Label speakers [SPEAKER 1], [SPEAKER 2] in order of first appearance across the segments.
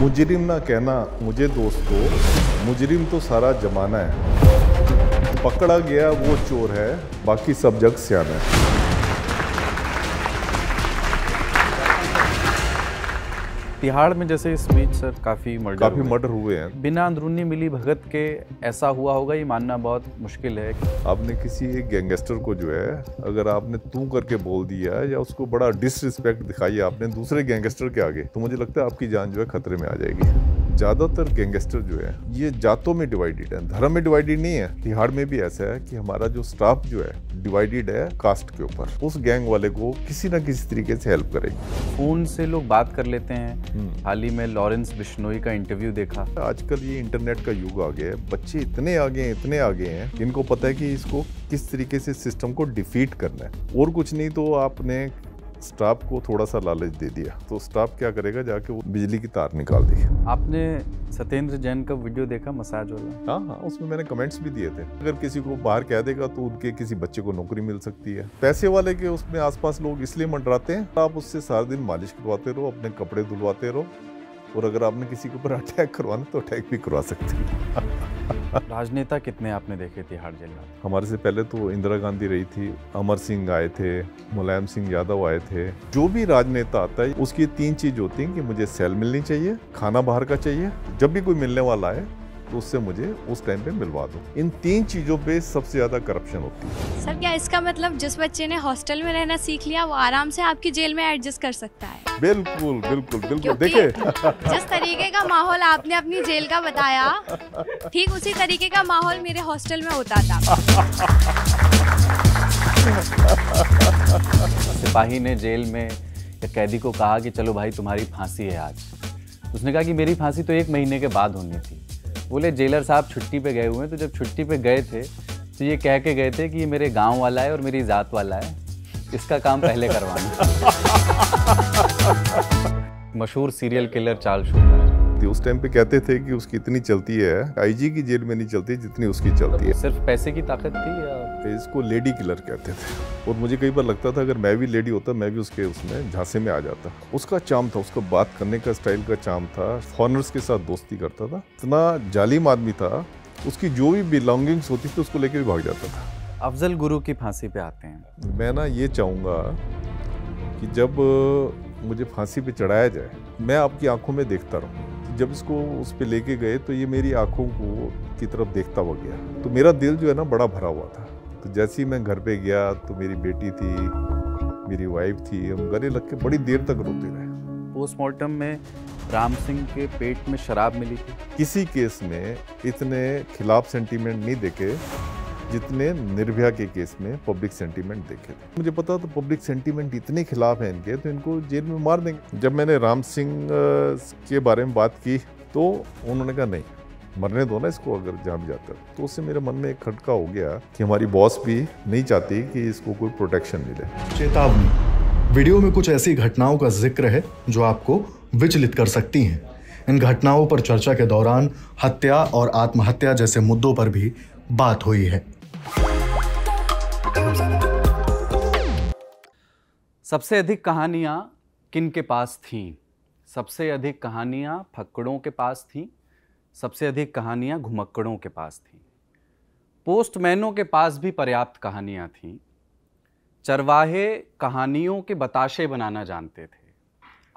[SPEAKER 1] मुजरिम ना कहना मुझे दोस्तों मुजरिम तो सारा जमाना है पकड़ा गया वो चोर है बाकी
[SPEAKER 2] सब जग सियाना है तिहाड़ में जैसे इस बीच सर काफ़ी मर्डर काफ़ी मर्डर हुए हैं बिना अंदरूनी मिली भगत के ऐसा हुआ होगा ये मानना बहुत मुश्किल है आपने किसी एक गैंगस्टर
[SPEAKER 1] को जो है अगर आपने तू करके बोल दिया या उसको बड़ा डिसरिस्पेक्ट दिखाई आपने दूसरे गैंगस्टर के आगे तो मुझे लगता है आपकी जान जो है खतरे में आ जाएगी ज़्यादातर गैंगस्टर जो है ये जातों में डिवाइडेड है धर्म में डिवाइडेड नहीं है तिहाड़ में भी ऐसा है कि हमारा जो स्टाफ जो है
[SPEAKER 2] डिवाइडेड है
[SPEAKER 1] कास्ट के ऊपर उस गैंग वाले को किसी ना किसी तरीके से हेल्प करेगी
[SPEAKER 2] फोन से लोग बात कर लेते हैं हम्म। हाल ही में लॉरेंस बिश्नोई का इंटरव्यू देखा आजकल ये इंटरनेट
[SPEAKER 1] का युग आ गया है बच्चे इतने आगे हैं इतने आगे हैं इनको पता है कि इसको किस तरीके से सिस्टम को डिफीट करना है और कुछ नहीं तो आपने स्टाफ को थोड़ा सा लालच दे दिया तो स्टाफ क्या करेगा जाके वो बिजली की तार निकाल देगी
[SPEAKER 2] आपने सत्येंद्र जैन का वीडियो देखा मसाज वाला
[SPEAKER 1] हाँ हाँ उसमें मैंने कमेंट्स भी दिए थे अगर किसी को बाहर कह देगा तो उनके किसी बच्चे को नौकरी मिल सकती है पैसे वाले के उसमें आसपास लोग इसलिए मंडराते हैं आप उससे सारा दिन मालिश करवाते रहो अपने कपड़े धुलवाते रहो और अगर आपने किसी के ऊपर अटैक करवाना तो अटैक भी करवा सकते
[SPEAKER 2] हैं राजनेता कितने आपने देखे तिहाड़ जेल में
[SPEAKER 1] हमारे से पहले तो इंदिरा गांधी रही थी अमर सिंह आए थे मुलायम सिंह यादव आए थे जो भी राजनेता आता है उसकी तीन चीज होती है कि मुझे सेल मिलनी चाहिए खाना बाहर का चाहिए जब भी कोई मिलने वाला है तो उससे मुझे उस टाइम पे मिलवा दो इन तीन चीज़ों पे सबसे ज़्यादा करप्शन होती
[SPEAKER 3] है सर क्या इसका मतलब जिस बच्चे ने हॉस्टल में रहना सीख लिया वो आराम से आपकी जेल में एडजस्ट कर सकता
[SPEAKER 1] है बिल्कुल बिल्कुल बिल्कुल देखिए जिस
[SPEAKER 3] तरीके का माहौल आपने अपनी जेल का बताया ठीक उसी तरीके का माहौल मेरे हॉस्टल में होता था
[SPEAKER 2] सिपाही ने जेल में कैदी को कहा कि चलो भाई तुम्हारी फांसी है आज उसने कहा कि मेरी फांसी तो एक महीने के बाद होनी थी बोले जेलर साहब छुट्टी पे गए हुए हैं तो जब छुट्टी पे गए थे तो ये कह के गए थे कि ये मेरे गांव वाला है और मेरी ज़ात वाला है इसका काम पहले करवाना मशहूर सीरियल किलर चार्ल्स शुगर
[SPEAKER 1] थी उस टाइम पे कहते थे कि उसकी इतनी चलती है आईजी की जेल में नहीं चलती जितनी उसकी चलती है सिर्फ
[SPEAKER 2] पैसे की ताकत थी या इसको लेडी किलर
[SPEAKER 1] कहते थे और मुझे कई बार लगता था अगर मैं भी लेडी होता मैं भी उसके उसमें झांसे में आ जाता उसका चाम था उसका बात करने का स्टाइल का चाम था फॉरनर्स के साथ दोस्ती करता था इतना जालिम आदमी था उसकी जो भी बिलोंगिंग्स होती थी उसको लेके भी भाग जाता था
[SPEAKER 2] अफजल गुरु की फांसी पे आते हैं
[SPEAKER 1] मैं ना ये चाहूँगा कि जब मुझे फांसी पे चढ़ाया जाए मैं आपकी आंखों में देखता रहूँ जब इसको उस पर लेके गए तो ये मेरी आँखों को की तरफ देखता हुआ गया तो मेरा दिल जो है ना बड़ा भरा हुआ था तो जैसे ही मैं घर पे गया तो मेरी बेटी थी मेरी वाइफ थी हम गले लग के बड़ी देर तक रोते रहे
[SPEAKER 2] पोस्टमार्टम में राम सिंह के पेट में शराब
[SPEAKER 1] मिली थी किसी केस में इतने खिलाफ सेंटीमेंट नहीं देखे जितने निर्भया के केस में पब्लिक सेंटीमेंट देखे थे मुझे पता तो पब्लिक सेंटीमेंट इतने खिलाफ हैं इनके तो इनको जेल में मार देंगे जब मैंने राम सिंह के बारे में बात की तो उन्होंने कहा नहीं मरने दो ना इसको अगर जान जाता तो उससे मेरे मन में एक खटका हो गया कि हमारी बॉस भी नहीं चाहती
[SPEAKER 2] कि इसको कोई प्रोटेक्शन मिले चेतावनी वीडियो में कुछ ऐसी घटनाओं का जिक्र है जो आपको विचलित कर सकती हैं इन घटनाओं पर चर्चा के दौरान हत्या और आत्महत्या जैसे मुद्दों पर भी बात हुई है सबसे अधिक कहानियाँ किन के पास थीं सबसे अधिक कहानियाँ फक्कड़ों के पास थीं सबसे अधिक कहानियाँ घुमक्कड़ों के पास थीं पोस्टमैनों के पास भी पर्याप्त कहानियाँ थीं चरवाहे कहानियों के बताशे बनाना जानते थे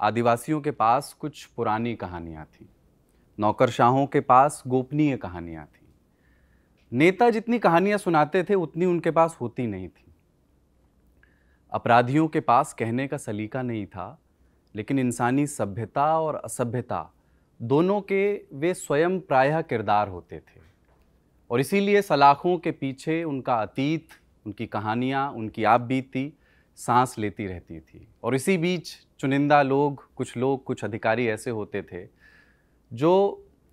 [SPEAKER 2] आदिवासियों के पास कुछ पुरानी कहानियाँ थीं नौकरशाहों के पास गोपनीय कहानियाँ थीं नेता जितनी कहानियां सुनाते थे उतनी उनके पास होती नहीं थी अपराधियों के पास कहने का सलीका नहीं था लेकिन इंसानी सभ्यता और असभ्यता दोनों के वे स्वयं प्रायः किरदार होते थे और इसीलिए सलाखों के पीछे उनका अतीत उनकी कहानियाँ उनकी आप बीती सांस लेती रहती थी और इसी बीच चुनिंदा लोग कुछ लोग कुछ अधिकारी ऐसे होते थे जो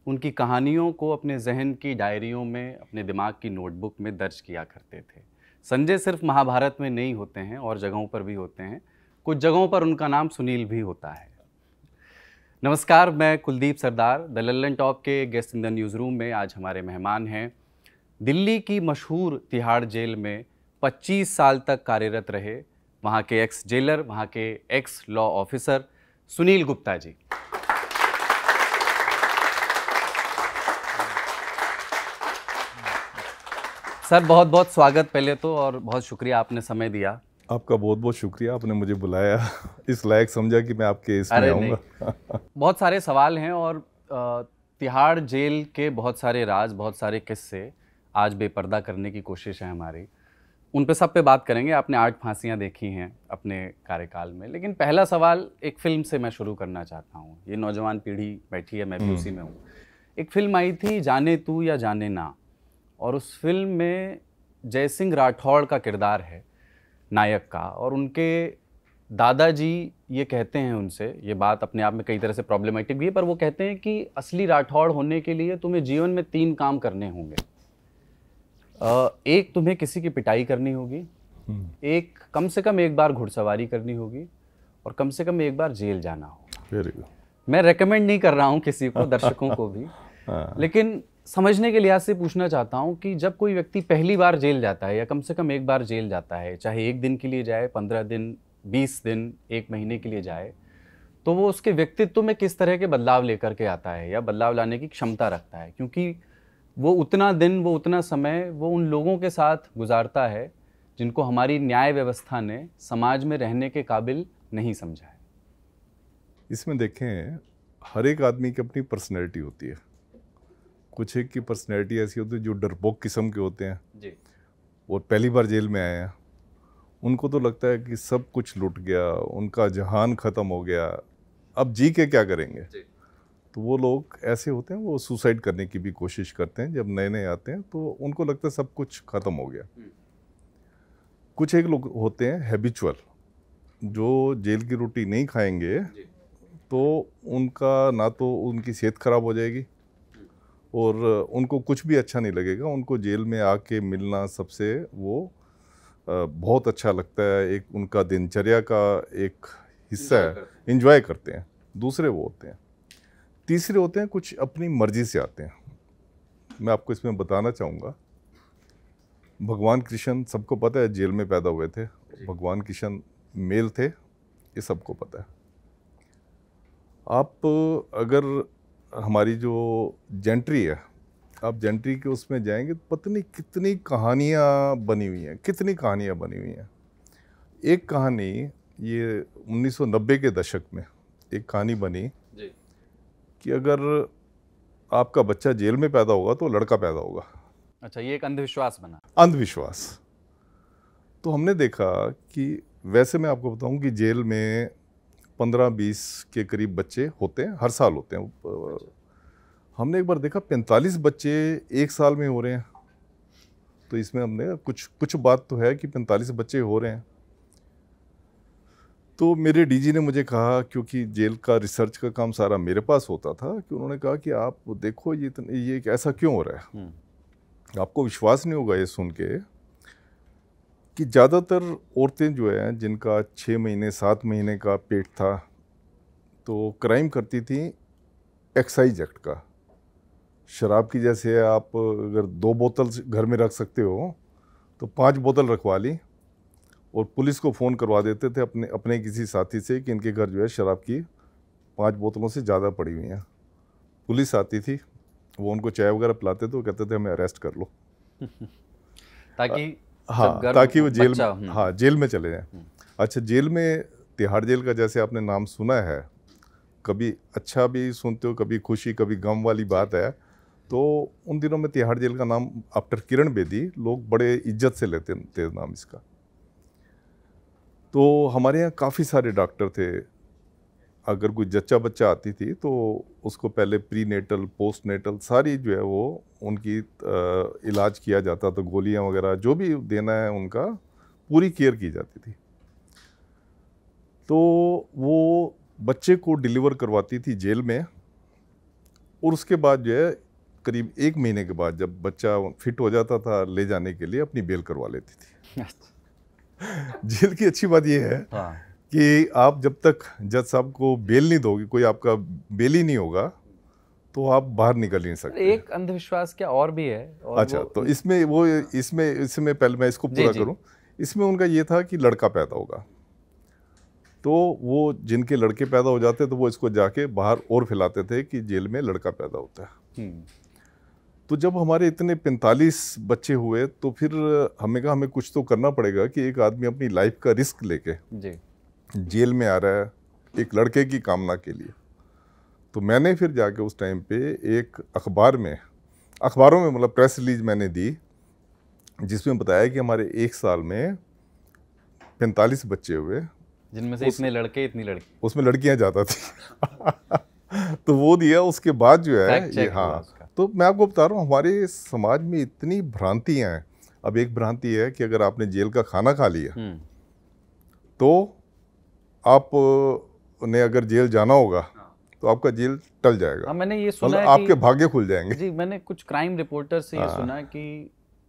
[SPEAKER 2] उनकी कहानियों को अपने जहन की डायरियों में अपने दिमाग की नोटबुक में दर्ज किया करते थे संजय सिर्फ महाभारत में नहीं होते हैं और जगहों पर भी होते हैं कुछ जगहों पर उनका नाम सुनील भी होता है नमस्कार मैं कुलदीप सरदार द लल्लन टॉप के guest in the news room में आज हमारे मेहमान हैं दिल्ली की मशहूर तिहाड़ जेल में 25 साल तक कार्यरत रहे वहाँ के एक्स जेलर वहाँ के ex law officer Sunil Gupta ji sir बहुत बहुत स्वागत पहले तो और बहुत शुक्रिया आपने समय दिया
[SPEAKER 1] आपका बहुत बहुत शुक्रिया आपने मुझे बुलाया इस लायक समझा कि मैं आपके इसमें
[SPEAKER 2] आऊँगा बहुत सारे सवाल हैं और तिहाड़ जेल के बहुत सारे राज बहुत सारे किस्से आज बेपर्दा करने की कोशिश है हमारी उन पे सब पे बात करेंगे आपने आठ फांसियाँ देखी हैं अपने कार्यकाल में लेकिन पहला सवाल एक फिल्म से मैं शुरू करना चाहता हूँ ये नौजवान पीढ़ी बैठी है मैं भी हम्म। उसी में हूँ एक फिल्म आई थी जाने तू या जाने ना और उस फिल्म में जय सिंह राठौड़ का किरदार है नायक का और उनके दादाजी ये कहते हैं उनसे ये बात अपने आप में कई तरह से प्रॉब्लमेटिक भी है पर वो कहते हैं कि असली राठौड़ होने के लिए तुम्हें जीवन में तीन काम करने होंगे एक तुम्हें किसी की पिटाई करनी होगी हम्म। एक कम से कम एक बार घुड़सवारी करनी होगी और कम से कम एक बार जेल जाना
[SPEAKER 4] होगा
[SPEAKER 2] मैं रेकमेंड नहीं कर रहा हूँ किसी को दर्शकों को भी हाँ। लेकिन समझने के लिहाज से पूछना चाहता हूँ कि जब कोई व्यक्ति पहली बार जेल जाता है या कम से कम एक बार जेल जाता है चाहे एक दिन के लिए जाए पंद्रह दिन बीस दिन एक महीने के लिए जाए तो वो उसके व्यक्तित्व में किस तरह के बदलाव लेकर के आता है या बदलाव लाने की क्षमता रखता है क्योंकि वो उतना दिन वो उतना समय वो उन लोगों के साथ गुजारता है जिनको हमारी न्याय व्यवस्था ने समाज में रहने के काबिल नहीं समझा है
[SPEAKER 1] इसमें देखें हर एक आदमी की अपनी पर्सनैलिटी होती है कुछ एक की पर्सनैलिटी ऐसी होती है जो डरपोक किस्म के होते हैं जी और पहली बार जेल में आए हैं उनको तो लगता है कि सब कुछ लुट गया उनका जहान ख़त्म हो गया अब जी के क्या करेंगे जी। तो वो लोग ऐसे होते हैं वो सुसाइड करने की भी कोशिश करते हैं जब नए नए आते हैं तो उनको लगता है सब कुछ ख़त्म हो गया हम्म। कुछ एक लोग होते हैं हैबिचुअल जो जेल की रोटी नहीं खाएंगे तो उनका ना तो उनकी सेहत ख़राब हो जाएगी और उनको कुछ भी अच्छा नहीं लगेगा उनको जेल में आके मिलना सबसे वो बहुत अच्छा लगता है एक उनका दिनचर्या का एक हिस्सा है इन्जॉय करते हैं दूसरे वो होते हैं तीसरे होते हैं कुछ अपनी मर्जी से आते हैं मैं आपको इसमें बताना चाहूँगा भगवान कृष्ण सबको पता है जेल में पैदा हुए थे भगवान कृष्ण मेल थे ये सबको पता है आप अगर हमारी जो जेंट्री है आप जेंट्री के उसमें जाएंगे तो पत्नी कितनी कहानियाँ बनी हुई हैं कितनी कहानियाँ बनी हुई हैं एक कहानी ये 1990 के दशक में एक कहानी बनी जी। कि अगर आपका बच्चा जेल में पैदा होगा तो लड़का पैदा होगा
[SPEAKER 2] अच्छा ये एक अंधविश्वास बना
[SPEAKER 1] अंधविश्वास तो हमने देखा कि वैसे मैं आपको बताऊं कि जेल में पंद्रह बीस के करीब बच्चे होते हैं हर साल होते हैं हमने एक बार देखा पैंतालीस बच्चे एक साल में हो रहे हैं तो इसमें हमने कुछ कुछ बात तो है कि पैंतालीस बच्चे हो रहे हैं तो मेरे डीजी ने मुझे कहा क्योंकि जेल का रिसर्च का काम सारा मेरे पास होता था कि उन्होंने कहा कि आप देखो ये इतने ये ऐसा क्यों हो रहा है हम्म। आपको विश्वास नहीं होगा ये सुन के कि ज़्यादातर औरतें जो हैं जिनका छः महीने सात महीने का पेट था तो क्राइम करती थी एक्साइज एक्ट का शराब की जैसे आप अगर दो बोतल घर में रख सकते हो तो पांच बोतल रखवा ली और पुलिस को फ़ोन करवा देते थे अपने अपने किसी साथी से कि इनके घर जो है शराब की पांच बोतलों से ज़्यादा पड़ी हुई हैं पुलिस आती थी वो उनको चाय वगैरह पिलाते थे वो कहते थे हमें अरेस्ट कर लो
[SPEAKER 2] ताकि हाँ ताकि वो जेल में हम्म।
[SPEAKER 1] हाँ जेल में चले जाए अच्छा जेल में तिहाड़ जेल का जैसे आपने नाम सुना है कभी अच्छा भी सुनते हो कभी खुशी कभी गम वाली बात है तो उन दिनों में तिहाड़ जेल का नाम आफ्टर किरण बेदी लोग बड़े इज्जत से लेते थे नाम इसका तो हमारे यहाँ काफ़ी सारे डॉक्टर थे अगर कोई जच्चा बच्चा आती थी तो उसको पहले प्री नेटल पोस्ट नेटल सारी जो है वो उनकी इलाज किया जाता था गोलियां वगैरह जो भी देना है उनका पूरी केयर की जाती थी तो वो बच्चे को डिलीवर करवाती थी जेल में और उसके बाद जो है करीब एक महीने के बाद जब बच्चा फिट हो जाता था ले जाने के लिए अपनी बेल करवा लेती
[SPEAKER 4] थी अच्छा।
[SPEAKER 1] जेल की अच्छी बात यह है हाँ। कि आप जब तक जज साहब को बेल नहीं दोगे कोई आपका बेल ही नहीं होगा तो आप बाहर निकल नहीं सकते
[SPEAKER 2] एक अंधविश्वास क्या और भी है और अच्छा तो
[SPEAKER 1] इसमें वो इसमें इसमें पहले मैं इसको पूरा करूं इसमें उनका ये था कि लड़का पैदा होगा तो वो जिनके लड़के पैदा हो जाते तो वो इसको जाके बाहर और फैलाते थे कि जेल में लड़का पैदा होता है हम्म। तो जब हमारे इतने 45 बच्चे हुए तो फिर हमें कहा हमें कुछ तो करना पड़ेगा कि एक आदमी अपनी लाइफ का रिस्क लेके जी जेल में आ रहा है एक लड़के की कामना के लिए तो मैंने फिर जाके उस टाइम पे एक अखबार में अखबारों में मतलब प्रेस रिलीज मैंने दी जिसमें बताया कि हमारे एक साल में पैंतालीस बच्चे हुए
[SPEAKER 2] जिनमें से इतने लड़के इतनी लड़की
[SPEAKER 1] उसमें लड़कियां ज़्यादा थी तो वो दिया उसके बाद जो है ये हाँ
[SPEAKER 2] तो मैं आपको बता रहा हूँ
[SPEAKER 1] हमारे समाज में इतनी भ्रांतियाँ हैं अब एक भ्रांति है कि अगर आपने जेल का खाना खा लिया हम्म। तो आप ने अगर जेल जाना
[SPEAKER 2] होगा हाँ। तो आपका जेल टल जाएगा हाँ, मैंने ये मतलब सुना है कि आपके भाग्य खुल जाएंगे जी मैंने कुछ क्राइम रिपोर्टर से ये हाँ। सुना कि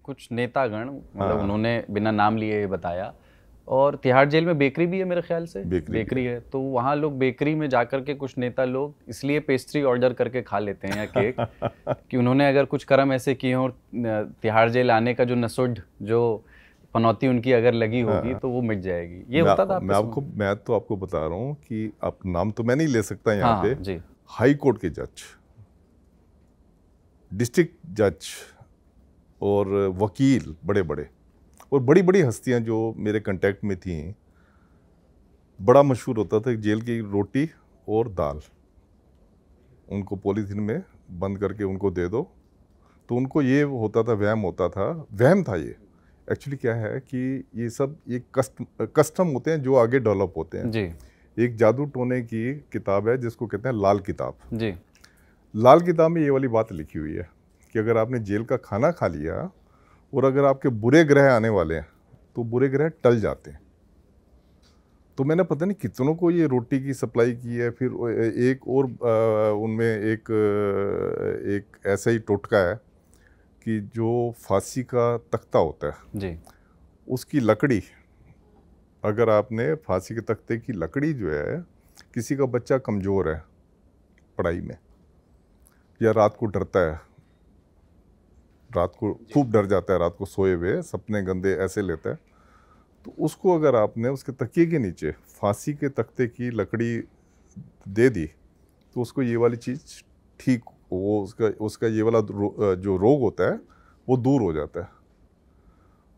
[SPEAKER 2] कुछ नेतागण मतलब उन्होंने बिना नाम लिए बताया और तिहाड़ जेल में बेकरी भी है मेरे ख्याल से बेकरी, बेकरी है तो वहाँ लोग बेकरी में जाकर के कुछ नेता लोग इसलिए पेस्ट्री ऑर्डर करके खा लेते हैं या केक कि उन्होंने अगर कुछ कर्म ऐसे किए हों तिहाड़ जेल आने का जो नसुड जो पनौती उनकी अगर लगी होगी हाँ। तो वो मिट जाएगी
[SPEAKER 1] ये होता था मैं आपको मैं तो आपको बता रहा हूँ कि आप नाम तो मैं नहीं ले सकता यहाँ हाँ, पे हाई कोर्ट के जज डिस्ट्रिक्ट जज और वकील बड़े बड़े और बड़ी बड़ी हस्तियाँ जो मेरे कंटेक्ट में थी बड़ा मशहूर होता था जेल की रोटी और दाल उनको पॉलीथीन में बंद करके उनको दे दो तो उनको ये होता था वहम होता था वहम था ये एक्चुअली क्या है कि ये सब ये कस्ट कस्टम होते हैं जो आगे डेवलप होते हैं जी एक जादू टोने की किताब है जिसको कहते हैं लाल किताब जी लाल किताब में ये वाली बात लिखी हुई है कि अगर आपने जेल का खाना खा लिया और अगर आपके बुरे ग्रह आने वाले हैं तो बुरे ग्रह टल जाते हैं तो मैंने पता नहीं कितनों को ये रोटी की सप्लाई की है फिर एक और उनमें एक एक ऐसा ही टोटका है कि जो फांसी का तख्ता होता है जी उसकी लकड़ी अगर आपने फांसी के तख्ते की लकड़ी जो है किसी का बच्चा कमज़ोर है पढ़ाई में या रात को डरता है रात को खूब डर जाता है रात को सोए हुए सपने गंदे ऐसे लेता है तो उसको अगर आपने उसके तकिए के नीचे फांसी के तख्ते की लकड़ी दे दी तो उसको ये वाली चीज़ ठीक वो उसका उसका ये वाला रो, जो रोग होता है वो दूर हो जाता है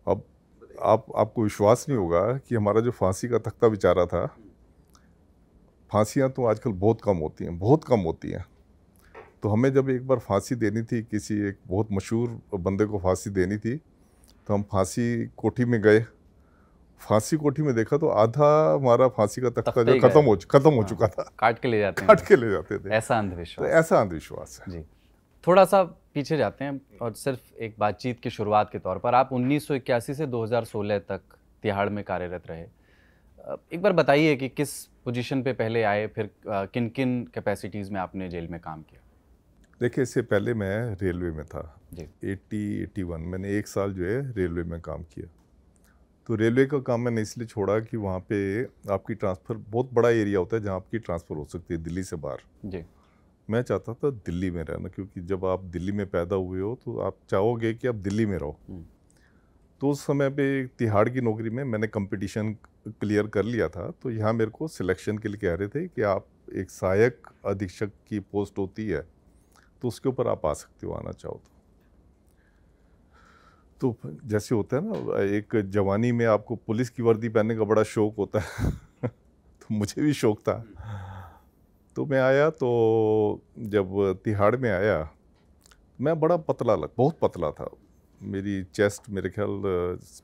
[SPEAKER 1] अब आप आपको विश्वास नहीं होगा कि हमारा जो फांसी का तख्ता बेचारा था फांसियाँ तो आजकल बहुत कम होती हैं बहुत कम होती हैं तो हमें जब एक बार फांसी देनी थी किसी एक बहुत मशहूर बंदे को फांसी देनी थी तो हम फांसी कोठी में गए फांसी कोठी में देखा तो आधा हमारा फांसी का तख्ता जो खत्म हो खत्म हो हाँ, चुका था
[SPEAKER 2] काट के ले जाते काट के ले जाते थे ऐसा अंधविश्वास तो ऐसा
[SPEAKER 1] अंधविश्वास
[SPEAKER 2] है जी थोड़ा सा पीछे जाते हैं और सिर्फ एक बातचीत की शुरुआत के तौर पर आप 1981 से 2016 तक तिहाड़ में कार्यरत रहे एक बार बताइए कि किस पोजीशन पे पहले आए फिर किन किन कैपेसिटीज़ में आपने जेल में काम किया
[SPEAKER 1] देखिए इससे पहले मैं रेलवे में था जी एट्टी एट्टी वन मैंने एक साल जो है रेलवे में काम किया तो रेलवे का काम मैंने इसलिए छोड़ा कि वहाँ पे आपकी ट्रांसफ़र बहुत बड़ा एरिया होता है जहाँ आपकी ट्रांसफ़र हो सकती है दिल्ली से बाहर जी मैं चाहता था दिल्ली में रहना क्योंकि जब आप दिल्ली में पैदा हुए हो तो आप चाहोगे कि आप दिल्ली में रहो हम्म। तो उस समय पे तिहाड़ की नौकरी में मैंने कंपटीशन क्लियर कर लिया था तो यहाँ मेरे को सिलेक्शन के लिए कह रहे थे कि आप एक सहायक अधीक्षक की पोस्ट होती है तो उसके ऊपर आप आ सकते हो आना चाहो तो तो जैसे होता है ना एक जवानी में आपको पुलिस की वर्दी पहनने का बड़ा शौक होता है तो मुझे भी शौक था तो मैं आया तो जब तिहाड़ में आया मैं बड़ा पतला लग बहुत पतला था मेरी चेस्ट मेरे ख्याल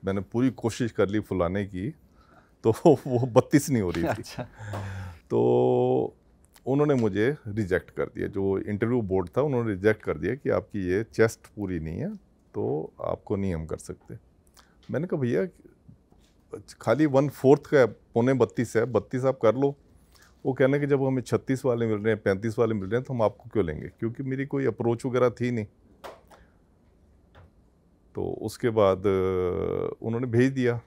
[SPEAKER 1] मैंने पूरी कोशिश कर ली फुलाने की तो वो बत्तीस नहीं हो रही थी अच्छा। तो उन्होंने मुझे रिजेक्ट कर दिया जो इंटरव्यू बोर्ड था उन्होंने रिजेक्ट कर दिया कि आपकी ये चेस्ट पूरी नहीं है तो आपको नहीं हम कर सकते मैंने कहा भैया खाली वन फोर्थ का पौने बत्तीस है बत्तीस आप कर लो वो कहने के जब हमें छत्तीस वाले मिल रहे हैं पैंतीस वाले मिल रहे हैं तो हम आपको क्यों लेंगे क्योंकि मेरी कोई अप्रोच वगैरह थी नहीं तो उसके बाद उन्होंने भेज दिया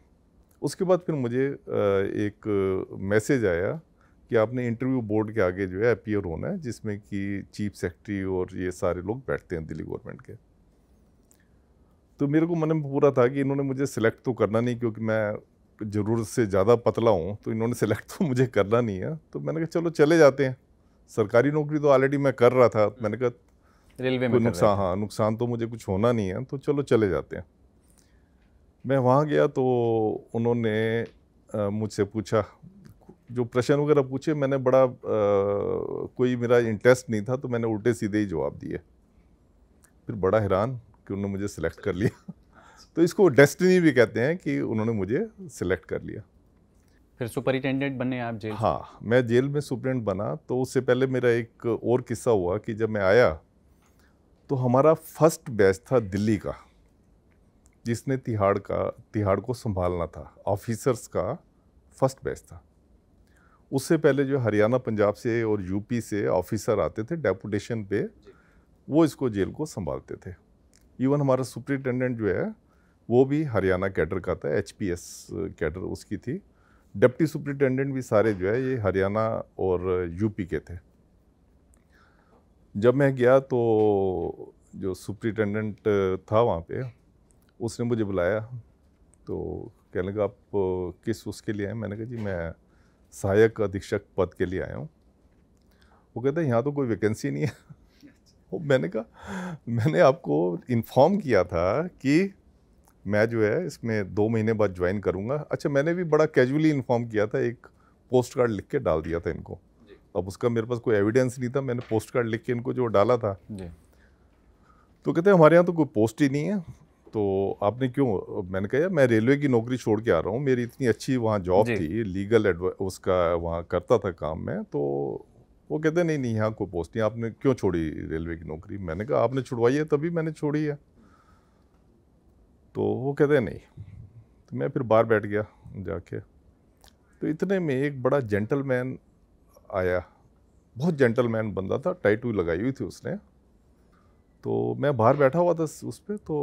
[SPEAKER 1] उसके बाद फिर मुझे एक मैसेज आया कि आपने इंटरव्यू बोर्ड के आगे जो है अपियर होना है जिसमें कि चीफ सेक्रेटरी और ये सारे लोग बैठते हैं दिल्ली गवर्नमेंट के तो मेरे को मन में पूरा था कि इन्होंने मुझे सिलेक्ट तो करना नहीं क्योंकि मैं ज़रूरत से ज़्यादा पतला हूँ तो इन्होंने सिलेक्ट तो मुझे करना नहीं है तो मैंने कहा चलो चले जाते हैं सरकारी नौकरी तो ऑलरेडी मैं कर रहा था मैंने कहा रेलवे में नुकसान हाँ नुकसान तो मुझे कुछ होना नहीं है तो चलो चले जाते हैं मैं वहाँ गया तो उन्होंने मुझसे पूछा जो प्रश्न वगैरह पूछे मैंने बड़ा आ, कोई मेरा इंटरेस्ट नहीं था तो मैंने उल्टे सीधे ही जवाब दिए फिर बड़ा हैरान कि उन्होंने मुझे सिलेक्ट कर लिया तो इसको डेस्टिनी भी कहते हैं कि उन्होंने मुझे सिलेक्ट कर लिया
[SPEAKER 2] फिर सुपरिटेंडेंट बने आप जेल हाँ
[SPEAKER 1] मैं जेल में सुपरिटेंडेंट बना तो उससे पहले मेरा एक और किस्सा हुआ कि जब मैं आया तो हमारा फर्स्ट बैच था दिल्ली का जिसने तिहाड़ का तिहाड़ को संभालना था ऑफिसर्स का फर्स्ट बैच था उससे पहले जो हरियाणा पंजाब से और यूपी से ऑफिसर आते थे डेपुटेशन पे वो इसको जेल को संभालते थे इवन हमारा सुप्रिंटेंडेंट जो है वो भी हरियाणा कैडर का था एच पी एस कैडर उसकी थी डिप्टी सुप्रिंटेंडेंट भी सारे जो है ये हरियाणा और यूपी के थे जब मैं गया तो जो सुप्रिटेंडेंट था वहाँ पे उसने मुझे बुलाया तो कहने लगा आप किस उसके लिए हैं मैंने कहा जी मैं सहायक अधीक्षक पद के लिए आया हूँ वो कहते हैं यहाँ तो कोई वैकेंसी नहीं है मैंने कहा मैंने आपको इन्फॉर्म किया था कि मैं जो है इसमें दो महीने बाद ज्वाइन करूँगा अच्छा मैंने भी बड़ा कैजुअली इन्फॉर्म किया था एक पोस्ट कार्ड लिख के डाल दिया था इनको अब उसका मेरे पास कोई एविडेंस नहीं था मैंने पोस्ट कार्ड लिख के इनको जो डाला था तो कहते हैं हमारे यहाँ तो कोई पोस्ट ही नहीं है तो आपने क्यों मैंने कहा मैं रेलवे की नौकरी छोड़ के आ रहा हूँ मेरी इतनी अच्छी वहाँ जॉब थी लीगल एडवा उसका वहाँ करता था काम मैं तो वो कहते नहीं नहीं यहाँ कोई पोस्ट नहीं आपने क्यों छोड़ी रेलवे की नौकरी मैंने कहा आपने छुड़वाई है तभी मैंने छोड़ी है तो वो कहते नहीं तो मैं फिर बाहर बैठ गया जाके तो इतने में एक बड़ा जेंटलमैन आया बहुत जेंटलमैन बंदा था टाइट लगाई हुई थी उसने तो मैं बाहर बैठा हुआ था उस पर तो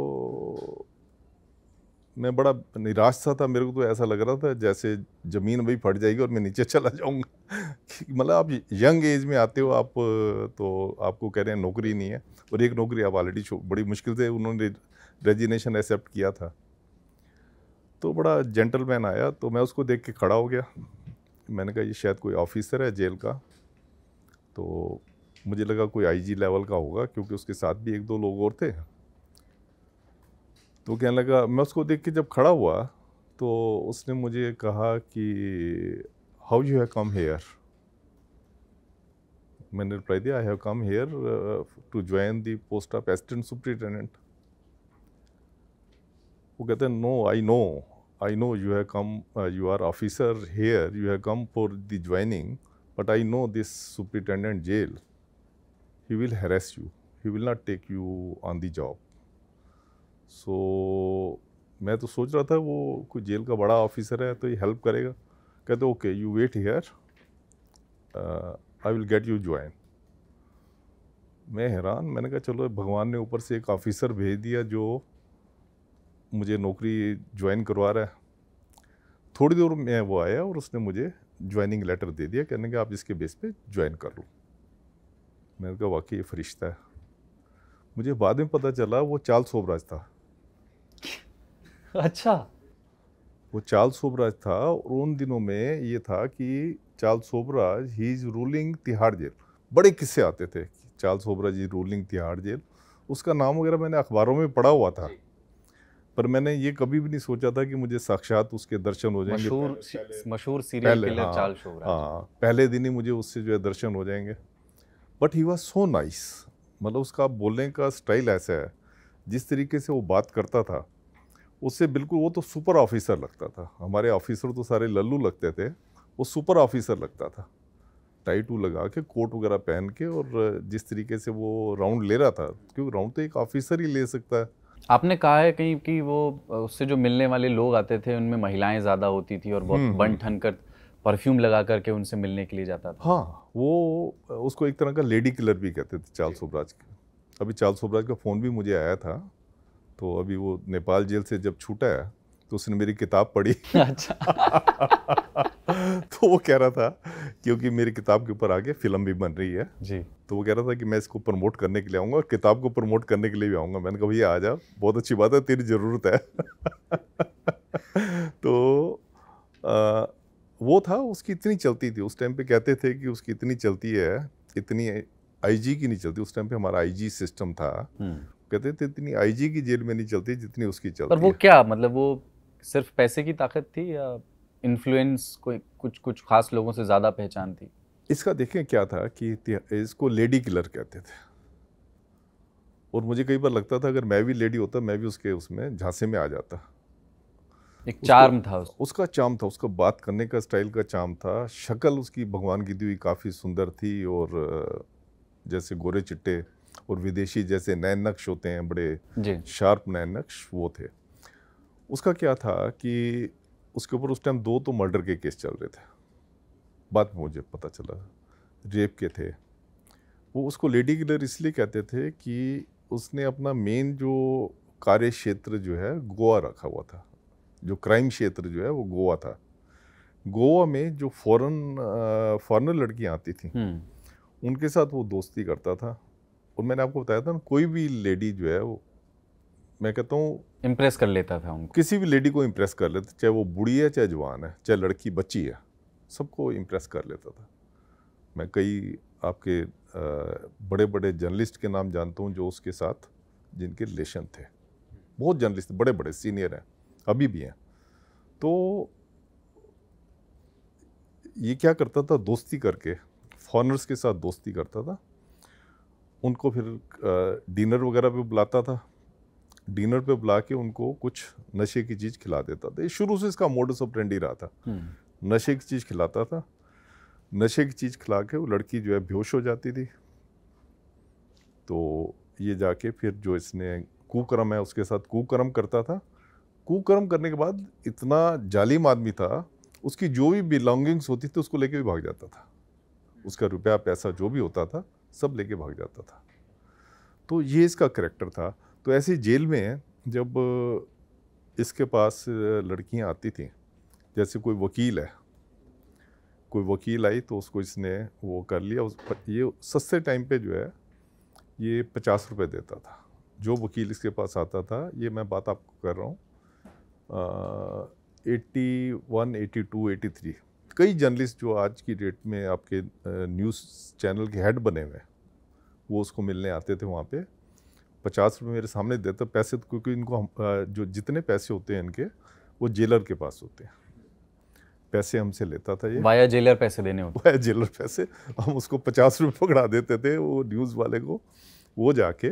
[SPEAKER 1] मैं बड़ा निराश सा था मेरे को तो ऐसा लग रहा था जैसे ज़मीन वही फट जाएगी और मैं नीचे चला जाऊँगा मतलब आप यंग एज में आते हो आप तो आपको कह रहे हैं नौकरी नहीं है और एक नौकरी आप ऑलरेडी बड़ी मुश्किल से उन्होंने रेजिनेशन एक्सेप्ट किया था तो बड़ा जेंटलमैन आया तो मैं उसको देख के खड़ा हो गया मैंने कहा ये शायद कोई ऑफिसर है जेल का तो मुझे लगा कोई आईजी लेवल का होगा क्योंकि उसके साथ भी एक दो लोग और थे तो कहने लगा मैं उसको देख के जब खड़ा हुआ तो उसने मुझे कहा कि how you have come here मैंने रिप्लाई दिया I have come here to join the post of assistant superintendent वो कहते हैं no I know I know you have come you are officer here you have come for the joining but I know this superintendent jail he will harass you he will not take you on the job so मैं तो सोच रहा था वो कोई jail का बड़ा officer है तो ये हेल्प करेगा कहते okay you wait here I will get you join मैं हैरान मैंने कहा चलो भगवान ने ऊपर से एक ऑफ़िसर भेज दिया जो मुझे नौकरी ज्वाइन करवा रहा है थोड़ी देर में वो आया और उसने मुझे ज्वाइनिंग लेटर दे दिया कहने के आप इसके बेस पे ज्वाइन कर लो मैंने कहा वाकई ये फरिश्ता है मुझे बाद में पता चला वो चार्ल्स सोबराज था अच्छा वो चार्ल सोबराज था और उन दिनों में ये था कि Charles Sobhraj he is ruling Tihar jail बड़े किस्से आते थे Charles Sobhraj is ruling Tihar jail उसका नाम वगैरह मैंने अखबारों में पढ़ा हुआ था पर मैंने ये कभी भी नहीं सोचा था कि मुझे साक्षात उसके दर्शन हो जाएंगे मशहूर
[SPEAKER 2] मशहूर सीरियल किलर हाँ, सोबराज
[SPEAKER 1] हाँ पहले दिन ही मुझे उससे जो है दर्शन हो जाएंगे but he was so nice मतलब उसका बोलने का स्टाइल ऐसा है जिस तरीके से वो बात करता था उससे बिल्कुल वो तो सुपर ऑफिसर लगता था हमारे ऑफिसर तो सारे लल्लू लगते थे वो सुपर ऑफिसर लगता था टाई टू लगा के कोट वगैरह पहन के और जिस तरीके से वो राउंड ले रहा था क्योंकि राउंड तो एक ऑफिसर ही ले सकता
[SPEAKER 2] है आपने कहा है कहीं कि वो उससे जो मिलने वाले लोग आते थे उनमें महिलाएं ज़्यादा होती थी और बहुत हम्म, हम्म। बन ठन कर परफ्यूम लगा करके उनसे मिलने के लिए जाता था हाँ वो
[SPEAKER 1] उसको एक तरह का लेडी किलर भी कहते थे चार्ल सोबराज अभी चार्ल सोबराज का फ़ोन भी मुझे आया था तो अभी वो नेपाल जेल से जब छूटा है तो उसने मेरी किताब पढ़ी अच्छा तो वो कह रहा था क्योंकि मेरी किताब के ऊपर आगे फिल्म भी बन रही है जी तो वो कह रहा था कि मैं इसको प्रमोट करने के लिए आऊँगा और किताब को प्रमोट करने के लिए भी आऊँगा मैंने कहा भैया आ जा बहुत अच्छी बात है तेरी ज़रूरत है तो आ, वो था उसकी इतनी चलती थी उस टाइम पे कहते थे कि उसकी इतनी चलती है इतनी आईजी की नहीं चलती उस टाइम पे हमारा आईजी सिस्टम था हम्म। कहते थे तो इतनी आईजी की जेल में नहीं चलती जितनी उसकी चलती पर वो है।
[SPEAKER 2] क्या मतलब वो सिर्फ पैसे की ताकत थी या इन्फ्लुएंस कोई कुछ कुछ खास लोगों से ज़्यादा पहचान थी
[SPEAKER 1] इसका देखें क्या था कि इसको लेडी किलर कहते थे और मुझे कई बार लगता था अगर मैं भी लेडी होता मैं भी उसके उसमें झांसे में आ जाता एक चार्म था उस। उसका चाम था उसका बात करने का स्टाइल का चाम था शक्ल उसकी भगवान की दी हुई काफ़ी सुंदर थी और जैसे गोरे चिट्टे और विदेशी जैसे नए नक्श होते हैं बड़े शार्प नए नक्श वो थे उसका क्या था कि उसके ऊपर उस टाइम दो तो मर्डर के केस चल रहे थे बाद में मुझे पता चला रेप के थे वो उसको लेडी किलर इसलिए कहते थे कि उसने अपना मेन जो कार्य क्षेत्र जो है गोवा रखा हुआ था जो क्राइम क्षेत्र जो है वो गोवा था गोवा में जो फॉरेन फॉरेनर लड़कियां आती थी हम्म। उनके साथ वो दोस्ती करता था और मैंने आपको बताया था ना कोई भी लेडी जो है वो मैं कहता हूँ इम्प्रेस कर लेता था उनको किसी भी लेडी को इम्प्रेस कर लेता चाहे वो बूढ़ी है चाहे जवान है चाहे लड़की बच्ची है सबको इम्प्रेस कर लेता था मैं कई आपके बड़े बड़े जर्नलिस्ट के नाम जानता हूँ जो उसके साथ जिनके रिलेशन थे बहुत जर्नलिस्ट बड़े बड़े सीनियर हैं अभी भी हैं तो ये क्या करता था दोस्ती करके फॉरनर्स के साथ दोस्ती करता था उनको फिर डिनर वगैरह पे बुलाता था डिनर पे बुला के उनको कुछ नशे की चीज़ खिला देता था शुरू से इसका मोडस ही रहा था हम्म। नशे की चीज़ खिलाता था नशे की चीज़ खिला के वो लड़की जो है बेहोश हो जाती थी तो ये जाके फिर जो इसने कुकर्म है उसके साथ कुकर्म करता था कुकर्म करने के बाद इतना जालिम आदमी था उसकी जो भी बिलोंगिंग्स होती थी उसको लेके भी भाग जाता था उसका रुपया पैसा जो भी होता था सब लेके भाग जाता था तो ये इसका करेक्टर था तो ऐसे जेल में जब इसके पास लड़कियां आती थी जैसे कोई वकील है कोई वकील आई तो उसको इसने वो कर लिया उस पर ये सस्ते टाइम पे जो है ये पचास रुपये देता था जो वकील इसके पास आता था ये मैं बात आपको कर रहा हूँ eighty one eighty two eighty three कई जर्नलिस्ट जो आज की डेट में आपके न्यूज़ चैनल के हेड बने हुए हैं वो उसको मिलने आते थे वहाँ पे पचास रुपये मेरे सामने देते पैसे तो क्योंकि इनको हम जो जितने पैसे होते हैं इनके वो जेलर के पास होते हैं पैसे हमसे लेता था ये वाया जेलर पैसे देने होते वाया जेलर पैसे हम उसको पचास रुपये पकड़ा देते थे वो न्यूज़ वाले को वो जाके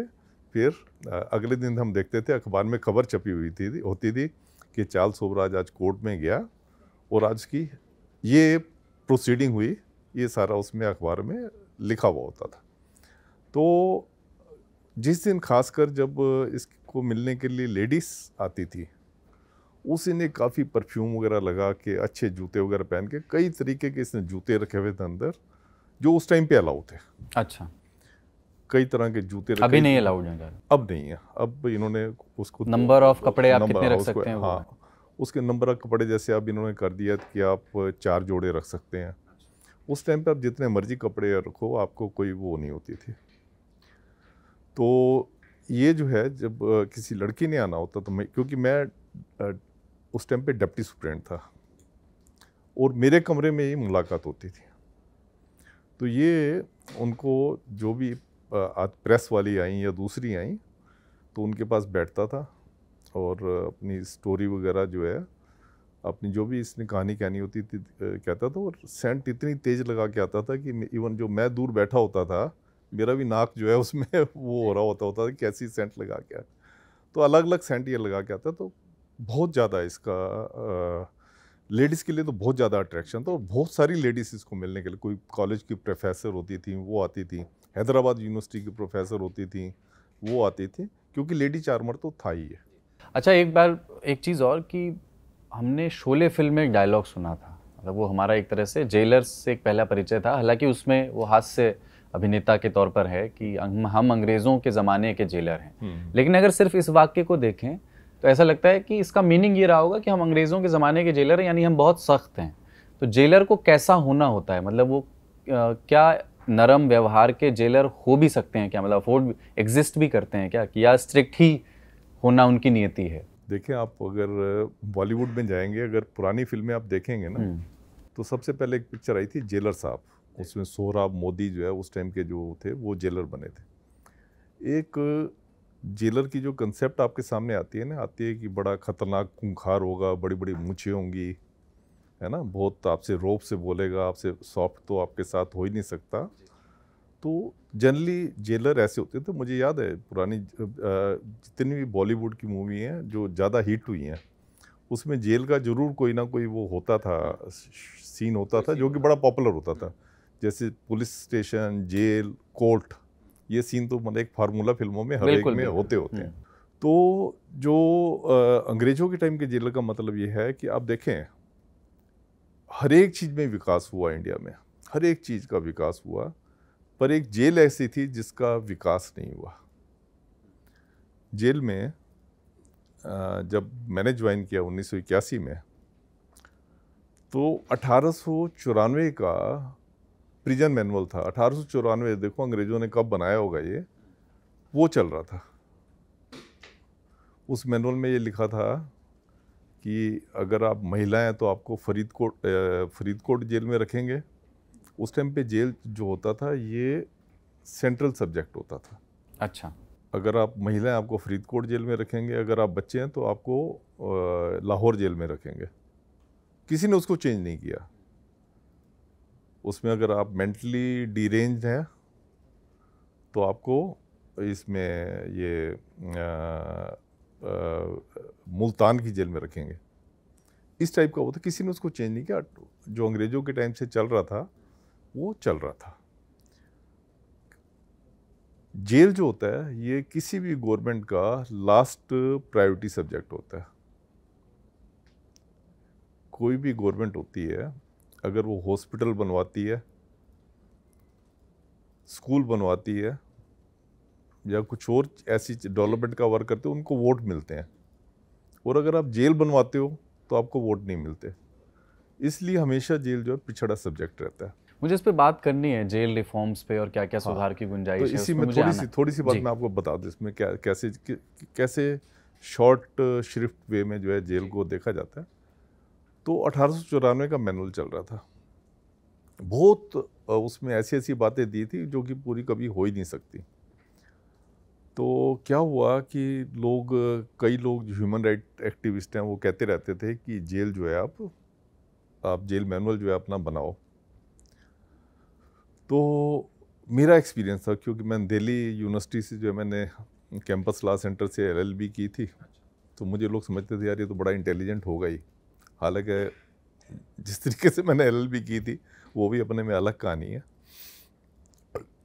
[SPEAKER 1] फिर अगले दिन हम देखते थे अखबार में खबर छपी हुई थी होती थी कि चार्ल्स ओबराज आज कोर्ट में गया और आज की ये प्रोसीडिंग हुई ये सारा उसमें अखबार में लिखा हुआ होता था तो जिस दिन खासकर जब इसको मिलने के लिए लेडीज़ आती थी उस ने काफ़ी परफ्यूम वगैरह लगा के अच्छे जूते वगैरह पहन के कई तरीके के इसने जूते रखे हुए थे अंदर जो उस टाइम पे अलाउ थे अच्छा कई तरह के जूते रखे अभी नहीं अलाउड हैं अब नहीं है अब इन्होंने
[SPEAKER 2] उसको नंबर तो ऑफ कपड़े आप कितने रख सकते हैं हाँ
[SPEAKER 1] उसके नंबर ऑफ कपड़े जैसे अब इन्होंने कर दिया कि आप चार जोड़े रख सकते हैं उस टाइम पे आप जितने मर्जी कपड़े रखो आपको कोई वो नहीं होती थी तो ये जो है जब किसी लड़की ने आना होता तो मैं क्योंकि मैं उस टाइम पे डेप्टी सुप्रेंट था और मेरे कमरे में ही मुलाकात होती थी तो ये उनको जो भी आज प्रेस वाली आई या दूसरी आई तो उनके पास बैठता था और अपनी स्टोरी वगैरह जो है अपनी जो भी इसने कहानी कहनी होती थी कहता था और सेंट इतनी तेज़ लगा के आता था कि इवन जो मैं दूर बैठा होता था मेरा भी नाक जो है उसमें वो हो रहा होता होता था कैसी सेंट लगा के तो अलग अलग सेंट ये लगा के आता तो बहुत ज़्यादा इसका लेडीज़ के लिए तो बहुत ज़्यादा अट्रैक्शन था और बहुत सारी लेडीज़ इसको मिलने के लिए कोई कॉलेज की प्रोफेसर होती थी वो आती थी हैदराबाद यूनिवर्सिटी की प्रोफेसर होती थी वो आती थी क्योंकि लेडी चार्मर तो
[SPEAKER 2] था ही है अच्छा एक बार एक चीज़ और कि हमने शोले फिल्म में एक डायलॉग सुना था मतलब वो हमारा एक तरह से जेलर से एक पहला परिचय था हालांकि उसमें वो हास्य अभिनेता के तौर पर है कि हम अंग्रेज़ों के ज़माने के जेलर हैं हम्म। लेकिन अगर सिर्फ इस वाक्य को देखें तो ऐसा लगता है कि इसका मीनिंग ये रहा होगा कि हम अंग्रेज़ों के ज़माने के जेलर हैं यानी हम बहुत सख्त हैं तो जेलर को कैसा होना होता है मतलब वो क्या नरम व्यवहार के जेलर हो भी सकते हैं क्या मतलब अफोर्ड एग्जिस्ट भी करते हैं क्या कि या स्ट्रिक्ट ही होना उनकी नियति है
[SPEAKER 1] देखिए आप अगर बॉलीवुड में जाएंगे अगर पुरानी फिल्में आप देखेंगे ना हम्म। तो सबसे पहले एक पिक्चर आई थी जेलर साहब उसमें सोहराब मोदी जो है उस टाइम के जो थे वो जेलर बने थे एक जेलर की जो कंसेप्ट आपके सामने आती है ना आती है कि बड़ा खतरनाक खूंखार होगा बड़ी बड़ी मूछें होंगी है ना बहुत आपसे रोप से बोलेगा आपसे सॉफ्ट तो आपके साथ हो ही नहीं सकता तो जनरली जेलर ऐसे होते थे तो मुझे याद है पुरानी जितनी भी बॉलीवुड की मूवी हैं जो ज़्यादा हिट हुई हैं उसमें जेल का ज़रूर कोई ना कोई वो होता था सीन होता था जो कि बड़ा पॉपुलर होता था जैसे पुलिस स्टेशन जेल कोर्ट ये सीन तो मतलब एक फार्मूला फिल्मों में हर एक में होते होते हैं हम्म। तो जो अंग्रेज़ों के टाइम के जेलर का मतलब ये है कि आप देखें हर एक चीज़ में विकास हुआ इंडिया में हर एक चीज़ का विकास हुआ पर एक जेल ऐसी थी जिसका विकास नहीं हुआ जेल में जब मैंने ज्वाइन किया उन्नीस में तो अठारह का प्रिजन मैनुअल था अठारह देखो अंग्रेज़ों ने कब बनाया होगा ये वो चल रहा था उस मैनुअल में ये लिखा था कि अगर आप महिलाएं तो आपको फरीदकोट फरीदकोट जेल में रखेंगे उस टाइम पे जेल जो होता था ये सेंट्रल सब्जेक्ट होता था अच्छा अगर आप महिलाएं आपको फरीदकोट जेल में रखेंगे अगर आप बच्चे हैं तो आपको लाहौर जेल में रखेंगे किसी ने उसको चेंज नहीं किया उसमें अगर आप मेंटली डीरेंज हैं तो आपको इसमें ये आ, आ, मुल्तान की जेल में रखेंगे इस टाइप का वो था किसी ने उसको चेंज नहीं किया जो अंग्रेज़ों के टाइम से चल रहा था वो चल रहा था जेल जो होता है ये किसी भी गवर्नमेंट का लास्ट प्रायोरिटी सब्जेक्ट होता है कोई भी गवर्नमेंट होती है अगर वो हॉस्पिटल बनवाती है स्कूल बनवाती है या कुछ और ऐसी डेवलपमेंट का वर्क करते हो उनको वोट मिलते हैं और अगर आप जेल बनवाते हो तो आपको वोट नहीं मिलते इसलिए हमेशा जेल जो है पिछड़ा सब्जेक्ट रहता है मुझे इस पर बात करनी है जेल रिफॉर्म्स पे और क्या क्या हाँ, सुधार की गुंजाइश तो इसी में थोड़ी सी थोड़ी सी बात मैं आपको बता दूँ इसमें क्या कैसे कैसे शॉर्ट श्रिफ्ट वे में जो है जेल को देखा जाता है तो अठारह का मैनुअल चल रहा था बहुत उसमें ऐसी ऐसी बातें दी थी जो कि पूरी कभी हो ही नहीं सकती तो क्या हुआ कि लोग कई लोग जो ह्यूमन राइट एक्टिविस्ट हैं वो कहते रहते थे कि जेल जो है आप आप जेल मैनुअल जो है अपना बनाओ तो मेरा एक्सपीरियंस था क्योंकि मैं दिल्ली यूनिवर्सिटी से जो है मैंने कैंपस लॉ सेंटर से एल की थी तो मुझे लोग समझते थे यार ये तो बड़ा इंटेलिजेंट होगा ही हालांकि जिस तरीके से मैंने एल की थी वो भी अपने में अलग कहानी है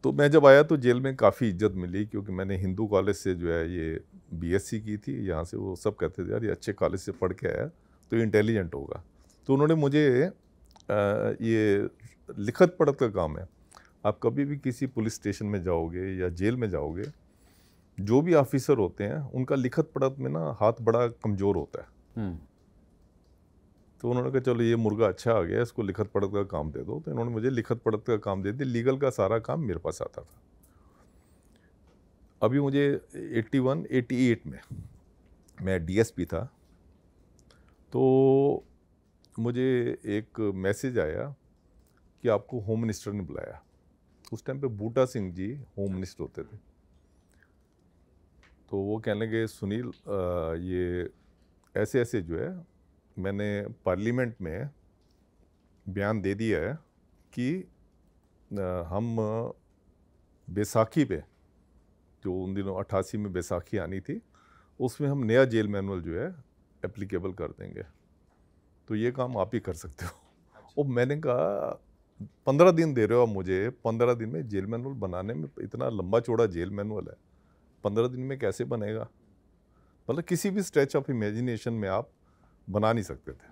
[SPEAKER 1] तो मैं जब आया तो जेल में काफ़ी इज्जत मिली क्योंकि मैंने हिंदू कॉलेज से जो है ये बी की थी यहाँ से वो सब कहते थे यार ये अच्छे कॉलेज से पढ़ के आया तो इंटेलिजेंट होगा तो उन्होंने मुझे आ, ये लिखत पढ़त का काम है आप कभी भी किसी पुलिस स्टेशन में जाओगे या जेल में जाओगे जो भी ऑफिसर होते हैं उनका लिखत पढ़त में ना हाथ बड़ा कमज़ोर होता है हम्म। तो उन्होंने कहा चलो ये मुर्गा अच्छा आ गया इसको लिखत पढ़त का काम दे दो तो इन्होंने मुझे लिखत पढ़त का काम दे दिया लीगल का सारा काम मेरे पास आता था अभी मुझे 81, 88 में मैं डीएसपी था तो मुझे एक मैसेज आया कि आपको होम मिनिस्टर ने बुलाया उस टाइम पे बूटा सिंह जी होम मिनिस्टर होते थे तो वो कहने लगे सुनील आ, ये ऐसे ऐसे जो है मैंने पार्लियामेंट में बयान दे दिया है कि आ, हम बैसाखी पे जो उन दिनों अट्ठासी में बैसाखी आनी थी उसमें हम नया जेल मैनुअल जो है एप्लीकेबल कर देंगे तो ये काम आप ही कर सकते हो अच्छा। और मैंने कहा पंद्रह दिन दे रहे हो आप मुझे पंद्रह दिन में जेल मैनुअल बनाने में इतना लंबा चौड़ा जेल मैनुअल है पंद्रह दिन में कैसे बनेगा मतलब किसी भी स्ट्रेच ऑफ इमेजिनेशन में आप बना नहीं सकते थे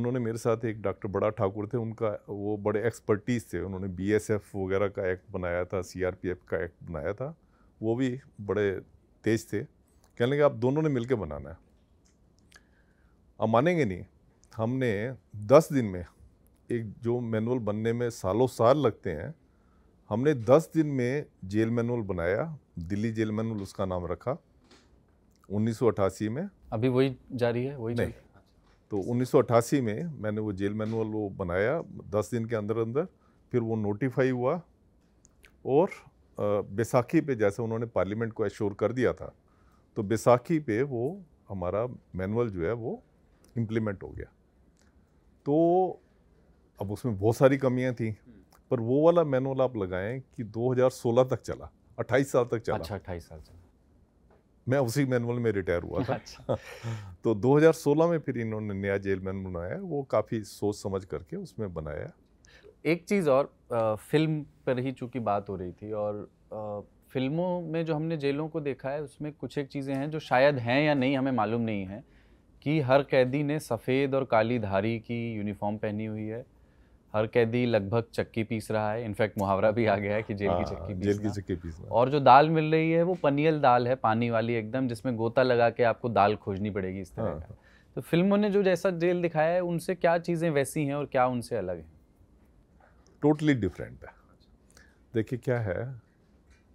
[SPEAKER 1] उन्होंने मेरे साथ एक डॉक्टर बड़ा ठाकुर थे उनका वो बड़े एक्सपर्टीज़ थे उन्होंने बी वगैरह का एक्ट बनाया था सी का एक्ट बनाया था वो भी बड़े तेज थे कहने लगे आप दोनों ने मिलकर बनाना है अब मानेंगे नहीं हमने दस दिन में एक जो मैनुअल बनने में सालों साल लगते हैं हमने 10 दिन में जेल मैनुअल बनाया दिल्ली जेल मैनुअल उसका नाम रखा 1988 में
[SPEAKER 2] अभी वही जारी है वही नहीं
[SPEAKER 1] तो 1988 में मैंने वो जेल मैनुअल वो बनाया 10 दिन के अंदर अंदर फिर वो नोटिफाई हुआ और बैसाखी पे जैसे उन्होंने पार्लियामेंट को एश्योर कर दिया था तो बैसाखी पे वो हमारा मैनुअल जो है वो इम्प्लीमेंट हो गया तो अब उसमें बहुत सारी कमियां थी पर वो वाला मैनुअल आप लगाएं कि 2016 तक चला 28 साल तक चला अच्छा
[SPEAKER 2] 28
[SPEAKER 4] साल चला
[SPEAKER 1] मैं उसी मैनुअल में रिटायर हुआ था अच्छा। तो 2016 में फिर इन्होंने नया जेल मैन बनाया वो काफ़ी सोच समझ करके उसमें बनाया
[SPEAKER 2] एक चीज़ और आ, फिल्म पर ही चूँकि बात हो रही थी और आ, फिल्मों में जो हमने जेलों को देखा है उसमें कुछ एक चीज़ें हैं जो शायद हैं या नहीं हमें मालूम नहीं है कि हर कैदी ने सफ़ेद और काली धारी की यूनिफॉर्म पहनी हुई है हर कैदी लगभग चक्की पीस रहा है इनफैक्ट मुहावरा भी आ गया है कि जेल की हाँ, चक्की पीस जेल की चक्की पीस और जो दाल मिल रही है वो पनियल दाल है पानी वाली एकदम जिसमें गोता लगा के आपको दाल खोजनी पड़ेगी इस तरह हाँ, का हाँ। तो फिल्मों ने जो जैसा जेल दिखाया है उनसे क्या चीज़ें वैसी हैं और क्या उनसे अलग हैं
[SPEAKER 1] टोटली डिफरेंट है देखिए क्या है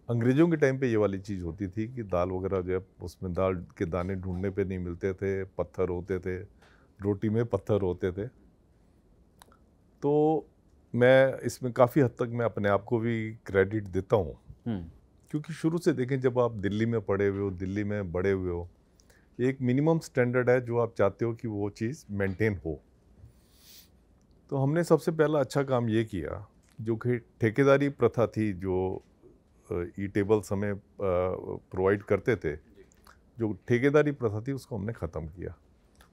[SPEAKER 1] अंग्रेज़ों के टाइम पे ये वाली चीज़ होती थी कि दाल वगैरह जो है उसमें दाल के दाने ढूंढने पे नहीं मिलते थे पत्थर होते थे रोटी में पत्थर होते थे तो मैं इसमें काफ़ी हद तक मैं अपने आप को भी क्रेडिट देता हूँ हम्म। क्योंकि शुरू से देखें जब आप दिल्ली में पढ़े हुए हो दिल्ली में बड़े हुए हो एक मिनिमम स्टैंडर्ड है जो आप चाहते हो कि वो चीज़ मेंटेन हो तो हमने सबसे पहला अच्छा काम ये किया जो कि ठेकेदारी प्रथा थी जो ई टेबल्स हमें प्रोवाइड करते थे जो ठेकेदारी प्रथा थी उसको हमने ख़त्म किया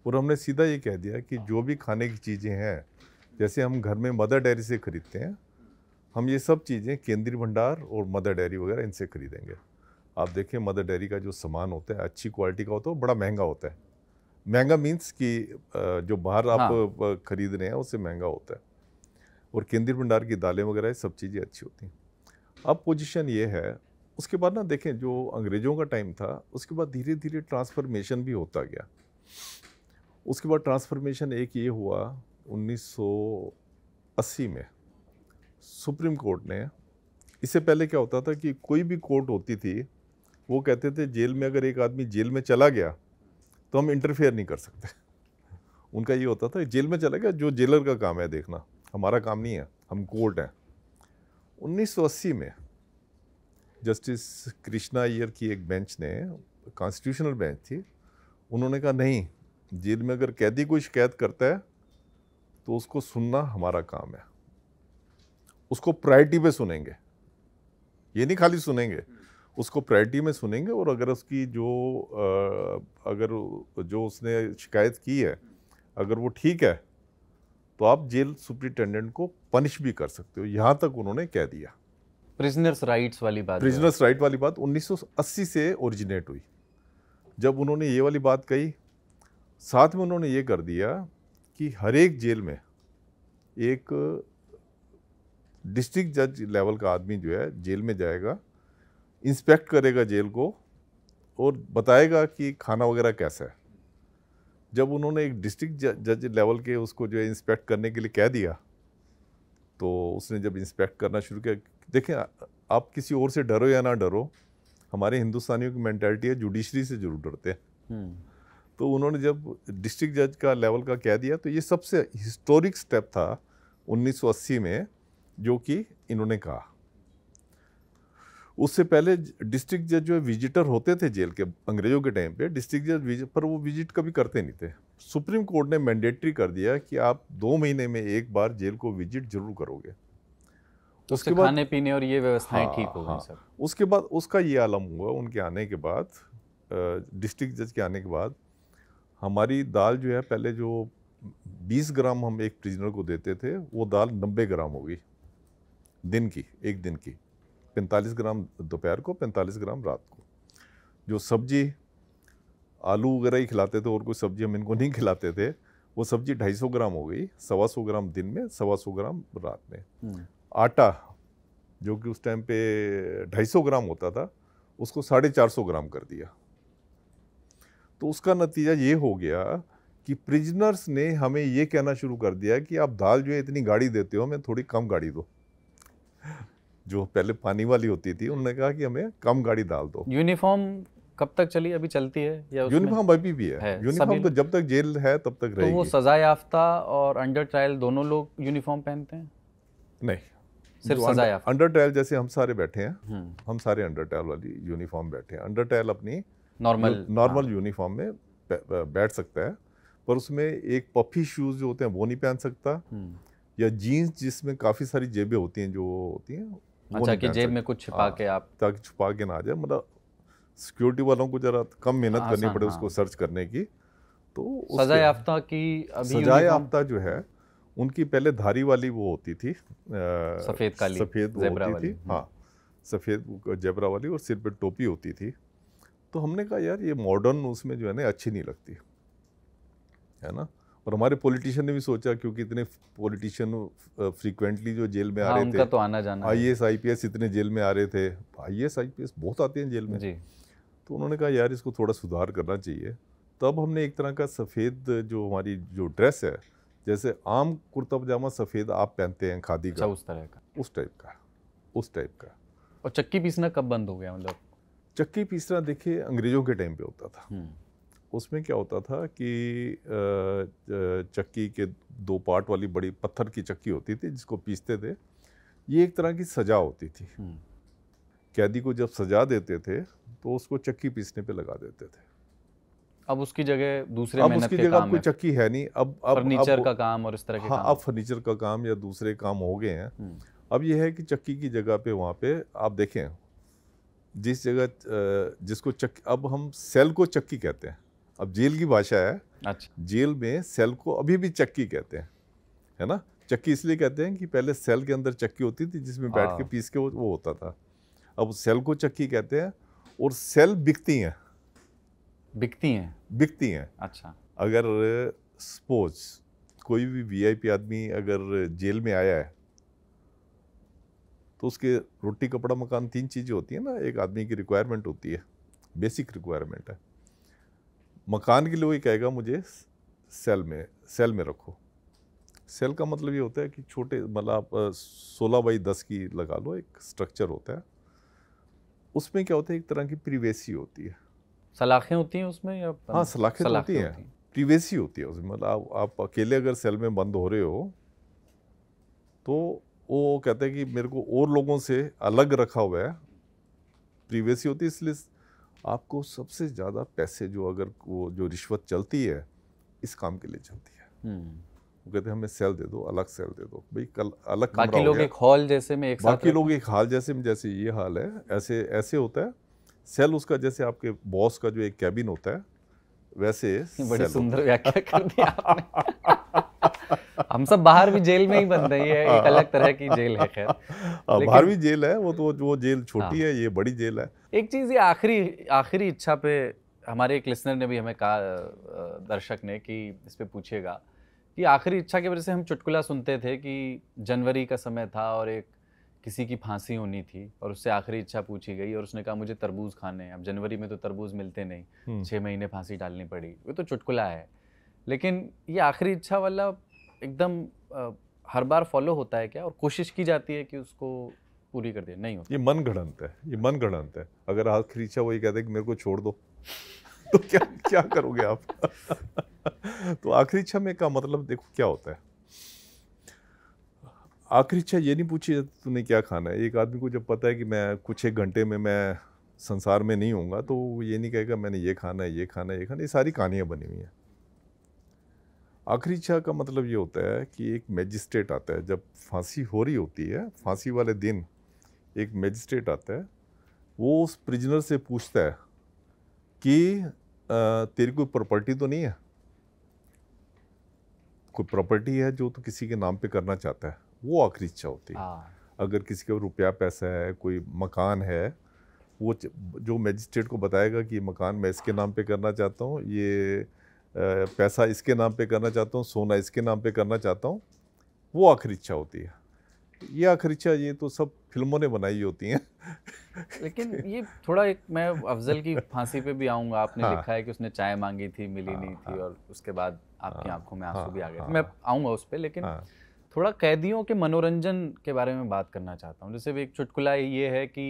[SPEAKER 1] और हमने सीधा ये कह दिया कि जो भी खाने की चीज़ें हैं जैसे हम घर में मदर डेयरी से खरीदते हैं हम ये सब चीज़ें केंद्रीय भंडार और मदर डेयरी वगैरह इनसे खरीदेंगे आप देखिए मदर डेयरी का जो सामान होता है अच्छी क्वालिटी का होता है बड़ा महंगा होता है महंगा मीन्स कि जो बाहर आप हाँ। खरीद रहे हैं उससे महंगा होता है और केंद्रीय भंडार की दालें वगैरह सब चीज़ें अच्छी होती हैं अब पोजिशन ये है उसके बाद ना देखें जो अंग्रेज़ों का टाइम था उसके बाद धीरे धीरे ट्रांसफॉर्मेशन भी होता गया उसके बाद ट्रांसफॉर्मेशन एक ये हुआ 1980 में सुप्रीम कोर्ट ने इससे पहले क्या होता था कि कोई भी कोर्ट होती थी वो कहते थे जेल में अगर एक आदमी जेल में चला गया तो हम इंटरफेयर नहीं कर सकते उनका ये होता था जेल में चला गया जो जेलर का काम है देखना हमारा काम नहीं है हम कोर्ट हैं 1980 में जस्टिस कृष्णा अयर की एक बेंच ने कॉन्स्टिट्यूशनल बेंच थी उन्होंने कहा नहीं जेल में अगर कैदी कोई शिकायत करता है तो उसको सुनना हमारा काम है उसको प्रायोरिटी पे सुनेंगे ये नहीं खाली सुनेंगे उसको प्रायोरिटी में सुनेंगे और अगर उसकी जो अगर जो उसने शिकायत की है अगर वो ठीक है तो आप जेल सुप्रिंटेंडेंट को पनिश भी कर सकते हो यहाँ तक उन्होंने कह दिया
[SPEAKER 2] प्रिजनर्स राइट्स वाली बात प्रिजनर्स
[SPEAKER 1] राइट वाली बात 1980 से ओरिजिनेट हुई जब उन्होंने ये वाली बात कही साथ में उन्होंने ये कर दिया कि हर एक जेल में एक डिस्ट्रिक्ट जज लेवल का आदमी जो है जेल में जाएगा इंस्पेक्ट करेगा जेल को और बताएगा कि खाना वगैरह कैसा है जब उन्होंने एक डिस्ट्रिक्ट जज लेवल के उसको जो है इंस्पेक्ट करने के लिए कह दिया तो उसने जब इंस्पेक्ट करना शुरू किया देखें आप किसी और से डरो या ना डरो हमारे हिंदुस्तानियों की मैंटेलिटी है जुडिशरी से जरूर डरते हैं हम्म। तो उन्होंने जब डिस्ट्रिक्ट जज का लेवल का कह दिया तो ये सबसे हिस्टोरिक स्टेप था 1980 में जो कि इन्होंने कहा उससे पहले डिस्ट्रिक्ट जज जो विजिटर होते थे जेल के अंग्रेज़ों के टाइम पे डिस्ट्रिक्ट जज पर वो विजिट कभी करते नहीं थे सुप्रीम कोर्ट ने मैंडेटरी कर दिया कि आप दो महीने में एक बार जेल को विजिट जरूर करोगे तो उसके बाद खाने
[SPEAKER 2] पीने और ये व्यवस्थाएं हाँ, ठीक हाँ, हो हाँ, सर
[SPEAKER 1] उसके बाद उसका ये आलम हुआ उनके आने के बाद डिस्ट्रिक्ट जज के आने के बाद हमारी दाल जो है पहले जो 20 ग्राम हम एक प्रिजनर को देते थे वो दाल 90 ग्राम होगी दिन की एक दिन की 45 ग्राम दोपहर को 45 ग्राम रात को जो सब्जी आलू वगैरह ही खिलाते थे और कोई सब्जी हम इनको नहीं खिलाते थे वो सब्जी 250 ग्राम हो गई सवा सौ ग्राम दिन में सवा सौ ग्राम रात में हम्म। आटा जो कि उस टाइम पे 250 ग्राम होता था उसको साढ़े चार सौ ग्राम कर दिया तो उसका नतीजा ये हो गया कि प्रिजनर्स ने हमें ये कहना शुरू कर दिया कि आप दाल जो है इतनी गाड़ी देते हो हमें थोड़ी कम गाड़ी दो जो पहले पानी वाली होती थी उन्होंने कहा कि हमें कम गाड़ी दाल दो
[SPEAKER 2] यूनिफॉर्म कब तक चली अभी चलती है या यूनिफॉर्म अभी भी है, है। यूनिफॉर्म तो जब तक जेल
[SPEAKER 1] है तब तक रहेगी तो वो
[SPEAKER 2] सजा याफ्ता और अंडर ट्रायल दोनों लोग यूनिफॉर्म पहनते हैं
[SPEAKER 1] नहीं सिर्फ सजा याफ्ता अंडर ट्रायल जैसे हम सारे बैठे हैं हम्म। हम सारे अंडर ट्रायल वाली यूनिफॉर्म बैठे हैं अंडर ट्रायल अपनी नॉर्मल नॉर्मल यूनिफॉर्म में बैठ सकता है पर उसमें एक पफी शूज़ जो होते हैं वो नहीं पहन सकता हम्म। या जीन्स जिसमें काफ़ी सारी जेबें होती हैं जो होती हैं अच्छा कि जेब में कुछ छुपा हाँ, के आप ताकि छुपा के ना आ जाए मतलब सिक्योरिटी वालों को ज़रा कम मेहनत हाँ, करनी पड़े हाँ। उसको सर्च करने की तो सजा याफ्ता की सजा याफ्ता जो है उनकी पहले धारी वाली वो होती थी सफ़ेद काली सफ़ेद होती थी हम्म। हाँ सफ़ेद जेबरा वाली और सिर पर टोपी होती थी तो हमने कहा यार ये मॉडर्न उसमें जो है ना अच्छी नहीं लगती है ना और हमारे पॉलिटिशियन ने भी सोचा क्योंकि इतने पॉलिटिशियन फ्रीक्वेंटली जो जेल में आ हाँ, रहे थे तो आना जाना I S I P S इतने जेल में आ रहे थे I S I P S बहुत आते हैं जेल में जी तो उन्होंने कहा यार इसको थोड़ा सुधार करना चाहिए तब हमने एक तरह का सफ़ेद जो हमारी जो ड्रेस है जैसे आम कुर्ता पजामा सफ़ेद आप पहनते हैं खादी का अच्छा, उस तरह का उस टाइप का उस टाइप
[SPEAKER 2] का और चक्की पीसना कब बंद हो गया मतलब
[SPEAKER 1] चक्की पीसना देखिए अंग्रेज़ों के टाइम पे होता था हम्म। उसमें क्या होता था कि चक्की के दो पार्ट वाली बड़ी पत्थर की चक्की होती थी जिसको पीसते थे ये एक तरह की सजा होती थी हम्म। कैदी को जब सजा देते थे तो उसको चक्की पीसने पे लगा देते थे
[SPEAKER 2] अब उसकी जगह दूसरे अब उसकी जगह कोई चक्की है नहीं अब अब फर्नीचर का काम और इस तरह के हाँ, काम
[SPEAKER 1] अब फर्नीचर का काम या दूसरे काम हो गए हैं हम्म। अब यह है कि चक्की की जगह पे वहाँ पे आप देखें जिस जगह जिसको चक अब हम सेल को चक्की कहते हैं अब जेल की भाषा है अच्छा जेल में सेल को अभी भी चक्की कहते हैं है ना चक्की इसलिए कहते हैं कि पहले सेल के अंदर चक्की होती थी जिसमें बैठ के हाँ। पीस के वो, वो होता था अब सेल को चक्की कहते हैं और सेल बिकती हैं
[SPEAKER 2] बिकती हैं बिकती हैं अच्छा
[SPEAKER 1] अगर सपोज कोई भी वीआईपी आदमी अगर जेल में आया है तो उसके रोटी कपड़ा मकान तीन चीज़ें होती है ना एक आदमी की रिक्वायरमेंट होती है बेसिक रिक्वायरमेंट है मकान के लिए वही कहेगा मुझे सेल में सेल में रखो सेल का मतलब ये होता है कि छोटे मतलब सोलह बाई दस की लगा लो एक स्ट्रक्चर होता है उसमें क्या होता है एक तरह की प्रिवेसी होती है
[SPEAKER 2] सलाखें होती हैं उसमें या हाँ सलाखें, तो सलाखें होती हैं
[SPEAKER 1] प्रिवेसी होती है उसमें मतलब आप अकेले अगर सेल में बंद हो रहे हो तो वो कहते हैं कि मेरे को और लोगों से अलग रखा हुआ है प्रीवेसी होती है इसलिए आपको सबसे ज़्यादा पैसे जो अगर वो जो रिश्वत चलती है इस काम के लिए चलती है हम्म। वो कहते हैं हमें सेल दे दो अलग सेल दे दो भाई कल अलग बाकी लोग एक हॉल जैसे में एक बाकी लोग एक हाल जैसे में जैसे ये हाल है ऐसे ऐसे होता है सेल उसका जैसे आपके बॉस का जो एक कैबिन होता है वैसे बड़ी सुंदर व्याख्या कर दी
[SPEAKER 4] आपने
[SPEAKER 2] हम सब बाहर भी जेल में ही बंद रही ये एक अलग तरह की जेल है खैर हाँ, बाहर
[SPEAKER 1] भी जेल है वो तो वो जेल छोटी हाँ। है ये बड़ी जेल है
[SPEAKER 2] एक चीज़ ये आखिरी आखिरी इच्छा पे हमारे एक लिसनर ने भी हमें कहा दर्शक ने कि इस पे पूछेगा कि आखिरी इच्छा की वजह से हम चुटकुला सुनते थे कि जनवरी का समय था और एक किसी की फांसी होनी थी और उससे आखिरी इच्छा पूछी गई और उसने कहा मुझे तरबूज खाने हैं अब जनवरी में तो तरबूज मिलते नहीं हम्म। छः महीने फांसी डालनी पड़ी वो तो चुटकुला है लेकिन ये आखिरी इच्छा वाला एकदम हर बार फॉलो होता है क्या और कोशिश की जाती है कि उसको पूरी कर दे नहीं होती ये मन गणंत
[SPEAKER 1] है ये मन गणंत है अगर आखिरी इच्छा वही कहते कि मेरे को छोड़ दो तो क्या क्या करोगे आप तो आखिरी इच्छा में का मतलब देखो क्या होता है आखिरी इच्छा ये नहीं पूछी जाती तूने क्या खाना है एक आदमी को जब पता है कि मैं कुछ एक घंटे में मैं संसार में नहीं होऊंगा तो ये नहीं कहेगा मैंने ये खाना है ये खाना है ये खाना ये सारी कहानियाँ बनी हुई हैं आखिरी इच्छा का मतलब ये होता है कि एक मैजिस्ट्रेट आता है जब फांसी हो रही होती है फांसी वाले दिन एक मैजिस्ट्रेट आता है वो उस प्रिजनर से पूछता है कि तेरी कोई प्रॉपर्टी तो नहीं है कोई प्रॉपर्टी है जो तो किसी के नाम पे करना चाहता है वो आखिरी इच्छा होती है हाँ। अगर किसी के रुपया पैसा है कोई मकान है वो जो मजिस्ट्रेट को बताएगा कि मकान मैं इसके नाम पे करना चाहता हूँ ये पैसा इसके नाम पे करना चाहता हूँ सोना इसके नाम पे करना चाहता हूँ वो आखिरी इच्छा होती है ये आखिरी इच्छा ये तो सब फिल्मों ने बनाई होती
[SPEAKER 2] हैं लेकिन ये थोड़ा एक मैं अफजल की फांसी पे भी आऊँगा आपने हाँ, लिखा है कि उसने चाय मांगी थी मिली हाँ, नहीं थी हाँ। और उसके बाद आपकी आँखों हाँ, आंखों में आंसू भी आ गए मैं आऊँगा उस पर लेकिन थोड़ा कैदियों के मनोरंजन के बारे में बात करना चाहता हूँ जैसे एक चुटकुला ये है कि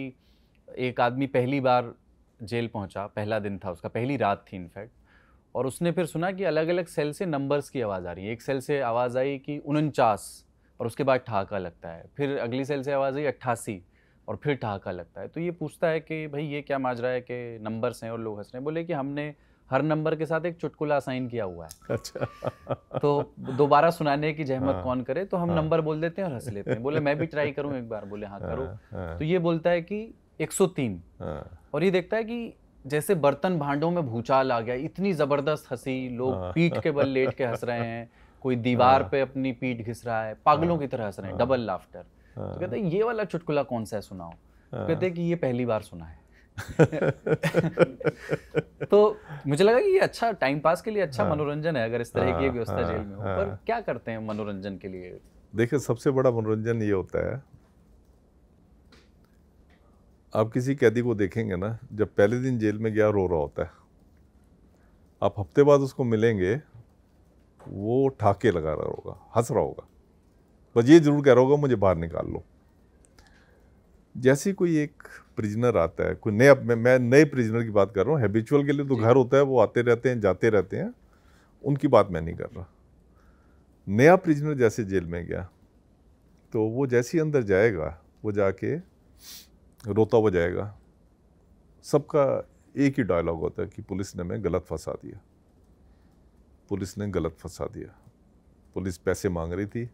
[SPEAKER 2] एक आदमी पहली बार जेल पहुँचा पहला दिन था उसका पहली रात थी इनफैक्ट और उसने फिर सुना कि अलग अलग सेल से नंबर्स की आवाज़ आ रही है एक सेल से आवाज़ आई कि उनचास और उसके बाद ठहाका लगता है फिर अगली सेल से आवाज़ आई अट्ठासी और फिर ठहाका लगता है तो ये पूछता है कि भाई ये क्या माजरा है कि नंबर्स हैं और लोग हंस रहे हैं बोले कि हमने हर नंबर के साथ एक चुटकुला साइन किया हुआ है अच्छा तो दोबारा सुनाने की जहमत हाँ, कौन करे तो हम हाँ, नंबर बोल देते हैं और हंस लेते हैं बोले मैं भी ट्राई करूं एक बार बोले हाँ, हाँ करो हाँ, तो ये बोलता है कि 103 हाँ, और ये देखता है कि जैसे बर्तन भांडों में भूचाल आ गया इतनी जबरदस्त हंसी लोग हाँ, पीठ के बल लेट के हंस रहे हैं कोई दीवार हाँ। पे अपनी पीठ घिस रहा है पागलों हाँ। की तरह हंस रहे हैं डबल लाफ्टर तो कहते ये वाला चुटकुला कौन सा है सुनाओ तो कहते कि ये पहली बार सुना है तो मुझे लगा कि ये अच्छा टाइम पास के लिए अच्छा हाँ, मनोरंजन है अगर इस तरह हाँ, की व्यवस्था हाँ, जेल में हो हाँ, पर क्या करते हैं मनोरंजन के लिए
[SPEAKER 1] देखिए सबसे बड़ा मनोरंजन ये होता है आप किसी कैदी को देखेंगे ना जब पहले दिन जेल में गया रो रहा होता है आप हफ्ते बाद उसको मिलेंगे वो ठाके लगा रहा होगा हंस रहा होगा बस ये जरूर कह रहा होगा मुझे बाहर निकाल लो जैसे कोई एक प्रिजनर आता है कोई नया मैं, नए प्रिजनर की बात कर रहा हूँ हैबिचुअल के लिए तो घर होता है वो आते रहते हैं जाते रहते हैं उनकी बात मैं नहीं कर रहा नया प्रिजनर जैसे जेल में गया तो वो जैसे ही अंदर जाएगा वो जाके रोता हुआ जाएगा सबका एक ही डायलॉग होता है कि पुलिस ने हमें गलत फंसा दिया पुलिस ने गलत फंसा दिया पुलिस पैसे मांग रही थी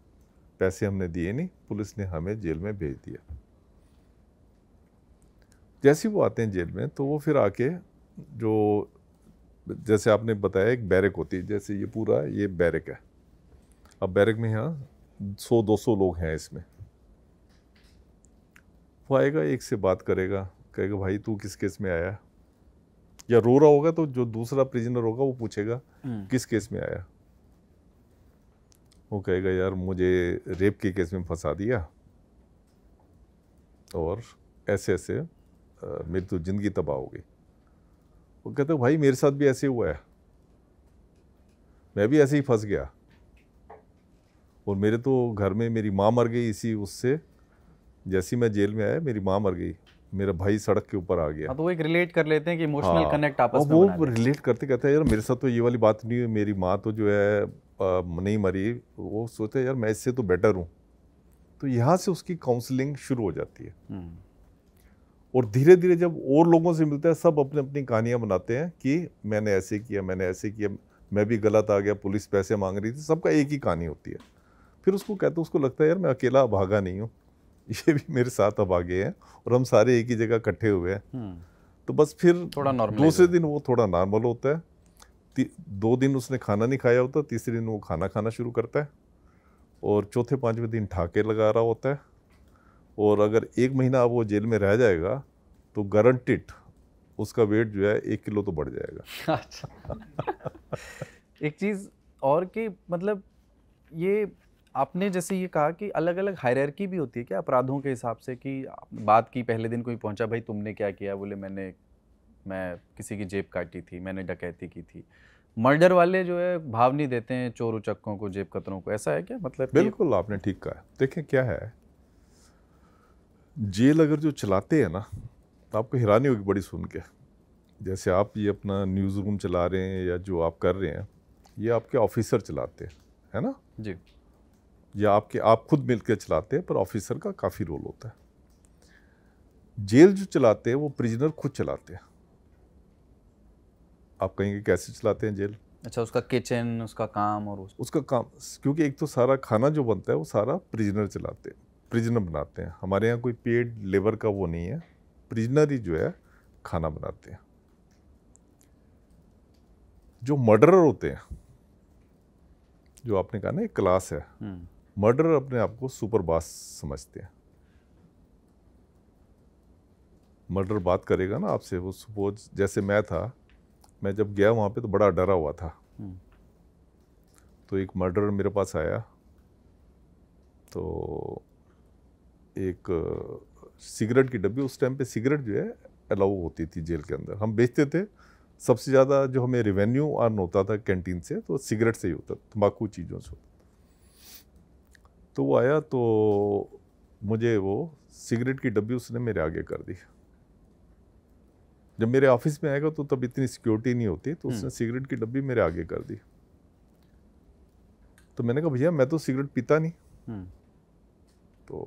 [SPEAKER 1] पैसे हमने दिए नहीं पुलिस ने हमें जेल में भेज दिया जैसे वो आते हैं जेल में तो वो फिर आके जो जैसे आपने बताया एक बैरक होती है जैसे ये पूरा ये बैरक है अब बैरक में यहाँ सौ दो सौ लोग हैं इसमें वो आएगा एक से बात करेगा कहेगा भाई तू किस केस में आया या रो रहा होगा तो जो दूसरा प्रिजनर होगा वो पूछेगा हम्म। किस केस में आया वो कहेगा यार मुझे रेप के केस में फंसा दिया और ऐसे ऐसे मेरी तो ज़िंदगी तबाह हो गई वो कहते भाई मेरे साथ भी ऐसे हुआ है मैं भी ऐसे ही फंस गया और मेरे तो घर में मेरी माँ मर गई इसी उससे जैसी मैं जेल में आया मेरी माँ मर गई मेरा भाई सड़क के ऊपर आ गया हाँ,
[SPEAKER 2] तो वो एक रिलेट कर लेते हैं कि इमोशनल हाँ, कनेक्ट आपस में वो
[SPEAKER 1] रिलेट करते कहते हैं यार मेरे साथ तो ये वाली बात नहीं हुई मेरी माँ तो जो है आ, नहीं मरी वो सोचते यार मैं इससे तो बेटर हूँ तो यहाँ से उसकी काउंसलिंग शुरू हो जाती है हम्म। और धीरे धीरे जब और लोगों से मिलता है सब अपने अपनी कहानियाँ बनाते हैं कि मैंने ऐसे किया मैंने ऐसे किया मैं भी गलत आ गया पुलिस पैसे मांग रही थी सबका एक ही कहानी होती है फिर उसको कहते हैं उसको लगता है यार मैं अकेला अभागा नहीं हूँ ये भी मेरे साथ अभागे हैं और हम सारे एक ही जगह इकट्ठे हुए हैं हम्म। तो बस फिर थोड़ा नॉर्मल दूसरे दिन वो थोड़ा नॉर्मल होता है दो दिन उसने खाना नहीं खाया होता तीसरे दिन वो खाना खाना शुरू करता है और चौथे पाँचवें दिन ठाके लगा रहा होता है और अगर एक महीना अब वो जेल में रह जाएगा तो गारंटिड उसका वेट जो है एक किलो तो बढ़ जाएगा
[SPEAKER 2] अच्छा एक चीज़ और कि मतलब ये आपने जैसे ये कहा कि अलग अलग हायरकी भी होती है क्या अपराधों के हिसाब से कि बात की पहले दिन कोई पहुंचा भाई तुमने क्या किया बोले मैंने मैं किसी की जेब काटी थी मैंने डकैती की थी मर्डर वाले जो है भाव नहीं देते हैं चोर उचक्कों को जेब कतरों को ऐसा है क्या मतलब बिल्कुल आपने ठीक कहा
[SPEAKER 1] देखें क्या है जेल अगर जो चलाते हैं ना तो आपको हैरानी होगी बड़ी सुन के जैसे आप ये अपना न्यूज़ रूम चला रहे हैं या जो आप कर रहे हैं ये आपके ऑफिसर चलाते हैं है ना जी या आपके आप खुद मिलकर चलाते हैं पर ऑफिसर का काफ़ी रोल होता है जेल जो चलाते हैं वो प्रिजनर खुद चलाते हैं आप कहेंगे
[SPEAKER 2] कैसे चलाते हैं जेल अच्छा उसका किचन उसका काम और उस...
[SPEAKER 1] उसका काम क्योंकि एक तो सारा खाना जो बनता है वो सारा प्रिजनर चलाते हैं प्रिजनर बनाते हैं हमारे यहाँ कोई पेड लेबर का वो नहीं है प्रिजनर ही जो है खाना बनाते हैं जो मर्डरर होते हैं जो आपने कहा ना एक क्लास है मर्डरर हम्म। अपने आप को सुपर बास समझते हैं मर्डर बात करेगा ना आपसे वो सपोज जैसे मैं था मैं जब गया वहाँ पे तो बड़ा डरा हुआ था हम्म। तो एक मर्डर मेरे पास आया तो एक सिगरेट की डब्बी उस टाइम पे सिगरेट जो है अलाउ होती थी जेल के अंदर हम बेचते थे सबसे ज़्यादा जो हमें रेवेन्यू अर्न होता था कैंटीन से तो सिगरेट से ही होता तम्बाकू चीज़ों से होता तो वो आया तो मुझे वो सिगरेट की डब्बी उसने मेरे आगे कर दी जब मेरे ऑफिस में आएगा तो तब इतनी सिक्योरिटी नहीं होती तो उसने हम्म। सिगरेट की डब्बी मेरे आगे कर दी तो मैंने कहा भैया मैं तो सिगरेट पीता नहीं हम्म। तो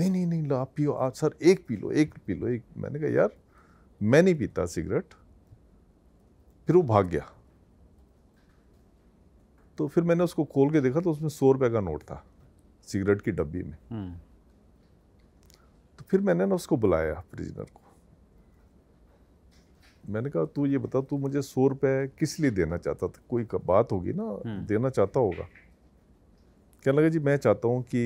[SPEAKER 1] नहीं नहीं नहीं लो आप पियो आप सर एक पी लो एक पी लो एक मैंने कहा यार मैं नहीं पीता सिगरेट फिर वो भाग गया तो फिर मैंने उसको खोल के देखा तो उसमें सौ रुपए का नोट था सिगरेट की डब्बी में हम्म। तो फिर मैंने ना उसको बुलाया प्रिजनर को मैंने कहा तू ये बता तू मुझे सौ रुपये किस लिए देना चाहता था कोई बात होगी ना हम्म। देना चाहता होगा कहने लगा जी मैं चाहता हूँ कि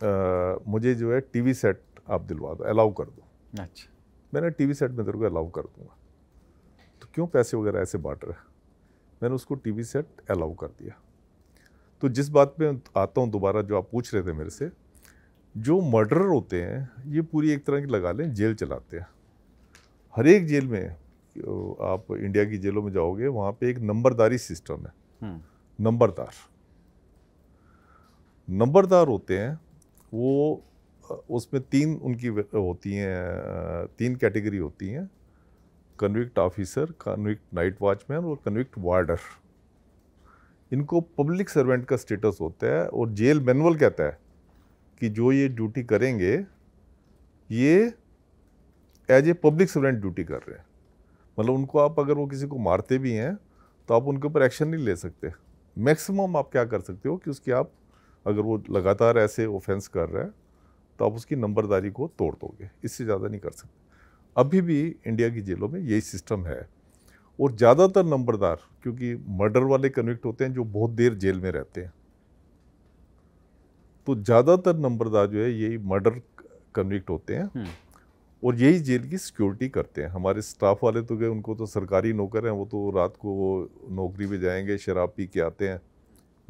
[SPEAKER 1] आ, मुझे जो है टीवी सेट आप दिलवा दो अलाउ कर दो अच्छा मैंने टीवी सेट में तेरे को अलाउ कर दूंगा तो क्यों पैसे वगैरह ऐसे बांट रहे मैंने उसको टीवी सेट अलाउ कर दिया तो जिस बात पे आता हूँ दोबारा जो आप पूछ रहे थे मेरे से जो मर्डर होते हैं ये पूरी एक तरह की लगा लें जेल चलाते हैं हर एक जेल में आप इंडिया की जेलों में जाओगे वहाँ पे एक नंबरदारी सिस्टम है हम्म। नंबरदार नंबरदार होते हैं वो उसमें तीन उनकी होती हैं तीन कैटेगरी होती हैं convict officer convict night watchman और कन्विक्ट वार्डर इनको पब्लिक सर्वेंट का स्टेटस होता है और जेल मैनुअल कहता है कि जो ये ड्यूटी करेंगे ये as a public servant duty कर रहे हैं मतलब उनको आप अगर वो किसी को मारते भी हैं तो आप उनके ऊपर एक्शन नहीं ले सकते मैक्सिमम आप क्या कर सकते हो कि उसकी आप अगर वो लगातार ऐसे ऑफेंस कर रहा है तो आप उसकी नंबरदारी को तोड़ दोगे इससे ज़्यादा नहीं कर सकते अभी भी इंडिया की जेलों में यही सिस्टम है और ज़्यादातर नंबरदार क्योंकि मर्डर वाले कन्विक्ट होते हैं जो बहुत देर जेल में रहते हैं तो ज़्यादातर नंबरदार जो है यही मर्डर कन्विक्ट होते हैं हम्म। और यही जेल की सिक्योरिटी करते हैं हमारे स्टाफ वाले तो गए उनको तो सरकारी नौकर हैं वो तो रात को वो नौकरी पे जाएंगे शराब पी के आते हैं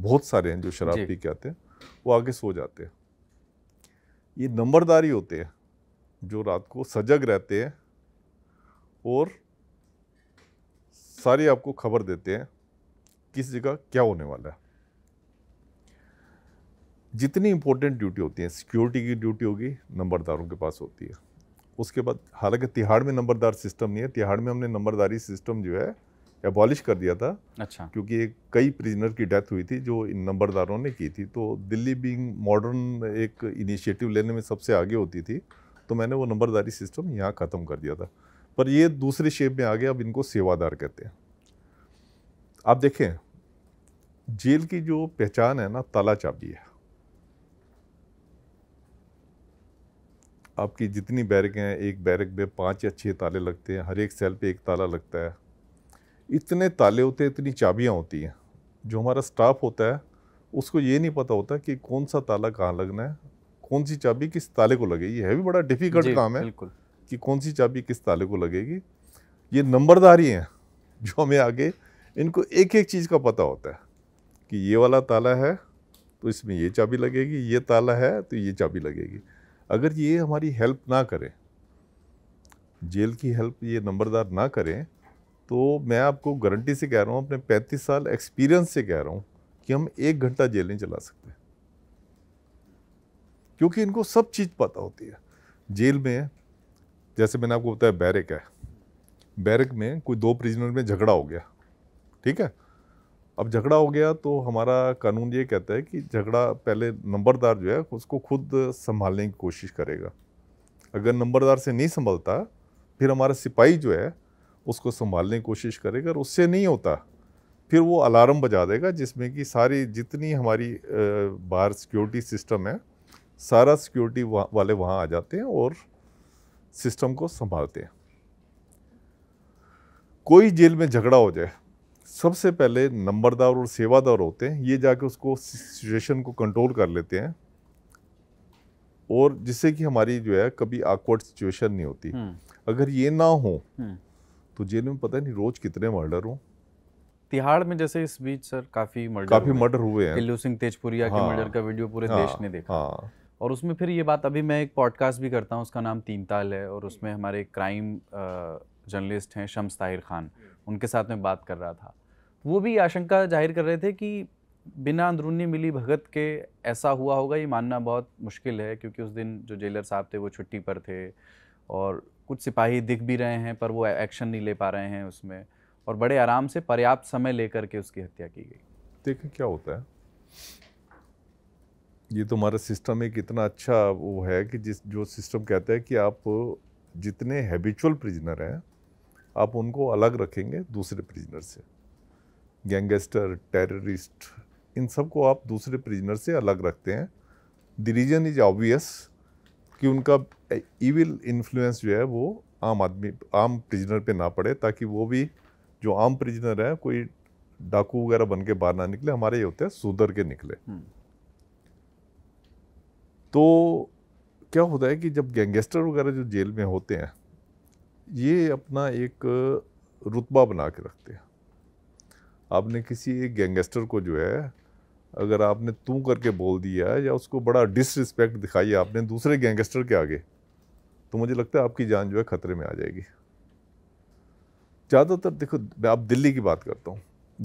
[SPEAKER 1] बहुत सारे हैं जो शराब पी के आते हैं वो आगे सो जाते हैं ये नंबरदारी होते हैं जो रात को सजग रहते हैं और सारी आपको खबर देते हैं किस जगह क्या होने वाला है जितनी इंपॉर्टेंट ड्यूटी होती है सिक्योरिटी की ड्यूटी होगी नंबरदारों के पास होती है उसके बाद हालांकि तिहाड़ में नंबरदार सिस्टम नहीं है तिहाड़ में हमने नंबरदारी सिस्टम जो है एबॉलिश कर दिया था अच्छा क्योंकि एक कई प्रिजनर की डेथ हुई थी जो इन नंबरदारों ने की थी तो दिल्ली बीइंग मॉडर्न एक इनिशिएटिव लेने में सबसे आगे होती थी तो मैंने वो नंबरदारी सिस्टम यहाँ ख़त्म कर दिया था पर ये दूसरे शेप में आ गया अब इनको सेवादार कहते हैं आप देखें जेल की जो पहचान है ना ताला चाबी है आपकी जितनी बैरक हैं एक बैरक में पांच या छह ताले लगते हैं हर एक सेल पे एक ताला लगता है इतने ताले होते हैं इतनी चाबियाँ होती हैं जो हमारा स्टाफ होता है उसको ये नहीं पता होता कि कौन सा ताला कहाँ लगना है कौन सी चाबी किस ताले को लगेगी यह भी बड़ा डिफिकल्ट काम है कि कौन सी चाबी किस ताले को लगेगी ये नंबरदारी हैं जो हमें आगे इनको एक एक चीज़ का पता होता है कि ये वाला ताला है तो इसमें ये चाबी लगेगी ये ताला है तो ये चाबी लगेगी अगर ये हमारी हेल्प ना करें जेल की हेल्प ये नंबरदार ना करें तो मैं आपको गारंटी से कह रहा हूँ अपने पैंतीस साल एक्सपीरियंस से कह रहा हूँ कि हम एक घंटा जेल नहीं चला सकते क्योंकि इनको सब चीज़ पता होती है जेल में जैसे मैंने आपको बताया बैरक है बैरक में कोई दो प्रिजनर में झगड़ा हो गया ठीक है अब झगड़ा हो गया तो हमारा कानून ये कहता है कि झगड़ा पहले नंबरदार जो है उसको खुद संभालने की कोशिश करेगा अगर नंबरदार से नहीं संभलता फिर हमारा सिपाही जो है उसको संभालने की कोशिश करेगा और उससे नहीं होता फिर वो अलार्म बजा देगा जिसमें कि सारी जितनी हमारी बाहर सिक्योरिटी सिस्टम है सारा सिक्योरिटी वा, वाले वहाँ आ जाते हैं और सिस्टम को संभालते हैं कोई जेल में झगड़ा हो जाए सबसे पहले नंबरदार और सेवादार होते हैं ये जाके उसको सिचुएशन को कंट्रोल कर लेते हैं और जिससे कि हमारी जो है कभी आकवर्ड सिचुएशन नहीं होती हम्म। अगर ये ना हो हम्म। तो जेल में पता नहीं रोज कितने मर्डर हों
[SPEAKER 2] तिहाड़ में जैसे इस बीच सर काफी मर्डर काफी मर्डर हुए हैं पिल्लू सिंह तेजपुरिया हाँ, के मर्डर का वीडियो पूरे हाँ, देश ने देखा हाँ, और उसमें फिर ये बात अभी मैं एक पॉडकास्ट भी करता हूँ उसका नाम तीन ताल है और उसमें हमारे क्राइम जर्नलिस्ट हैं शम्स ताहिर खान उनके साथ में बात कर रहा था वो भी आशंका जाहिर कर रहे थे कि बिना अंदरूनी मिली भगत के ऐसा हुआ होगा ये मानना बहुत मुश्किल है क्योंकि उस दिन जो जेलर साहब थे वो छुट्टी पर थे और कुछ सिपाही दिख भी रहे हैं पर वो एक्शन नहीं ले पा रहे हैं उसमें और बड़े आराम से पर्याप्त समय लेकर के उसकी हत्या की गई देखें क्या होता है
[SPEAKER 1] ये तुम्हारा तो सिस्टम एक इतना अच्छा वो है कि जिस जो सिस्टम कहता है कि आप जितने हैबिचुअल प्रिजनर हैं आप उनको अलग रखेंगे दूसरे प्रिजनर से गैंगस्टर टेररिस्ट इन सबको आप दूसरे प्रिजनर से अलग रखते हैं द रीजन इज ऑब्वियस कि उनका ईविल इन्फ्लुएंस जो है वो आम आदमी आम प्रिजनर पे ना पड़े ताकि वो भी जो आम प्रिजनर है कोई डाकू वगैरह बन के बाहर ना निकले हमारे ये होते हैं सुधर के निकले हम्म। तो क्या होता है कि जब गैंगस्टर वगैरह जो जेल में होते हैं ये अपना एक रुतबा बना के रखते हैं आपने किसी एक गैंगस्टर को जो है अगर आपने तू करके बोल दिया या उसको बड़ा डिसरिस्पेक्ट दिखाई आपने दूसरे गैंगस्टर के आगे तो मुझे लगता है आपकी जान जो है खतरे में आ जाएगी ज़्यादातर देखो मैं आप दिल्ली की बात करता हूँ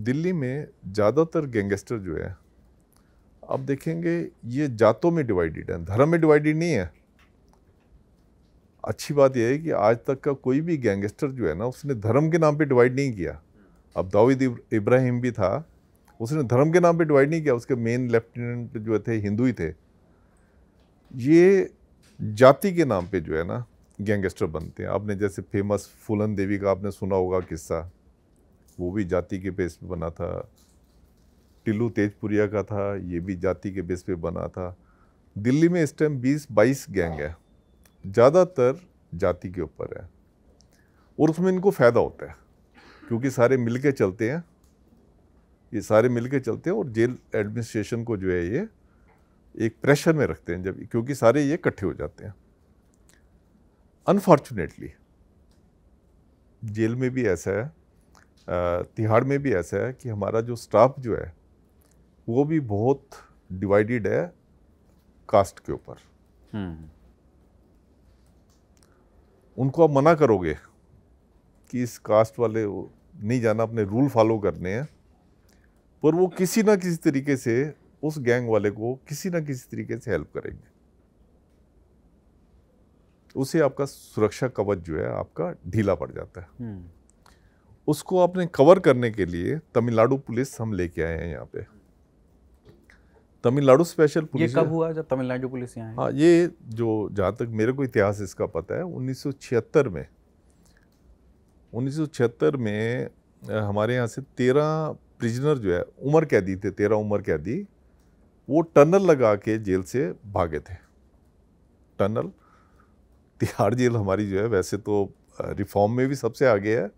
[SPEAKER 1] दिल्ली में ज़्यादातर गैंगस्टर जो है आप देखेंगे ये जातों में डिवाइडेड है धर्म में डिवाइडेड नहीं है अच्छी बात यह है कि आज तक का कोई भी गैंगस्टर जो है ना उसने धर्म के नाम पे डिवाइड नहीं किया अब दाऊद इब्राहिम भी था उसने धर्म के नाम पे डिवाइड नहीं किया उसके मेन लेफ्टिनेंट जो थे हिंदू ही थे ये जाति के नाम पे जो है ना गैंगस्टर बनते हैं आपने जैसे फेमस फूलन देवी का आपने सुना होगा किस्सा वो भी जाति के बेस पे बना था टिल्लू तेजपुरिया का था ये भी जाति के बेस पे बना था दिल्ली में इस टाइम बीस बाईस गैंग है ज़्यादातर जाति के ऊपर है और उसमें इनको फ़ायदा होता है क्योंकि सारे मिल के चलते हैं ये सारे मिल के चलते हैं और जेल एडमिनिस्ट्रेशन को जो है ये एक प्रेशर में रखते हैं जब क्योंकि सारे ये इकट्ठे हो जाते हैं अनफॉर्चुनेटली जेल में भी ऐसा है तिहाड़ में भी ऐसा है कि हमारा जो स्टाफ जो है वो भी बहुत डिवाइडेड है कास्ट के ऊपर हम्म। उनको आप मना करोगे कि इस कास्ट वाले नहीं जाना अपने रूल फॉलो करने हैं पर वो किसी ना किसी तरीके से उस गैंग वाले को किसी ना किसी तरीके से हेल्प करेंगे उसे आपका सुरक्षा कवच जो है आपका ढीला पड़ जाता है हम्म। उसको आपने कवर करने के लिए तमिलनाडु पुलिस हम लेके आए हैं यहाँ पे तमिलनाडु स्पेशल पुलिस ये कब हुआ जब तमिलनाडु पुलिस यहाँ हाँ ये जो जहाँ तक मेरे को इतिहास इसका पता है 1976 में 1976 में हमारे यहाँ से तेरह प्रिजनर जो है उमर कैदी थे तेरह उम्र कैदी वो टनल लगा के जेल से भागे थे टनल तिहाड़ जेल हमारी जो है वैसे तो रिफॉर्म में भी सबसे आगे है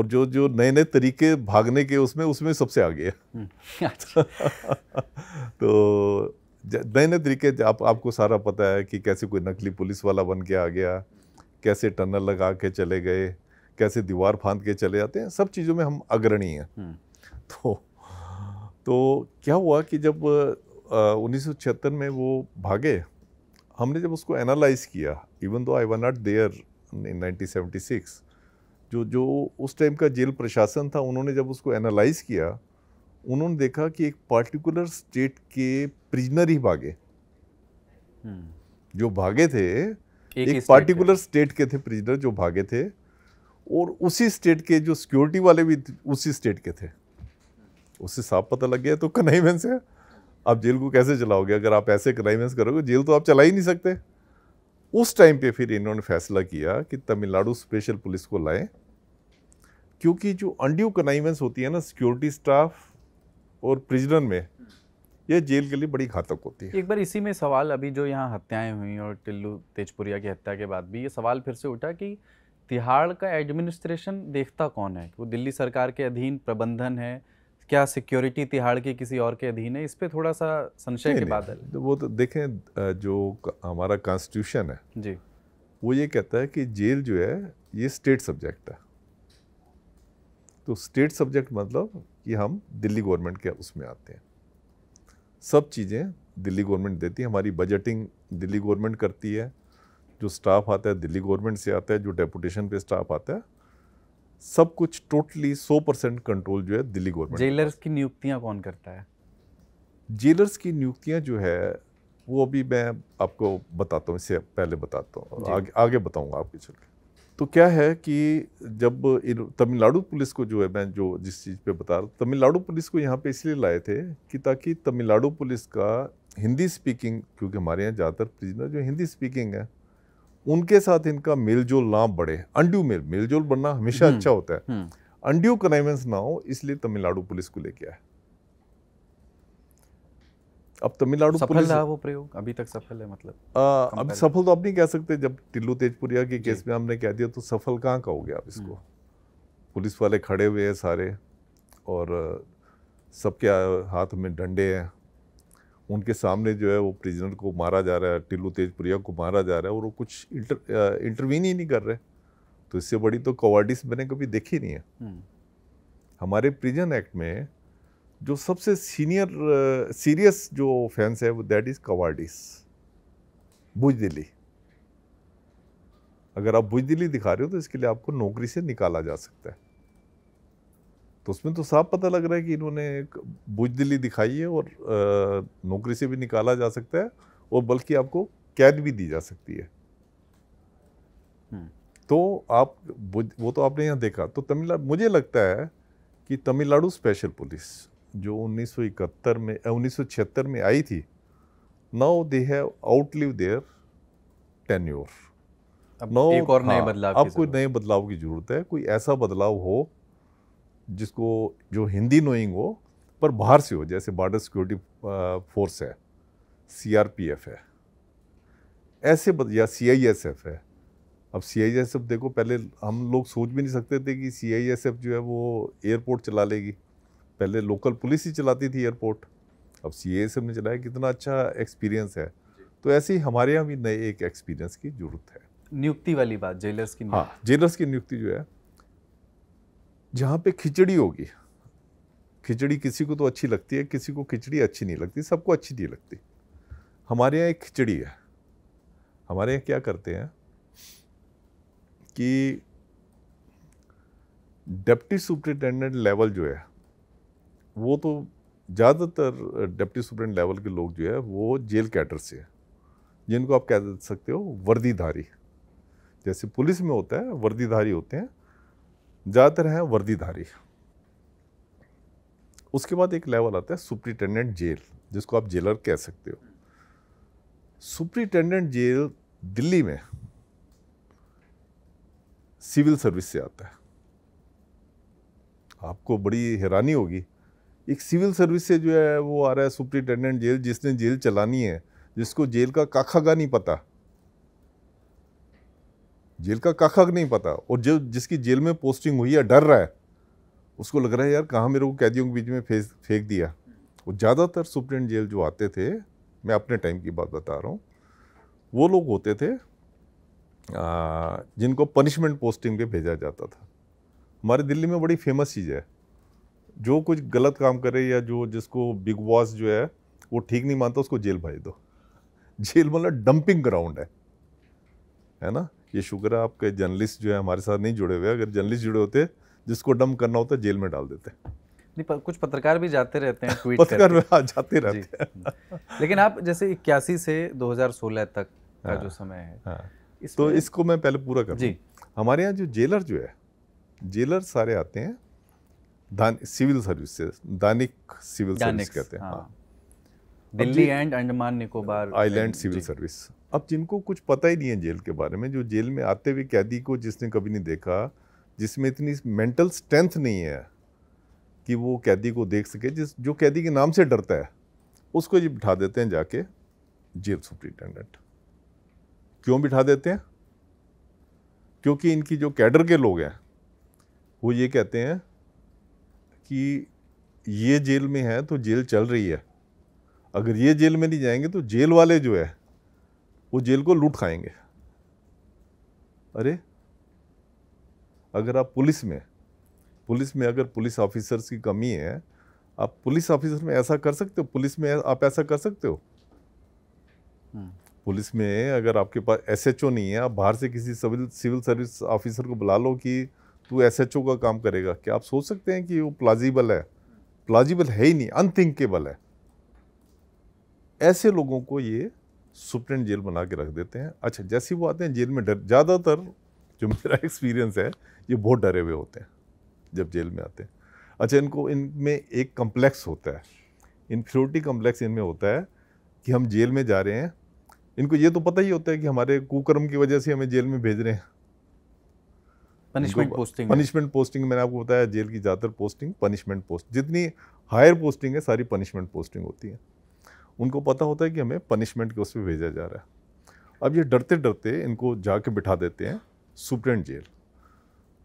[SPEAKER 1] और जो जो नए नए तरीके भागने के उसमें उसमें सबसे आगे है हम्म, अच्छा। तो नए नए तरीके आप आपको सारा पता है कि कैसे कोई नकली पुलिस वाला बन के आ गया कैसे टनल लगा के चले गए कैसे दीवार फांद के चले जाते हैं सब चीज़ों में हम अग्रणी हैं हम्म। तो तो क्या हुआ कि जब उन्नीस में वो भागे हमने जब उसको एनालाइज किया even though I won not there in 1976 जो जो उस टाइम का जेल प्रशासन था उन्होंने जब उसको एनालाइज किया उन्होंने देखा कि एक पार्टिकुलर स्टेट के प्रिजनर ही भागे हम्म। जो भागे थे एक, एक पार्टिकुलर स्टेट के थे प्रिजनर जो भागे थे और उसी स्टेट के जो सिक्योरिटी वाले भी उसी स्टेट के थे उससे साफ पता लग गया तो कन्वेंस है आप जेल को कैसे चलाओगे अगर आप ऐसे कन्वेंस करोगे जेल तो आप चला ही नहीं सकते उस टाइम पे फिर इन्होंने फैसला किया कि तमिलनाडु स्पेशल पुलिस को लाएं क्योंकि जो अंड्यू कन्वेंस होती है ना सिक्योरिटी स्टाफ और प्रिजनर में यह जेल के लिए बड़ी घातक होती है
[SPEAKER 2] एक बार इसी में सवाल अभी जो यहाँ हत्याएं हुई और टिल्लू तेजपुरिया की हत्या के बाद भी ये सवाल फिर से उठा कि तिहाड़ का एडमिनिस्ट्रेशन देखता कौन है वो दिल्ली सरकार के अधीन प्रबंधन है क्या सिक्योरिटी तिहाड़ के किसी और के अधीन है इस पर थोड़ा सा संशय के बादल
[SPEAKER 1] तो वो तो देखें जो हमारा कॉन्स्टिट्यूशन है जी वो ये कहता है कि जेल जो है ये स्टेट सब्जेक्ट है तो स्टेट सब्जेक्ट मतलब कि हम दिल्ली गवर्नमेंट के उसमें आते हैं सब चीज़ें दिल्ली गवर्नमेंट देती है हमारी बजटिंग दिल्ली गवर्नमेंट करती है जो स्टाफ आता है दिल्ली गवर्नमेंट से आता है जो डेपुटेशन पे स्टाफ आता है सब कुछ टोटली सौ परसेंट कंट्रोल जो है दिल्ली गवर्नमेंट
[SPEAKER 2] जेलर्स की नियुक्तियाँ कौन करता है
[SPEAKER 1] जेलर्स की नियुक्तियाँ जो है वो अभी मैं आपको बताता हूँ इससे पहले बताता हूँ आगे आगे बताऊँगा आपके चल के तो क्या है कि जब तमिलनाडु पुलिस को जो है मैं जो जिस चीज़ पे बता रहा हूँ तमिलनाडु पुलिस को यहाँ पे इसलिए लाए थे कि ताकि तमिलनाडु पुलिस का हिंदी स्पीकिंग क्योंकि हमारे यहाँ ज़्यादातर प्रिजनर जो हिंदी स्पीकिंग है उनके साथ इनका मेलजोल ना बढ़े अंड्यू मेल मेलजोल बनना हमेशा हम्म, अच्छा होता है हम्म। अंड्यू कनाइवेंस ना हो इसलिए तमिलनाडु पुलिस को लेके आए अब तमिलनाडु सफल रहा वो
[SPEAKER 2] प्रयोग अभी तक सफल है मतलब
[SPEAKER 1] आ, अब सफल तो आप नहीं कह सकते जब टिल्लू तेजपुरिया के केस में हमने कह दिया तो सफल कहाँ का हो गया आप इसको हम्म। पुलिस वाले खड़े हुए हैं सारे और सबके हाथ में डंडे हैं उनके सामने जो है वो प्रिजनर को मारा जा रहा है टिल्लू तेजप्रिया को मारा जा रहा है और वो कुछ इंटर इंटरवीन ही नहीं कर रहे तो इससे बड़ी तो कवाडिस मैंने कभी देखी नहीं है हम्म। हमारे प्रिजन एक्ट में जो सबसे सीनियर सीरियस जो ऑफेंस है वो दैट इज़ कवाडिस दिल्ली अगर आप दिल्ली दिखा रहे हो तो इसके लिए आपको नौकरी से निकाला जा सकता है तो उसमें तो साफ पता लग रहा है कि इन्होंने एक बुजदिली दिखाई है और नौकरी से भी निकाला जा सकता है और बल्कि आपको कैद भी दी जा सकती है हम्म। तो आप वो तो आपने यहाँ देखा तो तमिलनाडु मुझे लगता है कि तमिलनाडु स्पेशल पुलिस जो 1971 में उन्नीस में आई थी now they have outlive their tenure अब एक और हाँ, नए बदलाव अब कोई नए बदलाव की जरूरत है कोई ऐसा बदलाव हो जिसको जो हिंदी नोइंग हो पर बाहर से हो जैसे बॉर्डर सिक्योरिटी फोर्स है सीआरपीएफ है ऐसे या सीआईएसएफ है अब सीआईएसएफ देखो पहले हम लोग सोच भी नहीं सकते थे कि सीआईएसएफ जो है वो एयरपोर्ट चला लेगी पहले लोकल पुलिस ही चलाती थी एयरपोर्ट अब सी आई एस एफ ने चलाया कितना अच्छा एक्सपीरियंस है तो ऐसे ही हमारे यहाँ भी नए एक एक्सपीरियंस की जरूरत है
[SPEAKER 2] नियुक्ति वाली बात जेलर्स की हाँ
[SPEAKER 1] जेलर्स की नियुक्ति जो है जहाँ पे खिचड़ी होगी खिचड़ी किसी को तो अच्छी लगती है किसी को खिचड़ी अच्छी नहीं लगती सबको अच्छी नहीं लगती हमारे यहाँ एक खिचड़ी है हमारे यहाँ क्या करते हैं कि डेप्टी सुप्रिटेंडेंट लेवल जो है वो तो ज़्यादातर डेप्टी सुप्रिटेंडेंट लेवल के लोग जो है वो जेल कैडर से है जिनको आप कह सकते हो वर्दीधारी जैसे पुलिस में होता है वर्दीधारी होते हैं ज़्यादातर हैं वर्दीधारी उसके बाद एक लेवल आता है सुप्रिटेंडेंट जेल जिसको आप जेलर कह सकते हो सुप्रिटेंडेंट जेल दिल्ली में सिविल सर्विस से आता है आपको बड़ी हैरानी होगी एक सिविल सर्विस से जो है वो आ रहा है सुप्रिटेंडेंट जेल जिसने जेल चलानी है जिसको जेल का काखागा नहीं पता जेल का कखक नहीं पता और जो जिसकी जेल में पोस्टिंग हुई है डर रहा है उसको लग रहा है यार कहाँ मेरे को कैदियों के बीच में फेंक फेंक दिया वो ज़्यादातर सुप्रेंट जेल जो आते थे मैं अपने टाइम की बात बता रहा हूँ वो लोग होते थे आ, जिनको पनिशमेंट पोस्टिंग पे भेजा जाता था हमारे दिल्ली में बड़ी फेमस चीज़ है जो कुछ गलत काम करे या जो जिसको बिग बॉस जो है वो ठीक नहीं मानता उसको जेल भेज दो जेल मतलब डंपिंग ग्राउंड है है ना ये शुक्र है आपके जर्नलिस्ट जो है हमारे साथ नहीं जुड़े हुए अगर जर्नलिस्ट जुड़े होते जिसको डम करना होता जेल में डाल
[SPEAKER 2] देते नहीं पर कुछ पत्रकार भी जाते रहते हैं ट्वीट पत्रकार करते। हाँ, जाते रहते हैं लेकिन आप जैसे इक्यासी से 2016 तक का हाँ, जो समय है हाँ।
[SPEAKER 1] इस तो इसको मैं पहले पूरा कर जी हमारे
[SPEAKER 2] यहाँ जो जेलर जो
[SPEAKER 1] है जेलर सारे आते हैं दान सिविल सर्विस से दानिक सिविल सर्विस कहते हैं हाँ।
[SPEAKER 2] Delhi and Andaman Nicobar island
[SPEAKER 1] civil service अब जिनको कुछ पता ही नहीं है जेल के बारे में जो जेल में आते हुए कैदी को जिसने कभी नहीं देखा जिसमें इतनी मेंटल स्ट्रेंथ नहीं है कि वो कैदी को देख सके जिस जो कैदी के नाम से डरता है उसको जी बिठा देते हैं जाके जेल सुप्रिंटेंडेंट क्यों बिठा देते हैं क्योंकि इनकी जो कैडर के लोग हैं वो ये कहते हैं कि ये जेल में है तो जेल चल रही है अगर ये जेल में नहीं जाएंगे तो जेल वाले जो है वो जेल को लूट खाएंगे अरे अगर आप पुलिस में पुलिस में अगर पुलिस ऑफिसर्स की कमी है आप पुलिस ऑफिसर में ऐसा कर सकते हो पुलिस में आप ऐसा कर सकते हो हम्म। पुलिस में अगर आपके पास एसएचओ नहीं है आप बाहर से किसी सिविल सिविल सर्विस ऑफिसर को बुला लो कि तू एसएचओ का काम करेगा क्या आप सोच सकते हैं कि वो प्लाजिबल है प्लाजिबल है ही नहीं अनथिंकेबल है ऐसे लोगों को ये सुप्रेंट जेल बना के रख देते हैं अच्छा जैसे वो आते हैं जेल में डर ज़्यादातर जो मेरा एक्सपीरियंस है ये बहुत डरे हुए होते हैं जब जेल में आते हैं अच्छा इनको इनमें एक कम्प्लेक्स होता है इन्फ्योरिटी कम्प्लेक्स इनमें होता है कि हम जेल में जा रहे हैं इनको ये तो पता ही होता है कि हमारे कुकर्म की वजह से हमें जेल में भेज रहे हैं पनिशमेंट पोस्टिंग पनिशमेंट पोस्टिंग मैंने आपको बताया जेल की ज़्यादातर पोस्टिंग पनिशमेंट पोस्ट जितनी हायर पोस्टिंग है सारी पनिशमेंट पोस्टिंग होती है उनको पता होता है कि हमें पनिशमेंट के उस पर भेजा जा रहा है अब ये डरते डरते इनको जाके बिठा देते हैं सुप्रेंट जेल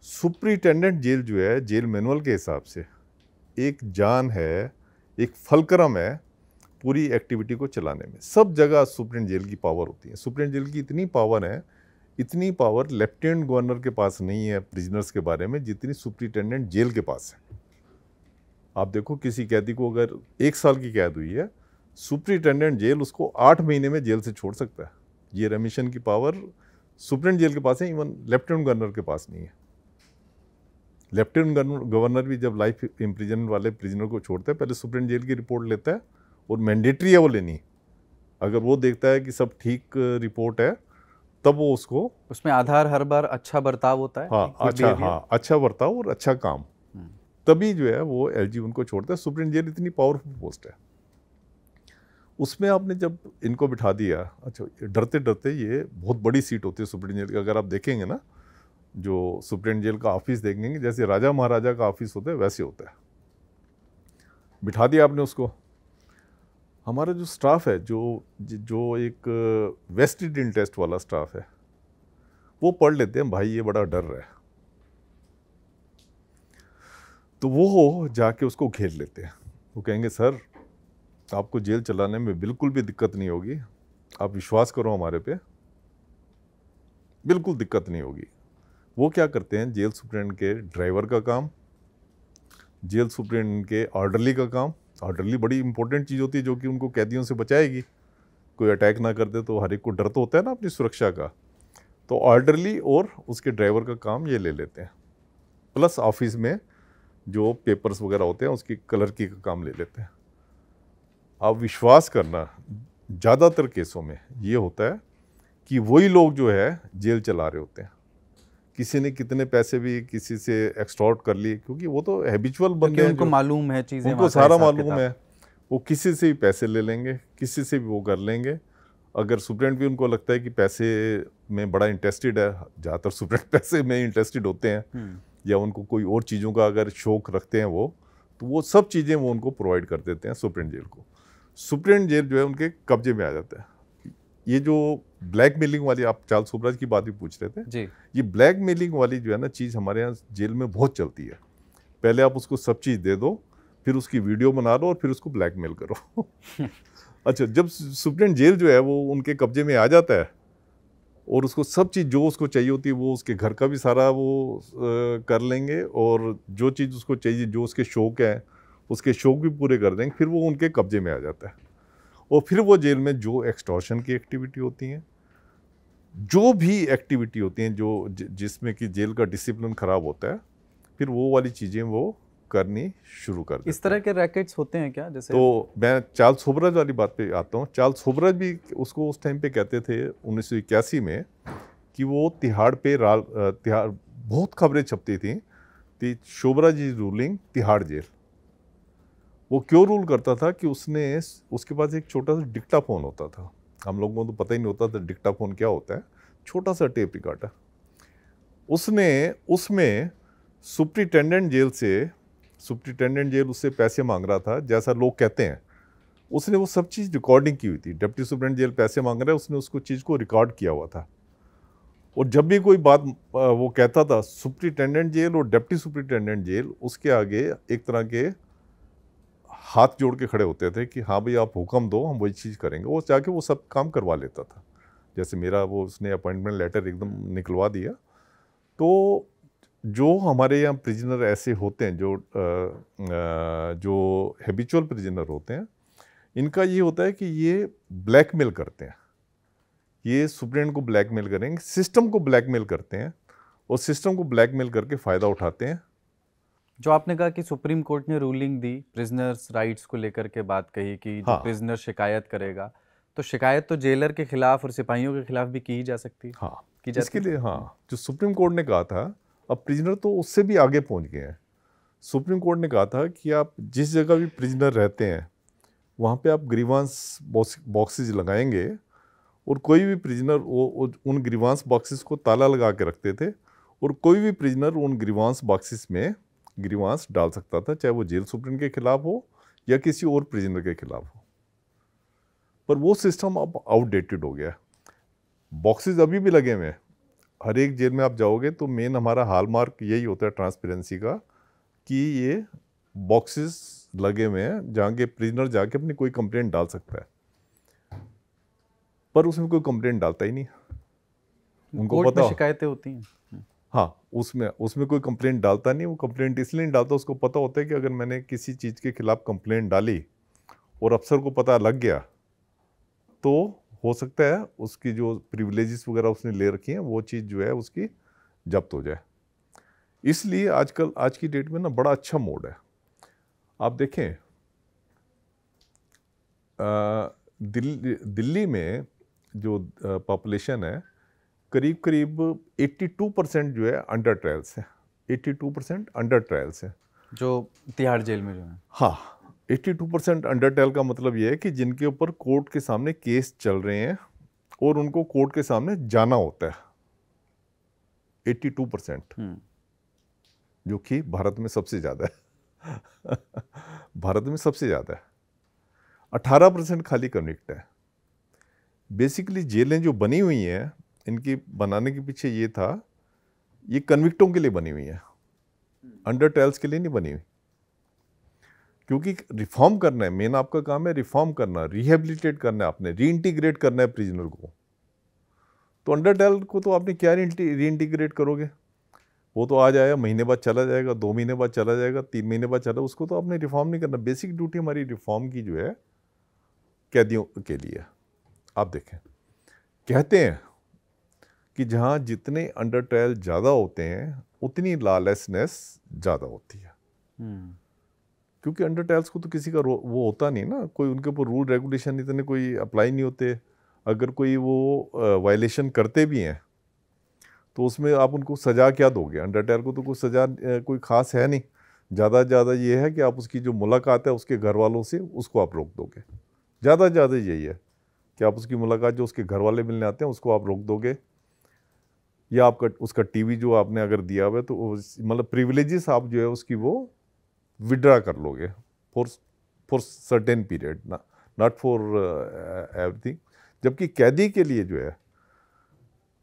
[SPEAKER 1] सुप्रिटेंडेंट जेल जो है जेल मैनुअल के हिसाब से एक जान है एक फलक्रम है पूरी एक्टिविटी को चलाने में सब जगह सुप्रेंट जेल की पावर होती है सुप्रेंट जेल की इतनी पावर है इतनी पावर लेफ्टिनेंट गवर्नर के पास नहीं है प्रिजनर्स के बारे में जितनी सुप्रिटेंडेंट जेल के पास है आप देखो किसी कैदी को अगर एक साल की कैद हुई है सुप्रिंटेंडेंट जेल उसको आठ महीने में जेल से छोड़ सकता है ये रेमिशन की पावर सुप्रिंट जेल के पास है इवन लेफ्टिनेंट गवर्नर के पास नहीं है लेफ्टिनेंट गवर्नर भी जब लाइफ इम्प्रिजन वाले प्रिजनर को छोड़ता है पहले सुप्रीम जेल की रिपोर्ट लेता है और मैंडेटरी है वो लेनी अगर वो देखता है कि सब ठीक रिपोर्ट है तब वो उसको
[SPEAKER 2] उसमें आधार हर बार अच्छा बर्ताव होता है हाँ अच्छा हाँ
[SPEAKER 1] अच्छा बर्ताव और अच्छा काम हम्म। तभी जो है वो एल जी उनको छोड़ता है सुप्रीम जेल इतनी पावरफुल पोस्ट है उसमें आपने जब इनको बिठा दिया अच्छा डरते डरते ये बहुत बड़ी सीट होती है सुप्रीम जेल की अगर आप देखेंगे ना जो सुप्रीम जेल का ऑफिस देखेंगे जैसे राजा महाराजा का ऑफिस होता है वैसे होता है बिठा दिया आपने उसको हमारा जो स्टाफ है जो जो एक वेस्ट इंडियन टेस्ट वाला स्टाफ है वो पढ़ लेते हैं भाई ये बड़ा डर रहा है तो वो जाके उसको घेर लेते हैं वो कहेंगे सर आपको जेल चलाने में बिल्कुल भी दिक्कत नहीं होगी आप विश्वास करो हमारे पे बिल्कुल दिक्कत नहीं होगी वो क्या करते हैं जेल सुप्रेंड के ड्राइवर का काम जेल सुप्रेंड के ऑर्डरली का काम ऑर्डरली बड़ी इंपॉर्टेंट चीज़ होती है जो कि उनको कैदियों से बचाएगी कोई अटैक ना कर दे तो हर एक को डर तो होता है ना अपनी सुरक्षा का तो ऑर्डरली और उसके ड्राइवर का काम ये ले लेते हैं प्लस ऑफिस में जो पेपर्स वगैरह होते हैं उसकी कलर की का काम ले लेते हैं अब विश्वास करना ज़्यादातर केसों में ये होता है कि वही लोग जो है जेल चला रहे होते हैं किसी ने कितने पैसे भी किसी से एक्सटॉर्ट कर लिए क्योंकि वो तो हैबिचुअल बन गए उनको मालूम है चीज़ें उनको सारा मालूम है वो किसी से भी पैसे ले लेंगे किसी से भी वो कर लेंगे अगर सुप्रेंट भी उनको लगता है कि पैसे में बड़ा इंटरेस्टेड है ज़्यादातर सुप्रेंट पैसे में इंटरेस्टेड होते हैं हम्म। या उनको कोई और चीज़ों का अगर शौक रखते हैं वो तो वो सब चीज़ें वो उनको प्रोवाइड कर देते हैं सुप्रेंट जेल को सुप्रीन जेल जो है उनके कब्जे में आ जाता है ये जो ब्लैक मेलिंग वाली आप चाल सुबराज की बात भी पूछ रहे थे जी ये ब्लैक मेलिंग वाली जो है ना चीज़ हमारे यहाँ जेल में बहुत चलती है पहले आप उसको सब चीज़ दे दो फिर उसकी वीडियो बना लो और फिर उसको ब्लैकमेल करो अच्छा जब सुप्रीन जेल जो है वो उनके कब्जे में आ जाता है और उसको सब चीज़ जो उसको चाहिए होती है वो उसके घर का भी सारा वो आ, कर लेंगे और जो चीज़ उसको चाहिए जो उसके शौक हैं उसके शौक भी पूरे कर देंगे फिर वो उनके कब्जे में आ जाता है और फिर वो जेल में जो एक्सटॉर्शन की एक्टिविटी होती हैं जो भी एक्टिविटी होती हैं जो जिसमें कि जेल का डिसिप्लिन ख़राब होता है फिर वो वाली चीज़ें वो करनी शुरू कर
[SPEAKER 2] इस तरह के रैकेट्स होते हैं क्या जैसे तो
[SPEAKER 1] मैं चार्ल्स होबराज वाली बात पे आता हूँ चार्ल्स होबराज भी उसको उस टाइम पे कहते थे उन्नीस में कि वो तिहाड़ पे राल तिहाड़ बहुत खबरें छपती थी कि Sobhraj is ruling Tihar jail वो क्यों रूल करता था कि उसने उसके पास एक छोटा सा डिक्टा फ़ोन होता था हम लोगों को तो पता ही नहीं होता था डिक्टा फ़ोन क्या होता है छोटा सा टेप रिकॉर्डर उसने उसमें सुप्रिटेंडेंट जेल से सुप्रिटेंडेंट जेल उससे पैसे मांग रहा था जैसा लोग कहते हैं उसने वो सब चीज़ रिकॉर्डिंग की हुई थी डिप्टी सुप्रेंट जेल पैसे मांग रहा है उसने उसको चीज़ को रिकॉर्ड किया हुआ था और जब भी कोई बात वो कहता था सुप्रिटेंडेंट जेल और डिप्टी सुप्रिटेंडेंट जेल उसके आगे एक तरह के हाथ जोड़ के खड़े होते थे कि हाँ भाई आप हुक्म दो हम वही चीज़ करेंगे वो जाके वो सब काम करवा लेता था जैसे मेरा वो उसने अपॉइंटमेंट लेटर एकदम निकलवा दिया तो जो हमारे यहाँ प्रिजनर ऐसे होते हैं जो आ, आ, जो हैबिचुअल प्रिजनर होते हैं इनका ये होता है कि ये ब्लैकमेल करते हैं ये सुप्रीम को ब्लैकमेल करेंगे सिस्टम को ब्लैकमेल करते हैं और सिस्टम को ब्लैकमेल करके फ़ायदा उठाते हैं
[SPEAKER 2] जो आपने कहा कि सुप्रीम कोर्ट ने रूलिंग दी प्रिजनर्स राइट्स को लेकर के बात कही कि हाँ। प्रिजनर शिकायत करेगा तो शिकायत तो जेलर के खिलाफ और सिपाहियों के खिलाफ भी की जा सकती हाँ की जा इसके लिए हाँ
[SPEAKER 1] जो सुप्रीम कोर्ट ने कहा था अब प्रिजनर तो उससे भी आगे पहुँच गए हैं सुप्रीम कोर्ट ने कहा था कि आप जिस जगह भी प्रिजनर रहते हैं वहाँ पर आप ग्रीवांस बॉक्सेज लगाएंगे और कोई भी प्रिजनर वो उन ग्रीवांस बॉक्सेस को ताला लगा के रखते थे और कोई भी प्रिजनर उन ग्रीवांस बॉक्सेस में ग्रीवांस डाल सकता था चाहे वो जेल सुप्रिंट के खिलाफ हो या किसी और प्रिजनर के खिलाफ हो पर वो सिस्टम अब आउटडेटेड हो गया बॉक्सेस अभी भी लगे हुए हैं हर एक जेल में आप जाओगे तो मेन हमारा हालमार्क यही होता है ट्रांसपेरेंसी का कि ये बॉक्सेस लगे हुए हैं जहाँ के प्रिजनर जाके अपनी कोई कंप्लेंट डाल सकता है पर उसमें कोई कंप्लेंट डालता ही नहीं उनको पता
[SPEAKER 2] शिकायतें होती हैं
[SPEAKER 1] हाँ उसमें उसमें कोई कंप्लेंट डालता नहीं वो कंप्लेंट इसलिए नहीं डालता उसको पता होता है कि अगर मैंने किसी चीज़ के खिलाफ कंप्लेंट डाली और अफसर को पता लग गया तो हो सकता है उसकी जो प्रिविलेजेस वगैरह उसने ले रखी हैं वो चीज़ जो है उसकी जब्त हो जाए इसलिए आजकल आज की डेट में ना बड़ा अच्छा मोड है आप देखें आ, दिल, दिल्ली में जो पॉपुलेशन है करीब करीब 82 परसेंट जो है अंडर ट्रायल्स है 82 परसेंट अंडर ट्रायल्स है जो तिहाड़ जेल में जो है हाँ 82 परसेंट अंडर ट्रायल का मतलब ये है कि जिनके ऊपर कोर्ट के सामने केस चल रहे हैं और उनको कोर्ट के सामने जाना होता है 82 परसेंट हम्म। जो कि भारत में सबसे ज़्यादा है भारत में सबसे ज़्यादा है 18 परसेंट खाली कन्विक्ट है बेसिकली जेलें जो बनी हुई हैं इनके बनाने के पीछे ये था ये कन्विक्टों के लिए बनी हुई है अंडर ट्रायल्स के लिए नहीं बनी हुई क्योंकि रिफॉर्म करना है मेन आपका काम है रिफॉर्म करना रिहेबिलिटेट करना है आपने रीइंटीग्रेट करना है प्रिजनर को तो अंडर ट्रायल को तो आपने क्या रीइंटीग्रेट करोगे वो तो आ जाएगा महीने बाद चला जाएगा दो महीने बाद चला जाएगा तीन महीने बाद चला उसको तो आपने रिफॉर्म नहीं करना बेसिक ड्यूटी हमारी रिफॉर्म की जो है कैदियों के लिए आप देखें कहते हैं कि जहाँ जितने अंडर ट्रायल ज़्यादा होते हैं उतनी लालसनेस ज़्यादा होती है हम्म। क्योंकि अंडर ट्रायल्स को तो किसी का वो होता नहीं ना कोई उनके ऊपर रूल रेगुलेशन इतने कोई अप्लाई नहीं होते अगर कोई वो वायलेशन करते भी हैं तो उसमें आप उनको सज़ा क्या दोगे अंडर ट्रायल को तो कोई सज़ा कोई ख़ास है नहीं ज़्यादा से ज़्यादा ये है कि आप उसकी जो मुलाकात है उसके घर वालों से उसको आप रोक दोगे ज़्यादा से ज़्यादा यही है कि आप उसकी मुलाकात जो उसके घर वाले मिलने आते हैं उसको आप रोक दोगे या आपका उसका टीवी जो आपने अगर दिया हुआ है तो मतलब प्रिविलेजेस आप जो है उसकी वो विड्रा कर लोगे फॉर फॉर सर्टेन पीरियड ना नॉट फॉर एवरीथिंग जबकि कैदी के लिए जो है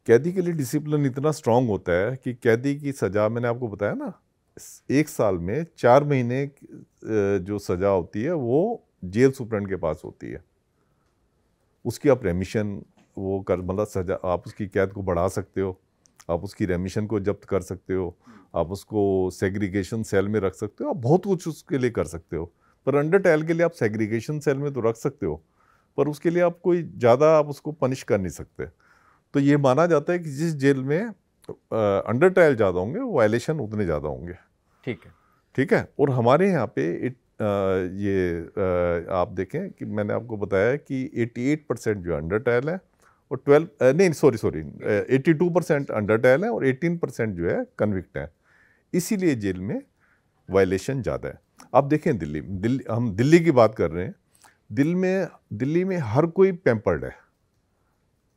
[SPEAKER 1] कैदी के लिए डिसिप्लिन इतना स्ट्रांग होता है कि कैदी की सज़ा मैंने आपको बताया ना एक साल में चार महीने uh, जो सज़ा होती है वो जेल सुप्रेंट के पास होती है उसकी आप रेमिशन वो कर मतलब सजा आप उसकी कैद को बढ़ा सकते हो आप उसकी रेमिशन को जब्त कर सकते हो आप उसको सेग्रीगेशन सेल में रख सकते हो आप बहुत कुछ उसके लिए कर सकते हो पर अंडर टैल के लिए आप सेग्रीगेशन सेल में तो रख सकते हो पर उसके लिए आप कोई ज़्यादा आप उसको पनिश कर नहीं सकते तो ये माना जाता है कि जिस जेल में अंडर ट्रायल ज़्यादा होंगे वायलेशन उतने ज़्यादा होंगे ठीक है ठीक है और हमारे यहाँ पे इट आ, ये आ, आप देखें कि मैंने आपको बताया कि 88 परसेंट जो अंडर ट्रायल है और नहीं sorry sorry eighty two percent under trial है और एटीन परसेंट जो है कन्विक्ट है इसीलिए जेल में वायलेशन ज़्यादा है अब देखें दिल्ली दिल्ली हम दिल्ली की बात कर रहे हैं दिल में दिल्ली में हर कोई पेम्पर्ड है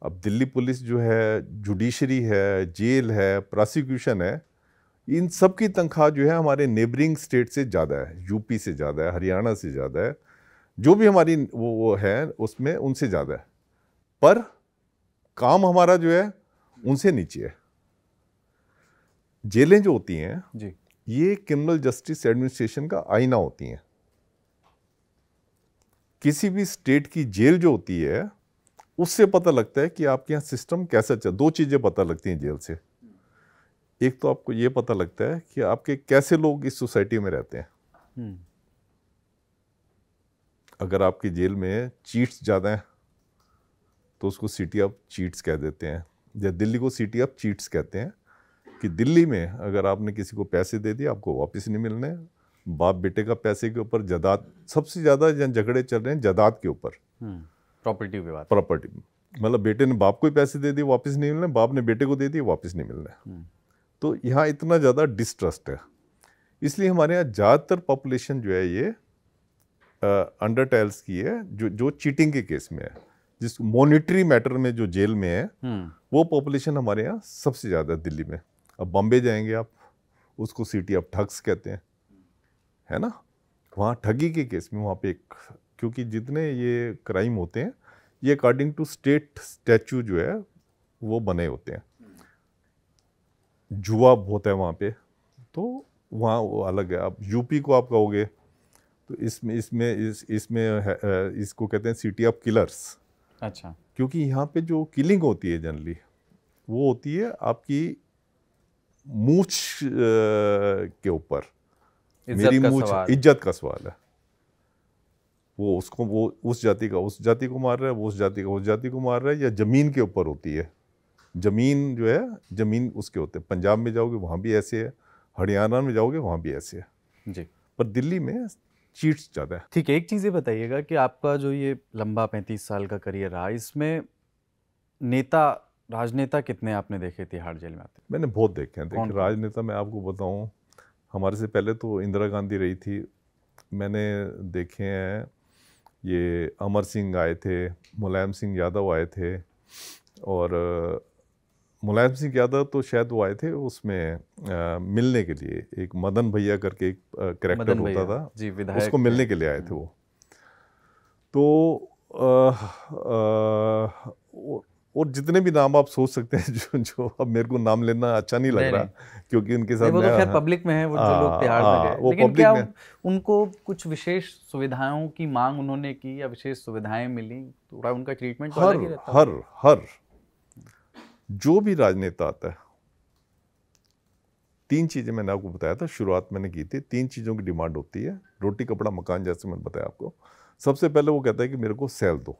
[SPEAKER 1] अब दिल्ली पुलिस जो है जुडिशरी है जेल है प्रोसिक्यूशन है इन सब की तनख्वाह जो है हमारे नेबरिंग स्टेट से ज़्यादा है यूपी से ज़्यादा है हरियाणा से ज़्यादा है जो भी हमारी वो, वो है उसमें उनसे ज़्यादा है पर काम हमारा जो है उनसे नीचे है जेलें जो होती हैं जी ये क्रिमिनल जस्टिस एडमिनिस्ट्रेशन का आईना होती हैं किसी भी स्टेट की जेल जो होती है उससे पता लगता है कि आपके यहाँ सिस्टम कैसा चल दो चीज़ें पता लगती हैं जेल से एक तो आपको ये पता लगता है कि आपके कैसे लोग इस सोसाइटी में रहते हैं हम्म। अगर आपकी जेल में चीट्स ज़्यादा हैं तो उसको सिटी ऑफ चीट्स कह देते हैं या दिल्ली को सिटी ऑफ चीट्स कहते हैं कि दिल्ली में अगर आपने किसी को पैसे दे दिए आपको वापस नहीं मिलने बाप बेटे का पैसे के ऊपर जदाद सबसे ज़्यादा झगड़े चल रहे हैं जदाद के ऊपर
[SPEAKER 2] प्रॉपर्टी बाद
[SPEAKER 1] प्रॉपर्टी मतलब बेटे ने बाप को ही पैसे दे दिए वापस नहीं मिलने बाप ने बेटे को दे दिए वापस नहीं मिलने हम्म। तो यहाँ इतना ज़्यादा डिस्ट्रस्ट है इसलिए हमारे यहाँ ज़्यादातर पॉपुलेशन जो है ये अंडर टाइल्स की है जो जो चीटिंग के केस में है जिस मॉनिटरी मैटर में जो जेल में है हम्म। वो पॉपुलेशन हमारे यहाँ सबसे ज़्यादा है दिल्ली में अब बॉम्बे जाएंगे आप उसको सिटी ऑफ ठग्स कहते हैं है ना वहाँ ठगी के केस में वहाँ पे एक क्योंकि जितने ये क्राइम होते हैं ये अकॉर्डिंग टू स्टेट स्टैचू जो है वो बने होते हैं जुआ बहुत है वहाँ पे तो वहाँ वो अलग है आप यूपी को आप कहोगे तो इसमें इसमें इस इसमें इस इसको कहते हैं सिटी ऑफ किलर्स अच्छा क्योंकि यहाँ पे जो किलिंग होती है जनरली वो होती है आपकी मूछ के ऊपर मेरी मूछ इज्जत का सवाल है वो उसको वो उस जाति का उस जाति को मार रहा है वो उस जाति का उस जाति को मार रहा है या ज़मीन के ऊपर होती है ज़मीन जो है ज़मीन उसके होते हैं पंजाब में जाओगे वहाँ भी ऐसे है हरियाणा में जाओगे वहाँ भी ऐसे है जी पर दिल्ली
[SPEAKER 2] में चीट्स ज़्यादा है ठीक है एक चीज़ ये बताइएगा कि आपका जो ये लंबा पैंतीस साल का करियर रहा इसमें नेता राजनेता कितने आपने देखे तिहाड़ जेल में आते
[SPEAKER 1] मैंने बहुत देखे हैं देखिए
[SPEAKER 2] राजनेता मैं आपको बताऊँ हमारे से पहले तो इंदिरा गांधी रही थी
[SPEAKER 1] मैंने देखे हैं ये अमर सिंह आए थे मुलायम सिंह यादव आए थे और मुलायम सिंह यादव तो शायद वो आए थे उसमें आ, मिलने के लिए एक मदन भैया करके एक करेक्टर होता था जी विधायक उसको मिलने के लिए आए थे वो हम्म। तो आ, आ, और जितने भी नाम आप सोच सकते हैं जो जो अब मेरे को नाम लेना अच्छा नहीं लग नहीं, रहा नहीं। क्योंकि उनके साथ वो तो खैर पब्लिक में है वो आ, जो लोग हाँ, प्यार आ, हाँ, में वो लेकिन क्या में...
[SPEAKER 2] उनको कुछ विशेष सुविधाओं की मांग उन्होंने की या विशेष सुविधाएं मिली थोड़ा उनका ट्रीटमेंट तो हर हर
[SPEAKER 1] हर जो भी राजनेता आता है तीन चीज़ें मैंने आपको बताया था शुरुआत मैंने की थी तीन चीज़ों की डिमांड होती है रोटी कपड़ा मकान जैसे मैंने बताया आपको सबसे पहले वो कहता है कि मेरे को सेल दो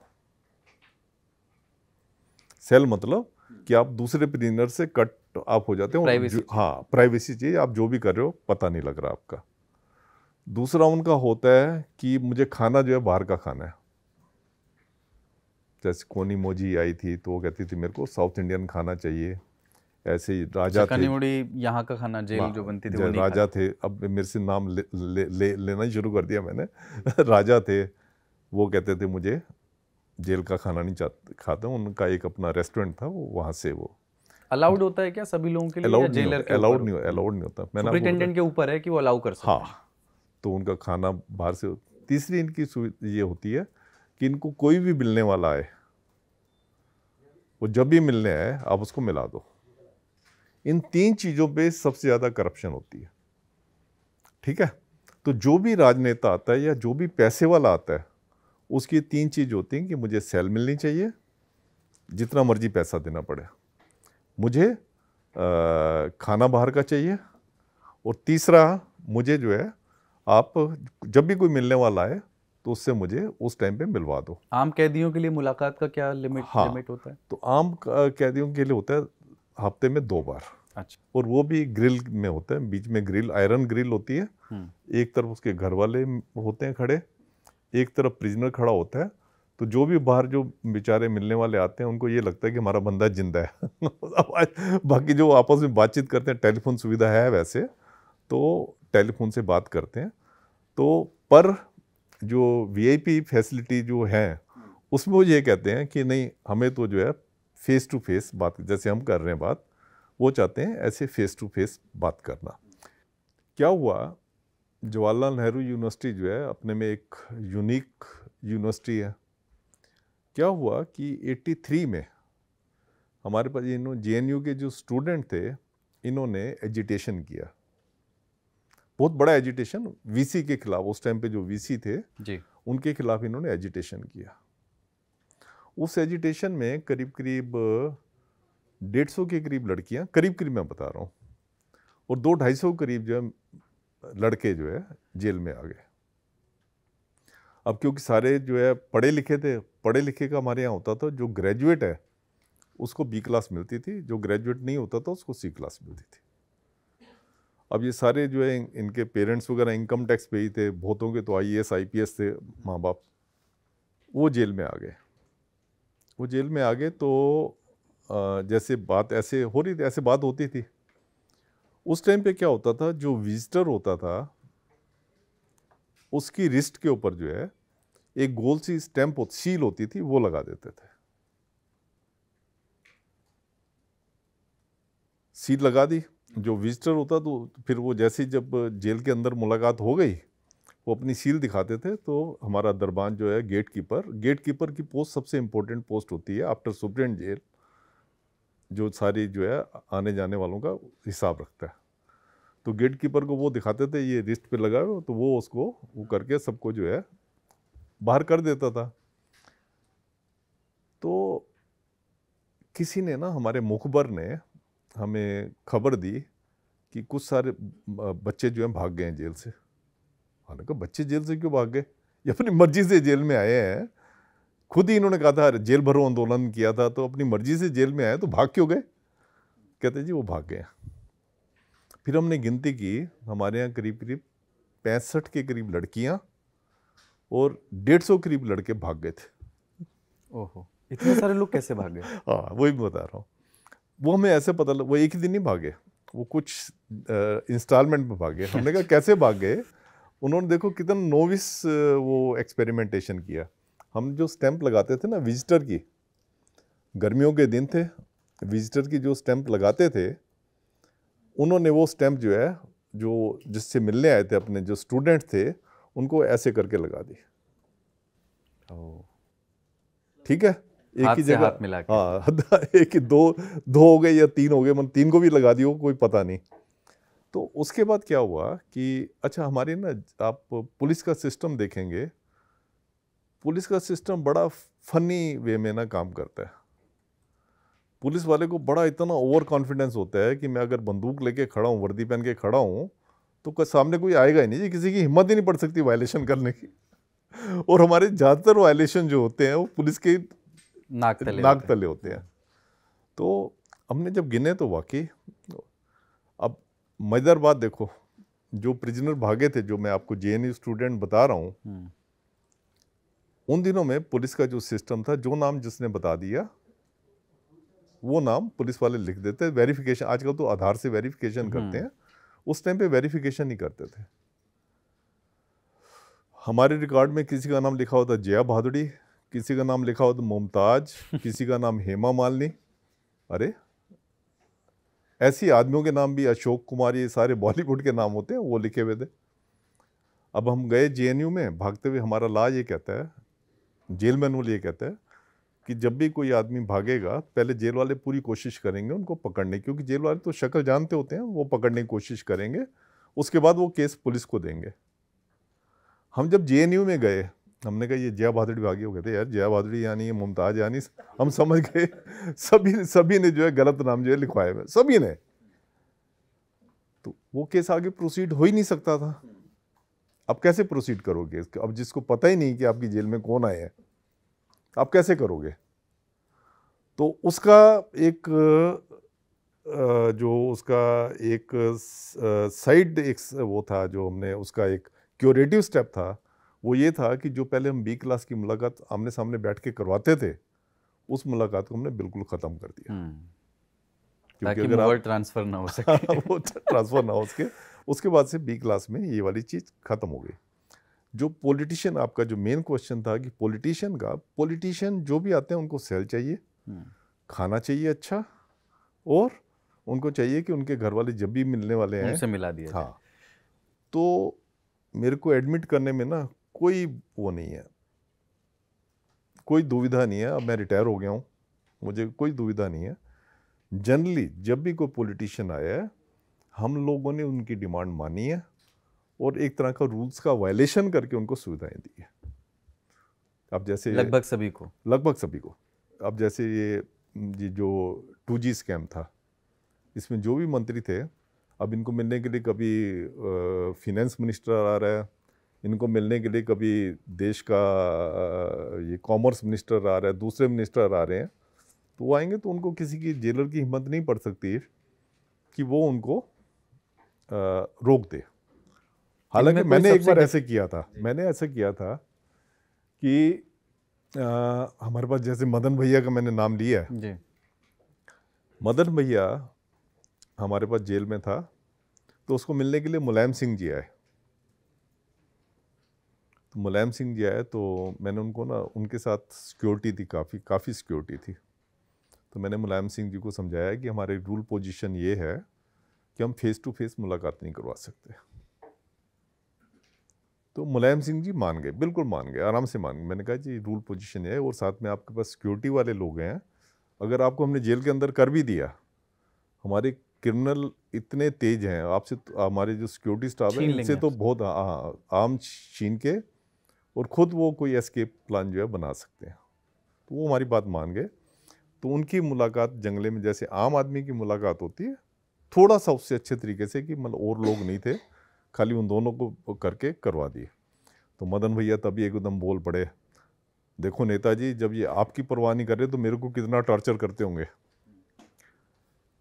[SPEAKER 1] सेल मतलब कि आप दूसरे प्रिजनर से कट आप हो जाते हो हाँ प्राइवेसी चाहिए आप जो भी कर रहे हो पता नहीं लग रहा आपका दूसरा उनका होता है कि मुझे खाना जो है बाहर का खाना है जैसे कोनी मोजी आई थी तो वो कहती थी मेरे को साउथ इंडियन खाना चाहिए ऐसे ही राजा थे
[SPEAKER 2] यहाँ का खाना जेल हाँ, जो बनती थी वो राजा
[SPEAKER 1] थे अब मेरे से नाम ले, ले, ले, लेना ही शुरू कर दिया मैंने राजा थे वो कहते थे मुझे जेल का खाना नहीं खाते उनका एक अपना रेस्टोरेंट था वो वहाँ से वो
[SPEAKER 2] अलाउड होता है क्या सभी लोगों के लिए अलाउड जेलर के अलाउड नहीं
[SPEAKER 1] अलाउड नहीं होता मैंने के ऊपर है कि वो अलाउ कर सकते हाँ तो उनका खाना बाहर से तीसरी इनकी ये होती है कि इनको कोई भी मिलने वाला आए वो जब भी मिलने आए आप उसको मिला दो इन तीन चीज़ों पे सबसे ज़्यादा करप्शन होती है ठीक है तो जो भी राजनेता आता है या जो भी पैसे वाला आता है उसकी तीन चीज़ होती हैं कि मुझे सेल मिलनी चाहिए जितना मर्जी पैसा देना पड़े मुझे आ, खाना बाहर का चाहिए और तीसरा मुझे जो है आप जब भी कोई मिलने वाला है तो उससे मुझे उस टाइम पे मिलवा दो
[SPEAKER 2] आम कैदियों के लिए मुलाकात का क्या लिमिट हाँ, लिमिट होता है
[SPEAKER 1] तो आम कैदियों के लिए होता है हफ्ते में दो बार अच्छा और वो भी ग्रिल में होता है बीच में ग्रिल आयरन ग्रिल होती है हम्म। एक तरफ उसके घर वाले होते हैं खड़े एक तरफ प्रिजनर खड़ा होता है तो जो भी बाहर जो बेचारे मिलने वाले आते हैं उनको ये लगता है कि हमारा बंदा जिंदा है बाकी जो आपस में बातचीत करते हैं टेलीफोन सुविधा है वैसे तो टेलीफोन से बात करते हैं तो पर जो वीआईपी फैसिलिटी जो है उसमें वो ये कहते हैं कि नहीं हमें तो जो है फेस टू फेस बात जैसे हम कर रहे हैं बात वो चाहते हैं ऐसे फेस टू फेस बात करना क्या हुआ जवाहरलाल नेहरू यूनिवर्सिटी जो है अपने में एक यूनिक यूनिवर्सिटी है क्या हुआ कि 83 में हमारे पास इन्होंने जे के जो स्टूडेंट थे इन्होंने एजिटेशन किया बहुत बड़ा एजिटेशन वीसी के खिलाफ उस टाइम पे जो वीसी थे जी उनके खिलाफ इन्होंने एजिटेशन किया उस एजिटेशन में करीब करीब डेढ़ सौ के करीब लड़कियां करीब करीब मैं बता रहा हूँ और दो ढाई सौ करीब जो है लड़के जो है जेल में आ गए अब क्योंकि सारे जो है पढ़े लिखे थे पढ़े लिखे का हमारे यहाँ होता था जो ग्रेजुएट है उसको बी क्लास मिलती थी जो ग्रेजुएट नहीं होता था उसको सी क्लास मिलती थी अब ये सारे जो है इनके पेरेंट्स वगैरह इनकम टैक्स पे ही थे बहुतों के तो I I S P S थे माँ बाप वो जेल में आ गए वो जेल में आ गए तो जैसे बात ऐसे हो रही थी ऐसे बात होती थी उस टाइम पे क्या होता था जो विजिटर होता था उसकी रिस्ट के ऊपर जो है एक गोल सी स्टैंप सील होती थी वो लगा देते थे सील लगा दी जो विजिटर होता तो फिर वो जैसे जब जेल के अंदर मुलाकात हो गई वो अपनी सील दिखाते थे तो हमारा दरबान जो है गेट कीपर गेट कीपर की पोस्ट सबसे इम्पोर्टेंट पोस्ट होती है आफ्टर सुप्रेंट जेल जो सारी जो है आने जाने वालों का हिसाब रखता है तो गेट कीपर को वो दिखाते थे ये रिस्ट पे लगा तो वो उसको वो करके सबको जो है बाहर कर देता था तो किसी ने ना हमारे मुखबर ने हमें खबर दी कि कुछ सारे बच्चे जो हैं भाग गए हैं जेल से हमने कहा बच्चे जेल से क्यों भाग गए ये अपनी मर्जी से जेल में आए हैं खुद ही इन्होंने कहा था जेल भरो आंदोलन किया था तो अपनी मर्जी से जेल में आए तो भाग क्यों गए कहते जी वो भाग गए फिर हमने गिनती की हमारे यहाँ करीब करीब पैंसठ के करीब लड़कियाँ और डेढ़ सौ करीब लड़के भाग गए थे
[SPEAKER 4] ओहो
[SPEAKER 2] इतने सारे लोग
[SPEAKER 1] कैसे भाग गए हाँ वही बता रहा हूँ वो हमें ऐसे पता लगा वो एक ही दिन नहीं भागे वो कुछ इंस्टॉलमेंट में भागे हमने कहा कैसे भाग गए उन्होंने देखो कितना नोविस वो एक्सपेरिमेंटेशन किया हम जो स्टैंप लगाते थे ना विजिटर की गर्मियों के दिन थे विजिटर की जो स्टैंप लगाते थे उन्होंने वो स्टैंप जो है जो जिससे मिलने आए थे अपने जो स्टूडेंट थे उनको ऐसे करके लगा दी oh. ठीक है एक ही जगह हाथ मिला हाँ, हाँ एक ही दो दो हो गए या तीन हो गए मतलब तीन को भी लगा दियो कोई पता नहीं तो उसके बाद क्या हुआ कि अच्छा हमारे ना आप पुलिस का सिस्टम देखेंगे पुलिस का सिस्टम बड़ा फनी वे में ना काम करता है पुलिस वाले को बड़ा इतना ओवर कॉन्फिडेंस होता है कि मैं अगर बंदूक लेके खड़ा हूँ वर्दी पहन के खड़ा हूँ तो सामने कोई आएगा ही नहीं जी किसी की हिम्मत ही नहीं पड़ सकती वायलेशन करने की और हमारे ज़्यादातर वायलेशन जो होते हैं वो पुलिस के
[SPEAKER 2] नाक तले नाक तले
[SPEAKER 1] होते हैं तो हमने जब गिने तो वाकई अब मजेदार बात देखो जो प्रिजनर भागे थे जो मैं आपको जे स्टूडेंट e बता रहा हूँ हम्म। उन दिनों में पुलिस का जो सिस्टम था जो नाम जिसने बता दिया वो नाम पुलिस वाले लिख देते वेरिफिकेशन आजकल तो आधार से वेरिफिकेशन हम्म। करते हैं उस टाइम पे वेरिफिकेशन नहीं करते थे हमारे रिकॉर्ड में किसी का नाम लिखा होता जया भादुड़ी किसी का नाम लिखा हो तो मुमताज किसी का नाम हेमा मालिनी अरे ऐसे आदमियों के नाम भी अशोक कुमार ये सारे बॉलीवुड के नाम होते हैं वो लिखे हुए थे अब हम गए जे में भागते हुए हमारा ला ये कहता है जेल वो ये कहता है कि जब भी कोई आदमी भागेगा पहले जेल वाले पूरी कोशिश करेंगे उनको पकड़ने क्योंकि जेल वाले तो शक्ल जानते होते हैं वो पकड़ने की कोशिश करेंगे उसके बाद वो केस पुलिस को देंगे हम जब जे में गए हमने कहा ये जया भादड़ी भागी हो गए थे यार जया भादड़ी यानी मुमताज यानी हम समझ गए सभी ने सभी ने जो है गलत नाम जो है लिखवाए हुए सभी ने तो वो केस आगे प्रोसीड हो ही नहीं सकता था अब कैसे प्रोसीड करोगे अब जिसको पता ही नहीं कि आपकी जेल में कौन आए हैं आप कैसे करोगे तो उसका एक जो उसका एक साइड एक वो था जो हमने उसका एक क्यूरेटिव स्टेप था वो ये था कि जो पहले हम बी क्लास की मुलाकात आमने सामने बैठ के करवाते थे उस मुलाकात को हमने बिल्कुल ख़त्म कर दिया हम्म। क्योंकि अगर आप
[SPEAKER 2] ट्रांसफ़र ना हो हाँ, सके वो
[SPEAKER 1] ट्रांसफ़र ना हो सके उसके बाद से बी क्लास में ये वाली चीज़ ख़त्म हो गई जो पॉलिटिशियन आपका जो मेन क्वेश्चन था कि पॉलिटिशियन का पॉलिटिशियन जो भी आते हैं उनको सेल चाहिए हम्म। खाना चाहिए अच्छा और उनको चाहिए कि उनके घर वाले जब भी मिलने वाले हैं उनसे
[SPEAKER 2] मिला दिया हाँ
[SPEAKER 1] तो मेरे को एडमिट करने में ना कोई वो नहीं है कोई दुविधा नहीं है अब मैं रिटायर हो गया हूँ मुझे कोई दुविधा नहीं है जनरली जब भी कोई पॉलिटिशियन आया है हम लोगों ने उनकी डिमांड मानी है और एक तरह का रूल्स का वायलेशन करके उनको सुविधाएं दी है अब जैसे लगभग सभी को लगभग सभी को अब जैसे ये ये जो टू जी स्कैम था इसमें जो भी मंत्री थे अब इनको मिलने के लिए कभी फिनेंस मिनिस्टर आ रहा है इनको मिलने के लिए कभी देश का ये कॉमर्स मिनिस्टर आ रहा है दूसरे मिनिस्टर आ रहे हैं तो वो आएंगे तो उनको किसी की जेलर की हिम्मत नहीं पड़ सकती कि वो उनको रोक दे हालांकि मैंने एक बार ऐसे किया था मैंने ऐसे किया था कि आ, हमारे पास जैसे मदन भैया का मैंने नाम लिया है मदन भैया हमारे पास जेल में था तो उसको मिलने के लिए मुलायम सिंह जी आए मुलायम सिंह जी आए तो मैंने उनको ना उनके साथ सिक्योरिटी थी काफ़ी काफ़ी सिक्योरिटी थी तो मैंने मुलायम सिंह जी को समझाया कि हमारे रूल पोजीशन ये है कि हम फेस टू फेस मुलाकात नहीं करवा सकते तो मुलायम सिंह जी मान गए बिल्कुल मान गए आराम से मान गए मैंने कहा जी रूल पोजीशन है और साथ में आपके पास सिक्योरिटी वाले लोग हैं अगर आपको हमने जेल के अंदर कर भी दिया हमारे क्रिमिनल इतने तेज हैं आपसे तो, हमारे जो सिक्योरिटी स्टाफ हैं इनसे तो बहुत आ, हाँ, आम छीन के और ख़ुद वो कोई एस्केप प्लान जो है बना सकते हैं तो वो हमारी बात मान गए तो उनकी मुलाकात जंगले में जैसे आम आदमी की मुलाकात होती है थोड़ा सा उससे अच्छे तरीके से कि मतलब और लोग नहीं थे खाली उन दोनों को करके करवा दिए तो मदन भैया तभी एकदम बोल पड़े देखो नेताजी जब ये आपकी परवाह नहीं कर रहे तो मेरे को कितना टॉर्चर करते होंगे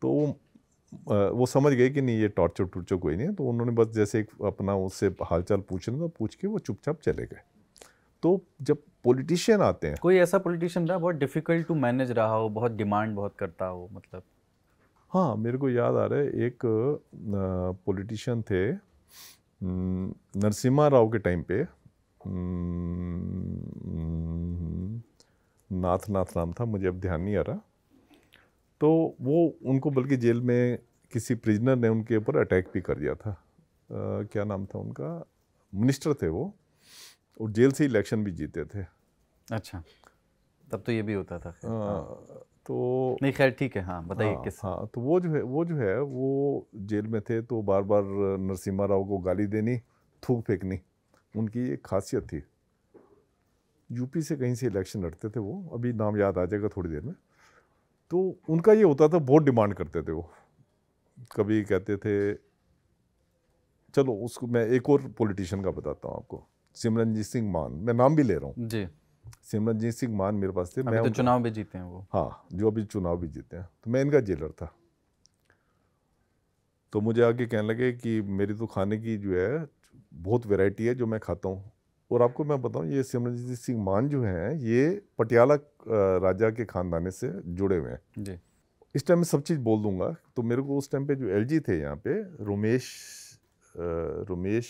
[SPEAKER 1] तो वो वो समझ गए कि नहीं ये टॉर्चर टूर्चर कोई नहीं है तो उन्होंने बस जैसे एक अपना उससे हालचाल पूछ रहे तो पूछ के वो चुपचाप चले गए तो जब पॉलिटिशियन आते हैं
[SPEAKER 2] कोई ऐसा पॉलिटिशियन रहा बहुत डिफ़िकल्ट टू मैनेज रहा हो बहुत डिमांड बहुत करता हो मतलब
[SPEAKER 1] हाँ मेरे को याद आ रहा है एक पॉलिटिशियन थे नरसिम्हा राव के टाइम पे नाथ नाथ नाम था मुझे अब ध्यान नहीं आ रहा तो वो उनको बल्कि जेल में किसी प्रिजनर ने उनके ऊपर अटैक भी कर दिया था आ, क्या नाम था उनका मिनिस्टर थे वो और जेल से इलेक्शन भी जीते थे
[SPEAKER 2] अच्छा तब तो ये भी होता था आ, हाँ, हाँ। तो नहीं खैर ठीक है हाँ बताइए हाँ, किस हाँ
[SPEAKER 1] तो वो जो है वो जो है वो जेल में थे तो बार बार नरसिम्हा राव को गाली देनी थूक फेंकनी उनकी एक खासियत थी यूपी से कहीं से इलेक्शन लड़ते थे वो अभी नाम याद आ जाएगा थोड़ी देर में तो उनका ये होता था बहुत डिमांड करते थे वो कभी कहते थे चलो उसको मैं एक और पॉलिटिशियन का बताता हूँ आपको सिमरनजीत सिंह मान मैं नाम भी ले रहा हूँ जी सिमरनजीत सिंह मान मेरे पास थे मैं तो चुनाव भी जीते हैं वो हाँ जो अभी चुनाव भी जीते हैं तो मैं इनका जेलर था तो मुझे आगे कहने लगे कि मेरी तो खाने की जो है बहुत वैरायटी है जो मैं खाता हूँ और आपको मैं बताऊँ ये सिमरनजीत सिंह मान जो हैं ये पटियाला राजा के खानदाने से जुड़े हुए हैं जी इस टाइम में सब चीज़ बोल दूंगा तो मेरे को उस टाइम पे जो एलजी थे यहाँ पे रोमेश रोमेश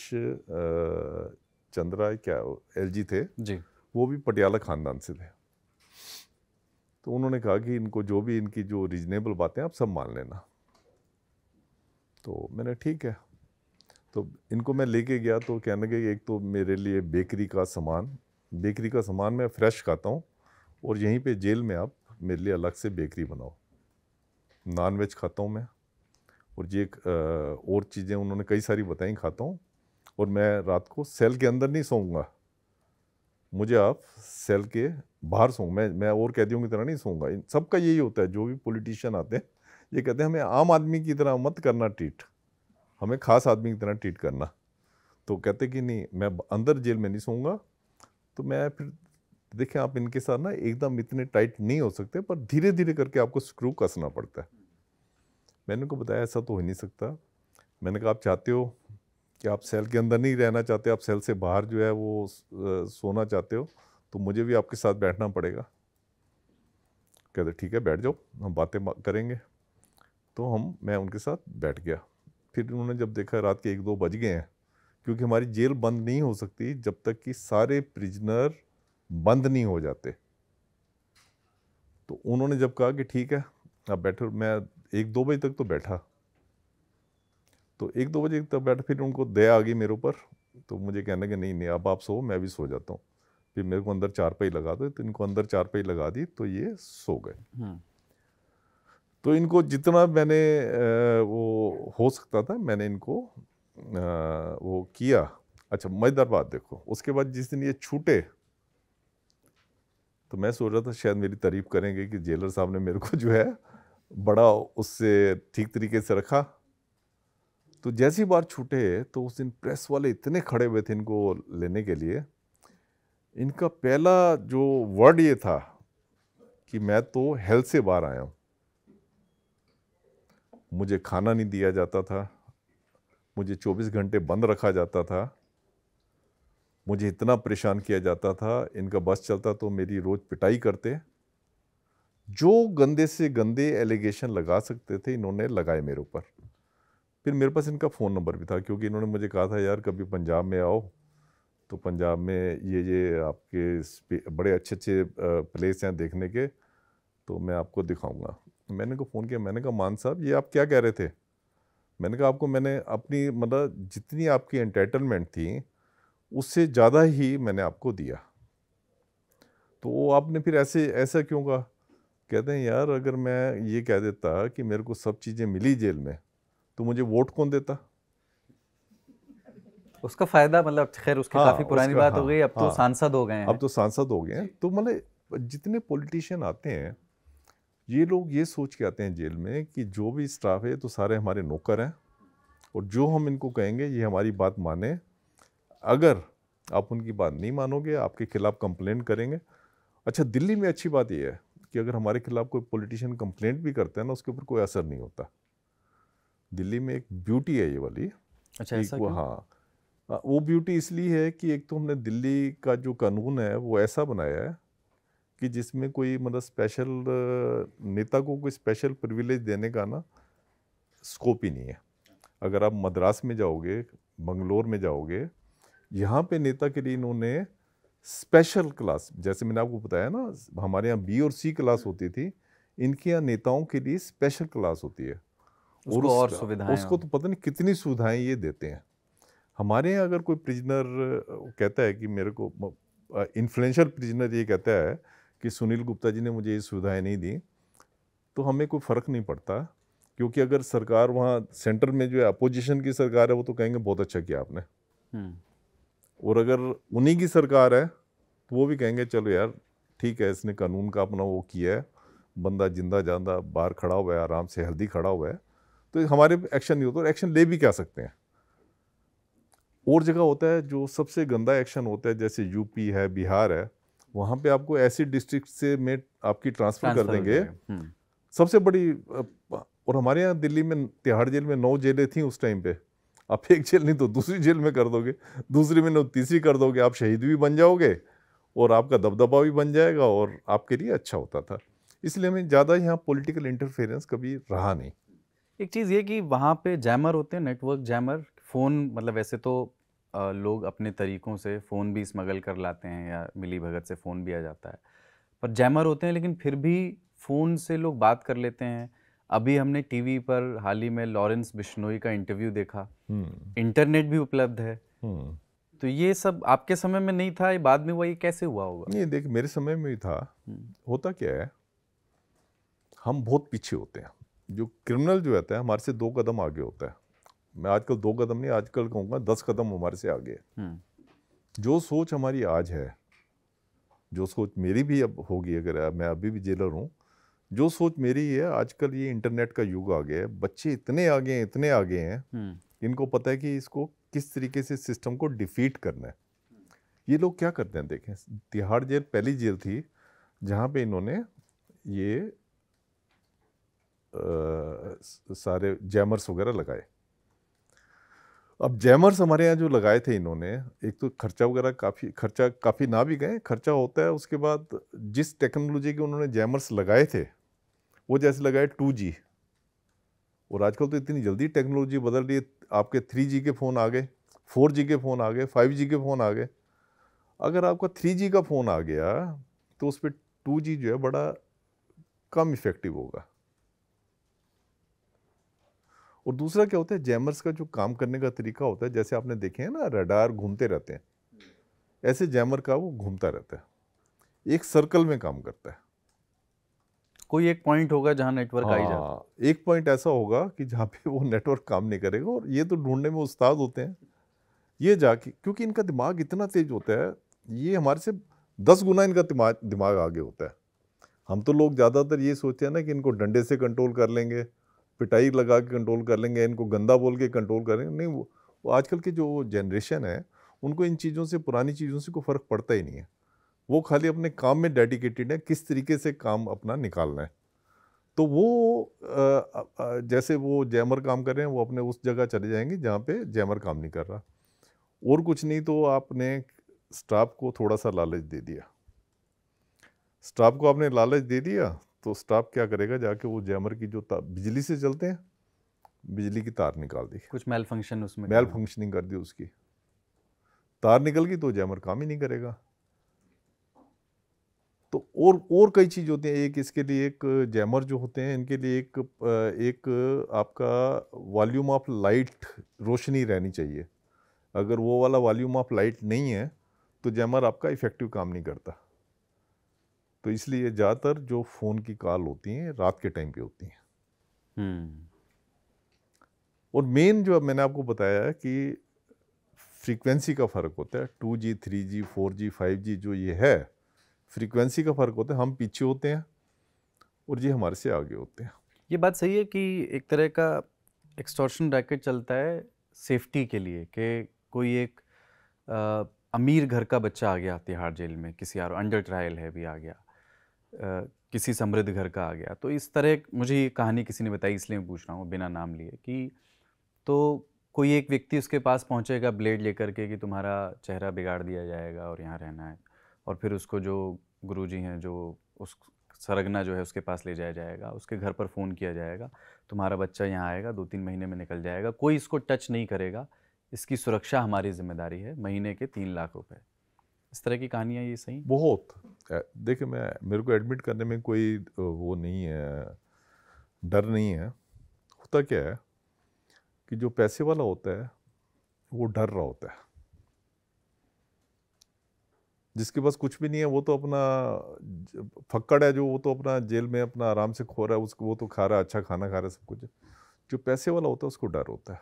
[SPEAKER 1] चंद्रा क्या एल जी थे जी वो भी पटियाला खानदान से थे तो उन्होंने कहा कि इनको जो भी इनकी जो रिजनेबल बातें आप सब मान लेना तो मैंने ठीक है तो इनको मैं लेके गया तो कहने लगे एक तो मेरे लिए बेकरी का सामान बेकरी का सामान मैं फ्रेश खाता हूँ और यहीं पे जेल में आप मेरे लिए अलग से बेकरी बनाओ नॉन वेज खाता हूँ मैं और ये और चीज़ें उन्होंने कई सारी बताई खाता हूँ और मैं रात को सेल के अंदर नहीं सोऊंगा मुझे आप सेल के बाहर सोऊँ मैं मैं और कैदियों की तरह नहीं सोऊंगा इन सबका यही होता है जो भी पॉलिटिशियन आते हैं ये कहते हैं हमें आम आदमी की तरह मत करना ट्रीट हमें खास आदमी की तरह ट्रीट करना तो कहते कि नहीं मैं अंदर जेल में नहीं सोऊंगा तो मैं फिर देखें आप इनके साथ ना एकदम इतने टाइट नहीं हो सकते पर धीरे धीरे करके आपको स्क्रू कसना पड़ता है मैंने उनको बताया ऐसा तो हो ही नहीं सकता मैंने कहा आप चाहते हो कि आप सेल के अंदर नहीं रहना चाहते आप सेल से बाहर जो है वो सोना चाहते हो तो मुझे भी आपके साथ बैठना पड़ेगा कहते ठीक है बैठ जाओ हम बातें करेंगे तो हम मैं उनके साथ बैठ गया फिर उन्होंने जब देखा रात के एक दो बज गए हैं क्योंकि हमारी जेल बंद नहीं हो सकती जब तक कि सारे प्रिजनर बंद नहीं हो जाते तो उन्होंने जब कहा कि ठीक है आप बैठो मैं एक दो बजे तक तो बैठा तो एक दो बजे तब बैठ फिर उनको दया आ गई मेरे ऊपर तो मुझे कहने के नहीं नहीं अब आप सो मैं भी सो जाता हूँ फिर मेरे को अंदर चार पाई लगा दो तो इनको अंदर चार पाई लगा दी तो ये सो गए हम्म। तो इनको जितना मैंने वो हो सकता था मैंने इनको वो किया अच्छा मजेदार बात देखो उसके बाद जिस दिन ये छूटे तो मैं सोच रहा था शायद मेरी तारीफ करेंगे कि जेलर साहब ने मेरे को जो है बड़ा उससे ठीक तरीके से रखा तो जैसी बार छूटे तो उस दिन प्रेस वाले इतने खड़े हुए थे इनको लेने के लिए इनका पहला जो वर्ड ये था कि मैं तो हेल्थ से बाहर आया हूँ मुझे खाना नहीं दिया जाता था मुझे 24 घंटे बंद रखा जाता था मुझे इतना परेशान किया जाता था इनका बस चलता तो मेरी रोज़ पिटाई करते जो गंदे से गंदे एलिगेशन लगा सकते थे इन्होंने लगाए मेरे ऊपर फिर मेरे पास इनका फ़ोन नंबर भी था क्योंकि इन्होंने मुझे कहा था यार कभी पंजाब में आओ तो पंजाब में ये ये आपके बड़े अच्छे अच्छे प्लेस हैं देखने के तो मैं आपको दिखाऊंगा तो मैंने को फ़ोन किया मैंने कहा मान साहब ये आप क्या कह रहे थे मैंने कहा आपको मैंने अपनी मतलब जितनी आपकी एंटाइटलमेंट थी उससे ज़्यादा ही मैंने आपको दिया तो आपने फिर ऐसे ऐसा क्यों कहा कहते हैं यार अगर मैं ये कह देता कि मेरे को सब चीज़ें मिली जेल में तो मुझे वोट कौन देता
[SPEAKER 2] उसका फायदा मतलब खैर उसकी हाँ, काफी पुरानी
[SPEAKER 1] बात हाँ, हो गई अब तो हाँ, तो सांसद हो गए हैं अब तो सांसद हो गए हैं तो मतलब जितने पॉलिटिशियन आते हैं ये लोग ये सोच के आते हैं जेल में कि जो भी स्टाफ है तो सारे हमारे नौकर हैं और जो हम इनको कहेंगे ये हमारी बात माने अगर आप उनकी बात नहीं मानोगे आपके खिलाफ कंप्लेंट करेंगे अच्छा दिल्ली में अच्छी बात यह है कि अगर हमारे खिलाफ कोई पॉलिटिशियन कंप्लेंट भी करते हैं ना उसके ऊपर कोई असर नहीं होता दिल्ली में एक ब्यूटी है ये वाली अच्छा ऐसा वो हाँ, हाँ वो ब्यूटी इसलिए है कि एक तो हमने दिल्ली का जो कानून है वो ऐसा बनाया है कि जिसमें कोई मतलब स्पेशल नेता को कोई स्पेशल प्रिविलेज देने का ना स्कोप ही नहीं है अगर आप मद्रास में जाओगे बंगलोर में जाओगे यहाँ पे नेता के लिए इन्होंने स्पेशल क्लास जैसे मैंने आपको बताया ना हमारे यहाँ बी और सी क्लास होती थी इनके यहाँ नेताओं के लिए स्पेशल क्लास होती है
[SPEAKER 2] और, और सुविधाएं
[SPEAKER 1] उसको तो पता नहीं कितनी सुविधाएं ये देते हैं हमारे यहाँ अगर कोई प्रिजनर कहता है कि मेरे को इन्फ्लुएंशियल प्रिजनर ये कहता है कि सुनील गुप्ता जी ने मुझे ये सुविधाएं नहीं दी तो हमें कोई फ़र्क नहीं पड़ता क्योंकि अगर सरकार वहाँ सेंटर में जो है अपोजिशन की सरकार है वो तो कहेंगे बहुत अच्छा किया आपने हम्म। और अगर उन्हीं की सरकार है तो वो भी कहेंगे चलो यार ठीक है इसने कानून का अपना वो किया है बंदा जिंदा जांदा बाहर खड़ा हुआ है आराम से हेल्दी खड़ा हुआ है तो हमारे एक्शन नहीं होता और एक्शन ले भी क्या सकते हैं और जगह होता है जो सबसे गंदा एक्शन होता है जैसे यूपी है बिहार है वहाँ पे आपको ऐसी डिस्ट्रिक्ट से में आपकी ट्रांसफर कर देंगे हम्म। सबसे बड़ी और हमारे यहाँ दिल्ली में तिहाड़ जेल में नौ जेलें थी उस टाइम पे आप एक जेल नहीं तो दूसरी जेल में कर दोगे दूसरी में तो तीसरी कर दोगे आप शहीद भी बन जाओगे और आपका दबदबा भी बन जाएगा और आपके लिए अच्छा होता था इसलिए हमें ज़्यादा यहाँ पॉलिटिकल इंटरफेरेंस कभी रहा नहीं
[SPEAKER 2] एक चीज़ ये कि वहाँ पे जैमर होते हैं नेटवर्क जैमर फ़ोन मतलब वैसे तो लोग अपने तरीक़ों से फ़ोन भी स्मगल कर लाते हैं या मिली भगत से फ़ोन भी आ जाता है पर जैमर होते हैं लेकिन फिर भी फ़ोन से लोग बात कर लेते हैं अभी हमने टीवी पर हाल ही में लॉरेंस बिश्नोई का इंटरव्यू देखा इंटरनेट हम्म। भी उपलब्ध है हम्म। तो ये सब आपके समय में नहीं था ये बाद में हुआ ये कैसे हुआ होगा नहीं देख मेरे समय में ही था हम्म। होता क्या है
[SPEAKER 1] हम बहुत पीछे होते हैं जो क्रिमिनल जो रहता है हमारे से दो कदम आगे होता है मैं आजकल दो कदम नहीं आजकल कहूँगा दस कदम हमारे से आगे है
[SPEAKER 4] हम्म।
[SPEAKER 1] जो सोच हमारी आज है जो सोच मेरी भी अब होगी अगर मैं अभी भी जेलर हूँ जो सोच मेरी है आजकल ये इंटरनेट का युग आ गया है बच्चे इतने आगे हैं इतने आगे हैं हम्म। इनको पता है कि इसको किस तरीके से सिस्टम को डिफीट करना है ये लोग क्या करते हैं देखें तिहाड़ जेल पहली जेल थी जहाँ पे इन्होंने ये सारे जैमर्स वगैरह लगाए अब जैमर्स हमारे यहाँ जो लगाए थे इन्होंने एक तो खर्चा वगैरह काफ़ी खर्चा काफ़ी ना भी गए खर्चा होता है उसके बाद जिस टेक्नोलॉजी के उन्होंने जैमर्स लगाए थे वो जैसे लगाए टू जी और आजकल तो इतनी जल्दी टेक्नोलॉजी बदल रही है आपके थ्री जी के फ़ोन आ गए फोर जी के फ़ोन आ गए फाइव जी के फ़ोन आ गए अगर आपका थ्री जी का फ़ोन आ गया तो उस पर टू जी जो है बड़ा कम इफ़ेक्टिव होगा और दूसरा क्या होता है जैमर्स का जो काम करने का तरीका होता है जैसे आपने देखे हैं ना रडार घूमते रहते हैं हम्म। ऐसे जैमर का वो घूमता रहता है एक सर्कल में काम करता है
[SPEAKER 2] कोई एक पॉइंट होगा जहाँ नेटवर्क आई जाए
[SPEAKER 1] एक पॉइंट ऐसा होगा कि जहाँ पे वो नेटवर्क काम नहीं करेगा और ये तो ढूंढने में उस्ताद होते हैं ये जाके क्योंकि इनका दिमाग इतना तेज होता है ये हमारे से दस गुना इनका दिमाग दिमाग आगे होता है हम तो लोग ज़्यादातर ये सोचते हैं ना कि इनको डंडे से कंट्रोल कर लेंगे पिटाई लगा के कंट्रोल कर लेंगे इनको गंदा बोल के कंट्रोल करेंगे नहीं वो, वो आजकल की जो जनरेशन है उनको इन चीज़ों से पुरानी चीज़ों से कोई फ़र्क पड़ता ही नहीं है वो खाली अपने काम में डेडिकेटेड है किस तरीके से काम अपना निकालना है तो वो आ, आ, जैसे वो जैमर काम कर रहे हैं वो अपने उस जगह चले जाएंगे जहाँ पे जैमर काम नहीं कर रहा और कुछ नहीं तो आपने स्टाफ को थोड़ा सा लालच दे दिया स्टाफ को आपने लालच दे दिया तो स्टाफ क्या करेगा जाके वो जैमर की जो बिजली से चलते हैं बिजली की तार निकाल दी
[SPEAKER 2] कुछ मेल फंक्शन उसमें मेल
[SPEAKER 1] फंक्शनिंग कर दी उसकी तार निकल गई तो जैमर काम ही नहीं करेगा तो और और कई चीज़ होती हैं एक इसके लिए एक जैमर जो होते हैं इनके लिए एक एक आपका वॉल्यूम ऑफ लाइट रोशनी रहनी चाहिए अगर वो वाला वॉल्यूम ऑफ लाइट नहीं है तो जैमर आपका इफ़ेक्टिव काम नहीं करता तो इसलिए ज़्यादातर जो फ़ोन की कॉल होती हैं रात के टाइम पे होती हैं हम्म। और मेन जो मैंने आपको बताया है कि फ्रीक्वेंसी का फ़र्क होता है two G three G four G five G जो ये है फ्रीक्वेंसी का फ़र्क होता है हम पीछे होते हैं
[SPEAKER 2] और ये हमारे से आगे होते हैं ये बात सही है कि एक तरह का एक्सटॉर्शन रैकेट चलता है सेफ्टी के लिए कि कोई एक आ, अमीर घर का बच्चा आ गया तिहाड़ जेल में किसी और अंडर ट्रायल है भी आ गया किसी समृद्ध घर का आ गया तो इस तरह मुझे ये कहानी किसी ने बताई इसलिए मैं पूछ रहा हूँ बिना नाम लिए कि तो कोई एक व्यक्ति उसके पास पहुँचेगा ब्लेड लेकर के कि तुम्हारा चेहरा बिगाड़ दिया जाएगा और यहाँ रहना है और फिर उसको जो गुरु जी हैं जो उस सरगना जो है उसके पास ले जाया जाएगा उसके घर पर फ़ोन किया जाएगा तुम्हारा बच्चा यहाँ आएगा दो तीन महीने में निकल जाएगा कोई इसको टच नहीं करेगा इसकी सुरक्षा हमारी जिम्मेदारी है महीने के तीन लाख रुपए इस तरह की कहानियाँ ये सही
[SPEAKER 1] बहुत देखिए मैं मेरे को एडमिट करने में कोई वो नहीं है डर नहीं है होता क्या है कि जो पैसे वाला होता है वो डर रहा होता है जिसके पास कुछ भी नहीं है वो तो अपना फक्कड़ है जो वो तो अपना जेल में अपना आराम से खो रहा है उसको वो तो खा रहा है अच्छा खाना खा रहा है सब कुछ जो पैसे वाला होता है उसको डर होता है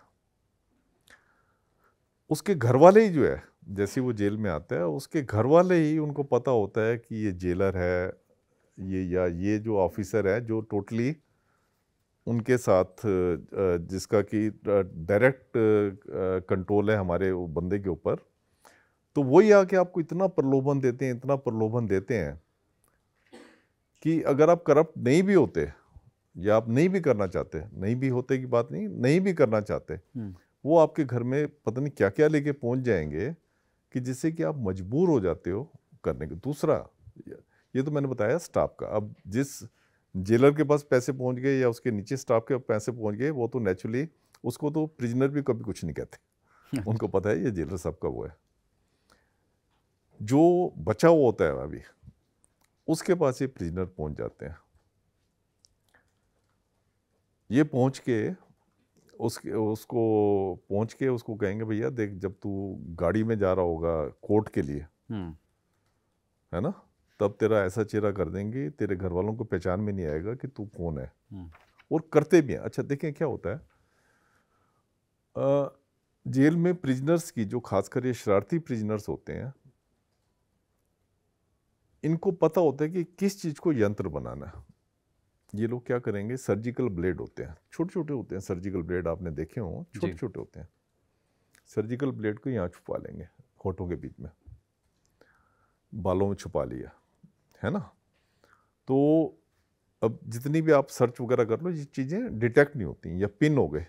[SPEAKER 1] उसके घर वाले ही जो है जैसे वो जेल में आता है उसके घर वाले ही उनको पता होता है कि ये जेलर है ये या ये जो ऑफिसर है जो टोटली उनके साथ जिसका कि डायरेक्ट कंट्रोल है हमारे बंदे के ऊपर तो वही आके आपको इतना प्रलोभन देते हैं इतना प्रलोभन देते हैं कि अगर आप करप्ट नहीं भी होते या आप नहीं भी करना चाहते नहीं भी होते की बात नहीं नहीं भी करना चाहते वो आपके घर में पता नहीं क्या क्या लेके पहुंच जाएंगे कि जिससे कि आप मजबूर हो जाते हो करने के दूसरा ये तो मैंने बताया स्टाफ का अब जिस जेलर के पास पैसे पहुंच गए या उसके नीचे स्टाफ के पैसे पहुंच गए वो तो नेचुरली उसको तो प्रिजनर भी कभी कुछ नहीं कहते उनको पता है ये जेलर साहब का वो है जो बचा हुआ होता है अभी उसके पास ये प्रिजनर पहुंच जाते हैं ये पहुंच के उस उसको पहुंच के उसको कहेंगे भैया देख जब तू गाड़ी में जा रहा होगा कोर्ट के लिए हम्म। है ना तब तेरा ऐसा चेहरा कर देंगे तेरे घर वालों को पहचान में नहीं आएगा कि तू कौन है हम्म। और करते भी हैं अच्छा देखें क्या होता है आ, जेल में प्रिजनर्स की जो खासकर ये शरारती प्रिजनर्स होते हैं इनको पता होता है कि किस चीज़ को यंत्र बनाना है ये लोग क्या करेंगे सर्जिकल ब्लेड होते हैं छोटे छोटे होते हैं सर्जिकल ब्लेड आपने देखे हों छोटे छोटे होते हैं सर्जिकल ब्लेड को यहाँ छुपा लेंगे होठों के बीच में बालों में छुपा लिया है ना तो अब जितनी भी आप सर्च वगैरह कर लो ये चीज़ें डिटेक्ट नहीं होती या पिन हो गए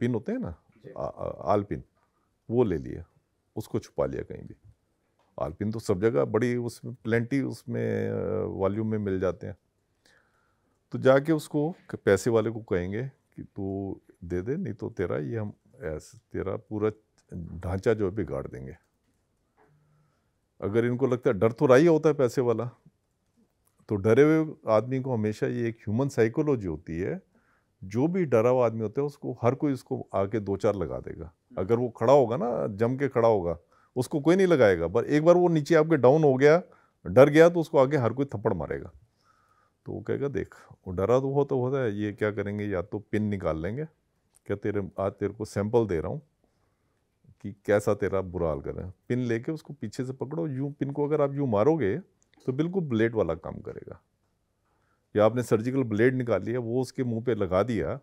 [SPEAKER 1] पिन होते हैं ना आल पिन वो ले लिया उसको छुपा लिया कहीं भी आल पिन तो सब जगह बड़ी उसमें प्लेंटी उसमें वॉल्यूम में मिल जाते हैं तो जाके उसको पैसे वाले को कहेंगे कि तू दे दे नहीं तो तेरा ये हम ऐसे तेरा पूरा ढांचा जो है बिगाड़ देंगे अगर इनको लगता है डर तो रही होता है पैसे वाला तो डरे हुए आदमी को हमेशा ये एक ह्यूमन साइकोलॉजी होती है जो भी डरा हुआ आदमी होता है उसको हर कोई उसको आके दो चार लगा देगा हम्म। अगर वो खड़ा होगा ना जम के खड़ा होगा उसको कोई नहीं लगाएगा पर एक बार वो नीचे आपके डाउन हो गया डर गया तो उसको आगे हर कोई थप्पड़ मारेगा तो वो कहेगा देख वो डरा तो बहुत होता है ये क्या करेंगे या तो पिन निकाल लेंगे क्या तेरे आज तेरे को सैंपल दे रहा हूँ कि कैसा तेरा बुरा हाल करें पिन लेके उसको पीछे से पकड़ो यूँ पिन को अगर आप यूँ मारोगे तो बिल्कुल ब्लेड वाला काम करेगा या आपने सर्जिकल ब्लेड निकाल लिया वो उसके मुंह पे लगा दिया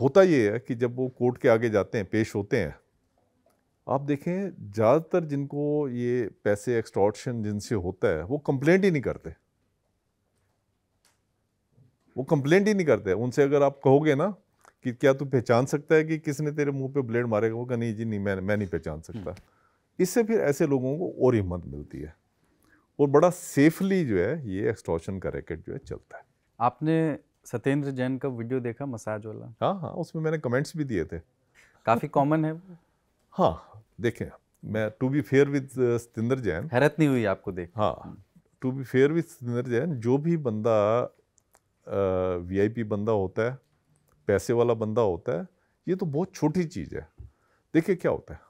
[SPEAKER 1] होता ये है कि जब वो कोर्ट के आगे जाते हैं पेश होते हैं आप देखें ज़्यादातर जिनको ये पैसे एक्सटॉर्शन जिनसे होता है वो कंप्लेंट ही नहीं करते वो कंप्लेंट ही नहीं करते उनसे अगर आप कहोगे ना कि क्या तू पहचान सकता है कि किसने तेरे मुंह पे ब्लेड मारेगा वो कहा नहीं जी नहीं मैं मैं नहीं पहचान हम्म। सकता इससे फिर ऐसे लोगों को और हिम्मत मिलती है और बड़ा सेफली जो है ये एक्सटॉर्शन का रैकेट जो है चलता है
[SPEAKER 2] आपने सत्येंद्र जैन का वीडियो देखा मसाज वाला
[SPEAKER 1] हाँ हाँ उसमें मैंने कमेंट्स भी दिए थे काफ़ी कॉमन है हाँ देखें मैं to be fair with Satyendra Jain हैरत नहीं हुई आपको देख हाँ to be fair with Satyendra Jain जो भी बंदा वीआईपी uh, बंदा होता है पैसे वाला बंदा होता है ये तो बहुत छोटी चीज़ है देखिए क्या होता है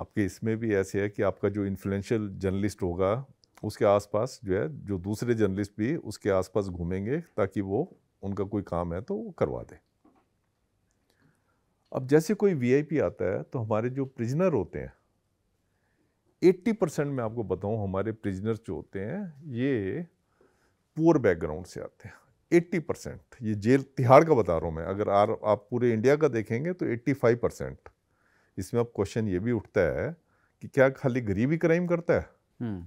[SPEAKER 1] आपके इसमें भी ऐसे है कि आपका जो इन्फ्लुएंशियल जर्नलिस्ट होगा उसके आसपास जो है जो दूसरे जर्नलिस्ट भी उसके आसपास घूमेंगे ताकि वो उनका कोई काम है तो वो करवा दें अब जैसे कोई वीआईपी आता है तो हमारे जो प्रिजनर होते हैं 80 परसेंट मैं आपको बताऊं हमारे प्रिजनर जो होते हैं ये पुअर बैकग्राउंड से आते हैं 80 परसेंट ये जेल तिहाड़ का बता रहा हूँ मैं अगर आर आप पूरे इंडिया का देखेंगे तो 85 परसेंट इसमें अब क्वेश्चन ये भी उठता है कि क्या खाली गरीबी क्राइम करता है हम्म।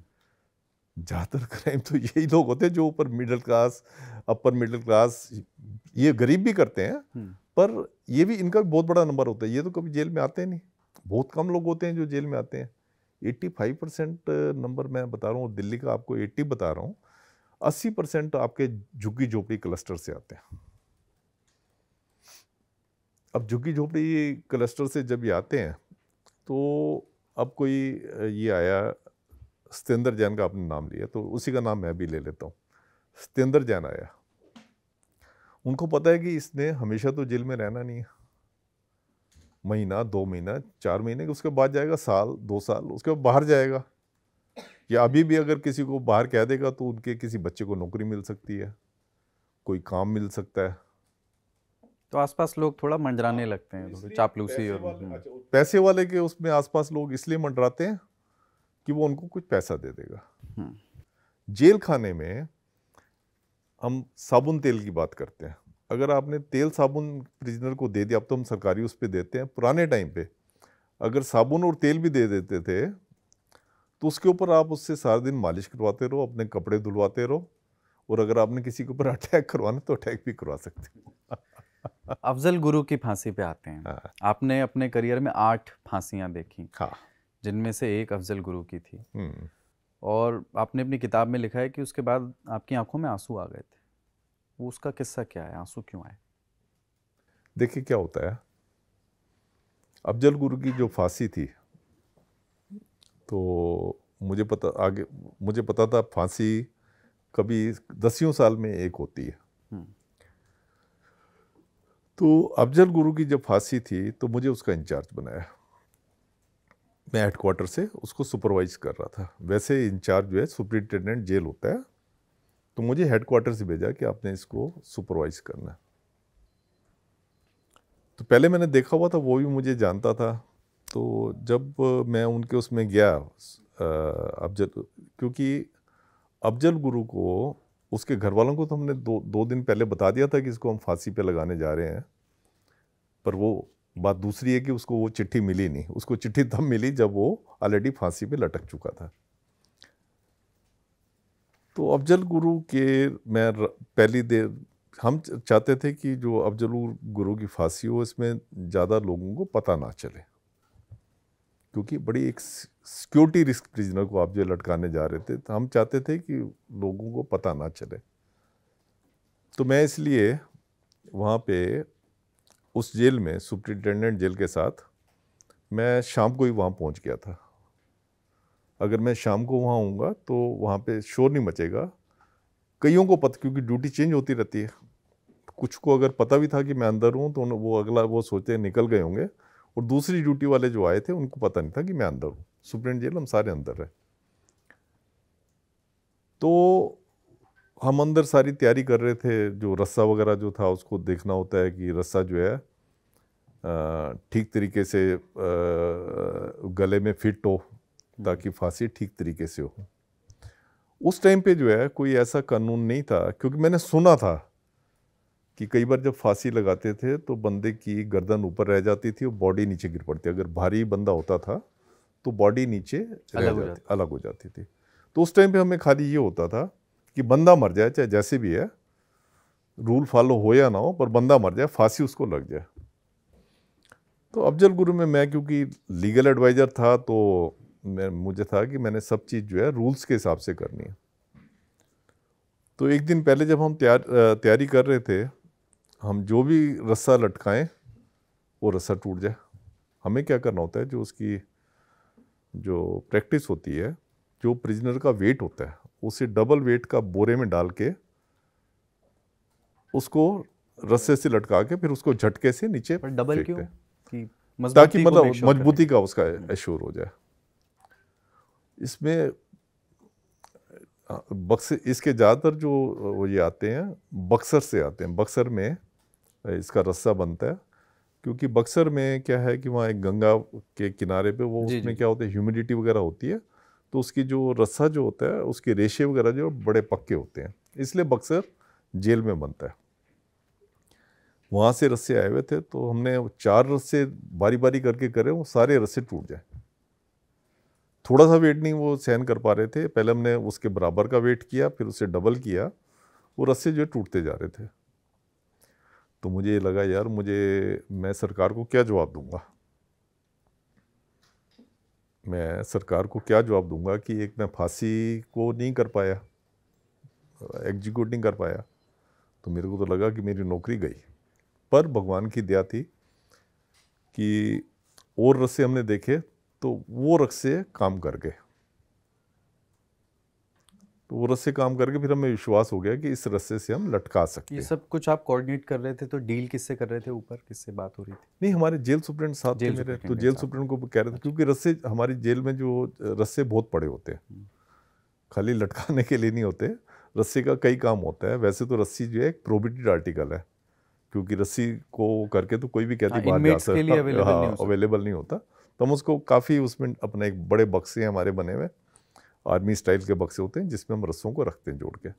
[SPEAKER 1] ज़्यादातर क्राइम तो यही लोग होते हैं जो ऊपर middle class upper middle class ये गरीब भी करते हैं हम्म। पर ये भी इनका भी बहुत बड़ा नंबर होता है ये तो कभी जेल में आते नहीं बहुत कम लोग होते हैं जो जेल में आते हैं 85 परसेंट नंबर मैं बता रहा हूँ दिल्ली का आपको 80 बता रहा हूँ 80 परसेंट आपके झुग्गी झोपड़ी क्लस्टर से आते हैं अब झुग्गी झोपड़ी क्लस्टर से जब ये आते हैं तो अब कोई ये आया सतेंद्र जैन का आपने नाम लिया तो उसी का नाम मैं भी ले लेता हूँ सतेंद्र जैन आया उनको पता है कि इसने हमेशा तो जेल में रहना नहीं है महीना दो महीना चार महीने के उसके बाद जाएगा साल दो साल उसके बाद बाहर जाएगा या अभी भी अगर किसी को बाहर कह देगा तो उनके किसी बच्चे को नौकरी मिल सकती है कोई काम मिल सकता है
[SPEAKER 2] तो आसपास लोग थोड़ा मंडराने हाँ, लगते हैं चापलूसी और हम्म। अच्छा,
[SPEAKER 1] पैसे वाले के उसमें आसपास लोग इसलिए मंडराते हैं कि वो उनको कुछ पैसा दे देगा हम्म। जेल खाने में हम साबुन तेल की बात करते हैं अगर आपने तेल साबुन प्रिजनर को दे दिया अब तो हम सरकारी उस पर देते हैं पुराने टाइम पे अगर साबुन और तेल भी दे देते थे तो उसके ऊपर आप उससे सारा दिन मालिश करवाते रहो अपने कपड़े धुलवाते रहो और अगर आपने किसी के ऊपर अटैक करवाना तो अटैक
[SPEAKER 2] भी करवा सकते हो अफजल गुरु की फांसी पे आते हैं हाँ। आपने अपने करियर में आठ फांसियां देखी हाँ। जिनमें से एक अफजल गुरु की थी हम्म। और आपने अपनी किताब में लिखा है कि उसके बाद आपकी आंखों में आंसू आ गए थे वो उसका किस्सा क्या है आंसू क्यों आए
[SPEAKER 1] देखिए क्या होता है अफजल गुरु की जो फांसी थी तो मुझे पता आगे मुझे पता था फांसी कभी दसियों साल में एक होती है हम्म। तो अफजल गुरु की जब फांसी थी तो मुझे उसका इंचार्ज बनाया मैं हेडकोार्टर से उसको सुपरवाइज कर रहा था वैसे इंचार्ज जो है सुपरिटेंडेंट जेल होता है तो मुझे हेडकोार्टर से भेजा कि आपने इसको सुपरवाइज करना है तो पहले मैंने देखा हुआ था वो भी मुझे जानता था तो जब मैं उनके उसमें गया अफजल क्योंकि अफजल गुरु को उसके घर वालों को तो हमने दो दो दिन पहले बता दिया था कि इसको हम फांसी पे लगाने जा रहे हैं पर वो बात दूसरी है कि उसको वो चिट्ठी मिली नहीं उसको चिट्ठी तब मिली जब वो ऑलरेडी फांसी पे लटक चुका था तो अफजल गुरु के मैं पहली देर हम चाहते थे कि जो अफजल गुरु की फांसी हो इसमें ज़्यादा लोगों को पता ना चले क्योंकि बड़ी एक सिक्योरिटी रिस्क प्रिजनर को आप जो लटकाने जा रहे थे तो हम चाहते थे कि लोगों को पता ना चले तो मैं इसलिए वहाँ पे उस जेल में सुप्रिंटेंडेंट जेल के साथ मैं शाम को ही वहाँ पहुँच गया था अगर मैं शाम को वहाँ आऊँगा तो वहाँ पे शोर नहीं मचेगा कईयों को पता क्योंकि ड्यूटी चेंज होती रहती है कुछ को अगर पता भी था कि मैं अंदर हूँ तो वो अगला वो सोचते निकल गए होंगे और दूसरी ड्यूटी वाले जो आए थे उनको पता नहीं था कि मैं अंदर हूँ सुप्रिंट जेल हम सारे अंदर रहे तो हम अंदर सारी तैयारी कर रहे थे जो रस्सा वगैरह जो था उसको देखना होता है कि रस्सा जो है ठीक तरीके से गले में फिट हो ताकि फांसी ठीक तरीके से हो उस टाइम पे जो है कोई ऐसा कानून नहीं था क्योंकि मैंने सुना था कि कई बार जब फांसी लगाते थे तो बंदे की गर्दन ऊपर रह जाती थी और बॉडी नीचे गिर पड़ती अगर भारी बंदा होता था तो बॉडी नीचे रह जाती अलग हो जाती थी तो उस टाइम पे हमें खाली ये होता था कि बंदा मर जाए चाहे जैसे भी है रूल फॉलो हो या ना हो पर बंदा मर जाए फांसी उसको लग जाए तो अफजल गुरु में मैं क्योंकि लीगल एडवाइज़र था तो मैं मुझे था कि मैंने सब चीज़ जो है रूल्स के हिसाब से करनी है तो एक दिन पहले जब हम त्यार तैयारी कर रहे थे हम जो भी रस्सा लटकाएं वो रस्सा टूट जाए हमें क्या करना होता है जो उसकी जो प्रैक्टिस होती है जो प्रिजनर का वेट होता है उसे डबल वेट का बोरे में डाल के उसको रस्से से लटका के फिर उसको झटके से नीचे डबल क्यों कि ताकि मतलब मजबूती का उसका एश्योर हो जाए इसमें बक्से इसके ज़्यादातर जो वो ये आते हैं बक्सर से आते हैं बक्सर में इसका रस्सा बनता है क्योंकि बक्सर में क्या है कि वहाँ एक गंगा के किनारे पे वो जी उसमें जी। क्या होता है ह्यूमिडिटी वगैरह होती है तो उसकी जो रस्सा जो होता है उसके रेशे वगैरह जो बड़े पक्के होते हैं इसलिए बक्सर जेल में बनता है वहाँ से रस्से आए हुए थे तो हमने चार रस्से बारी बारी करके करे वो सारे रस्से टूट जाए थोड़ा सा वेट नहीं वो सहन कर पा रहे थे पहले हमने उसके बराबर का वेट किया फिर उसे डबल किया वो रस्से जो टूटते जा रहे थे तो मुझे लगा यार मुझे मैं सरकार को क्या जवाब दूंगा मैं सरकार को क्या जवाब दूंगा कि एक मैं फांसी को नहीं कर पाया एग्जीक्यूट नहीं कर पाया तो मेरे को तो लगा कि मेरी नौकरी गई पर भगवान की दया थी कि और रस्से हमने देखे तो वो रस्से काम कर गए तो वो रस्से काम करके फिर हमें विश्वास हो गया कि इस रस्से से हम लटका सकते
[SPEAKER 2] ये सब कुछ आप कोऑर्डिनेट कर रहे थे तो डील किससे कर रहे थे ऊपर किससे बात हो रही थी
[SPEAKER 1] नहीं हमारे जेल सुप्रेंट साथ जेल थे मेरे तो जेल सुप्रेंट को कह रहे थे अच्छा। क्योंकि रस्से हमारी जेल में जो रस्से बहुत पड़े होते हैं हम्म। खाली लटकाने के लिए नहीं होते रस्सी का कई काम होता है वैसे तो रस्सी जो है एक प्रोबिटेड आर्टिकल है क्योंकि रस्सी को करके तो कोई भी कहती हाँ, बाहर जा सकता अवेलेबल हाँ, नहीं होता तो हम उसको काफ़ी उसमें अपने एक बड़े बक्से हमारे बने हुए आर्मी स्टाइल के बक्से होते हैं जिसमें हम रस्सों को रखते हैं जोड़ के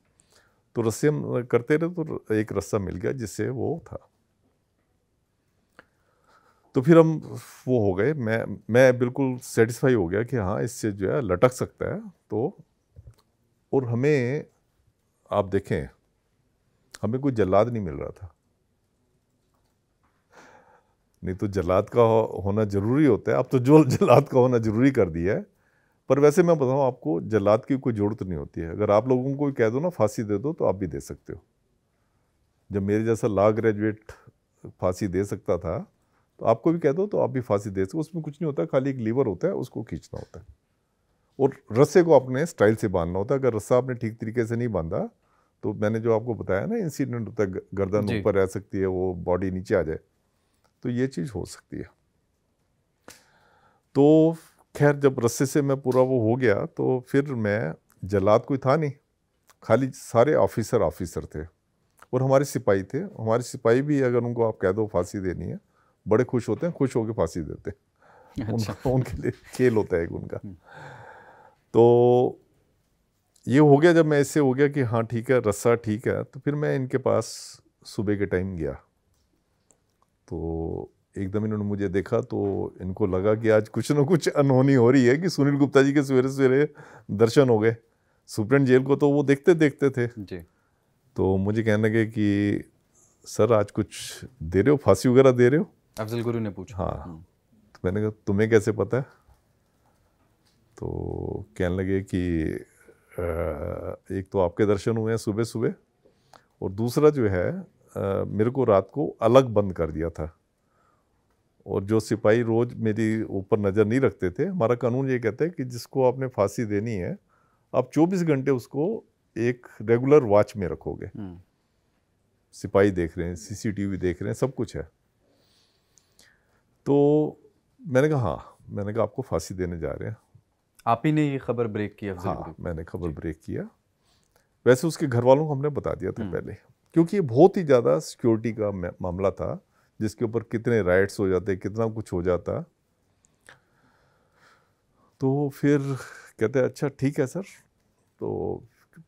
[SPEAKER 1] तो रस्से हम करते रहे तो एक रस्सा मिल गया जिससे वो था तो फिर हम वो हो गए मैं मैं बिल्कुल सेटिस्फाई हो गया कि हाँ इससे जो है लटक सकता है तो और हमें आप देखें हमें कोई जल्लाद नहीं मिल रहा था नहीं तो जल्लाद का हो, होना ज़रूरी होता है अब तो जो जल्लाद का होना ज़रूरी कर दिया है पर वैसे मैं बताऊँ आपको जलाद की कोई ज़रूरत नहीं होती है अगर आप लोगों को कह दो ना फांसी दे दो तो आप भी दे सकते हो जब मेरे जैसा लॉ ग्रेजुएट फांसी दे सकता था तो आपको भी कह दो तो आप भी फांसी दे सकते उसमें कुछ नहीं होता खाली एक लीवर होता है उसको खींचना होता है और रस्से को आपने स्टाइल से बांधना होता है अगर रस्सा आपने ठीक तरीके से नहीं बांधा तो मैंने जो आपको बताया ना इंसिडेंट होता है गर्दन ऊपर रह सकती है वो बॉडी नीचे आ जाए तो ये चीज़ हो सकती है तो खैर जब रस्से से मैं पूरा वो हो गया तो फिर मैं जलाद कोई था नहीं खाली सारे ऑफिसर ऑफिसर थे और हमारे सिपाही थे हमारे सिपाही भी अगर उनको आप कह दो फांसी देनी है बड़े खुश होते हैं खुश होकर फांसी देते हैं अच्छा। उनके लिए खेल होता है एक उनका हम्म। तो ये हो गया जब मैं इससे हो गया कि हाँ ठीक है रस्सा ठीक है तो फिर मैं इनके पास सुबह के टाइम गया तो एकदम इन्होंने मुझे देखा तो इनको लगा कि आज कुछ ना कुछ अनहोनी हो रही है कि सुनील गुप्ता जी के सवेरे सवेरे दर्शन हो गए सुप्रेंट जेल को तो वो देखते देखते थे जी तो मुझे कहने लगे कि सर आज कुछ दे रहे हो फांसी वगैरह दे रहे हो
[SPEAKER 2] अफजल गुरु ने पूछा हाँ हम्म।
[SPEAKER 1] तो मैंने कहा तुम्हें कैसे पता है तो कहने लगे कि एक तो आपके दर्शन हुए हैं सुबह सुबह और दूसरा जो है मेरे को रात को अलग बंद कर दिया था और जो सिपाही रोज़ मेरी ऊपर नज़र नहीं रखते थे हमारा कानून ये कहता है कि जिसको आपने फांसी देनी है आप 24 घंटे उसको एक रेगुलर वॉच में रखोगे हम्म। सिपाही देख रहे हैं सीसीटीवी देख रहे हैं सब कुछ है तो मैंने कहा हाँ मैंने कहा आपको फांसी देने जा रहे हैं
[SPEAKER 2] आप ही ने ये खबर ब्रेक किया हाँ मैंने खबर
[SPEAKER 1] ब्रेक किया वैसे उसके घर वालों को हमने बता दिया था हम्म। पहले क्योंकि ये बहुत ही ज़्यादा सिक्योरिटी का मामला था जिसके ऊपर कितने राइट्स हो जाते कितना कुछ हो जाता तो फिर कहते अच्छा ठीक है सर तो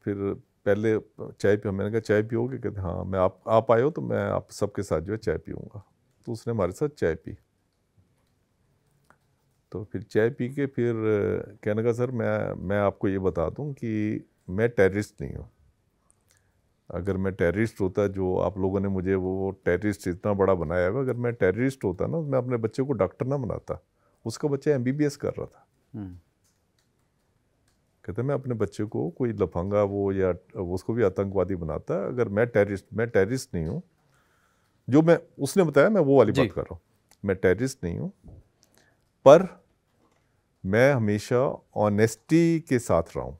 [SPEAKER 1] फिर पहले चाय पियो मैंने कहा चाय पियोगे कहते हाँ मैं आप आप आए हो तो मैं आप सबके साथ जो है चाय पीऊँगा तो उसने हमारे साथ चाय पी तो फिर चाय पी के फिर कहने का सर मैं मैं आपको ये बता दूँ कि मैं टेररिस्ट नहीं हूँ अगर मैं टेररिस्ट होता जो आप लोगों ने मुझे वो टेररिस्ट इतना बड़ा बनाया हुआ अगर मैं टेररिस्ट होता ना मैं अपने बच्चे को डॉक्टर ना बनाता उसका बच्चा एम कर रहा था हम्म। कहते मैं अपने बच्चे को कोई लफंगा वो या उसको भी आतंकवादी बनाता अगर मैं टेररिस्ट मैं टेररिस्ट नहीं हूँ जो मैं उसने बताया मैं वो वाली बात कर रहा हूँ मैं टेररिस्ट नहीं हूँ पर मैं हमेशा ऑनेस्टी के साथ रहा हूँ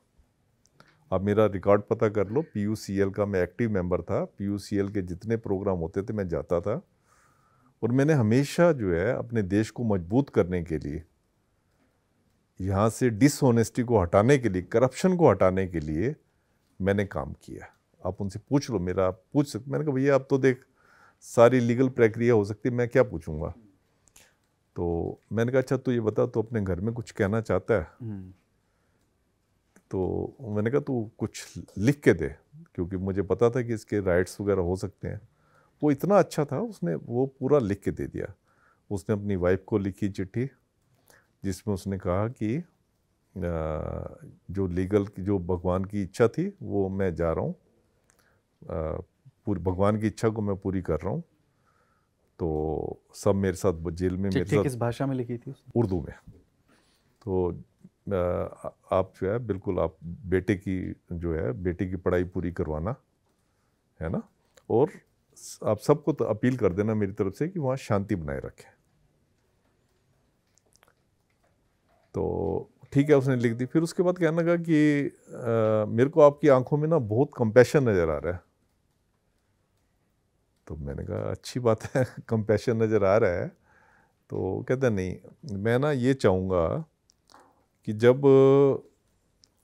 [SPEAKER 1] आप मेरा रिकॉर्ड पता कर लो पी का मैं एक्टिव मेंबर था पी के जितने प्रोग्राम होते थे मैं जाता था और मैंने हमेशा जो है अपने देश को मजबूत करने के लिए यहाँ से डिसऑनेस्टी को हटाने के लिए करप्शन को हटाने के लिए मैंने काम किया आप उनसे पूछ लो मेरा आप पूछ सकते मैंने कहा भैया आप तो देख सारी लीगल प्रक्रिया हो सकती है मैं क्या पूछूंगा तो मैंने कहा अच्छा तो ये बता तो अपने घर में कुछ कहना चाहता है हम्म। तो मैंने कहा तू कुछ लिख के दे क्योंकि मुझे पता था कि इसके राइट्स वगैरह हो सकते हैं वो इतना अच्छा था उसने वो पूरा लिख के दे दिया उसने अपनी वाइफ को लिखी चिट्ठी जिसमें उसने कहा कि जो लीगल जो भगवान की इच्छा थी वो मैं जा रहा हूँ पूरी भगवान की इच्छा को मैं पूरी कर रहा हूँ तो सब मेरे साथ जेल में मेरे साथ किस भाषा में लिखी थी उर्दू में तो आप जो है बिल्कुल आप बेटे की जो है बेटे की पढ़ाई पूरी करवाना है ना और आप सबको तो अपील कर देना मेरी तरफ से कि वहाँ शांति बनाए रखें तो ठीक है उसने लिख दी फिर उसके बाद कहने लगा कि आ, मेरे को आपकी आंखों में ना बहुत कंपैशन नज़र आ रहा है तो मैंने कहा अच्छी बात है कंपेशन नज़र आ रहा है तो कहते नहीं मैं ना ये चाहूँगा कि जब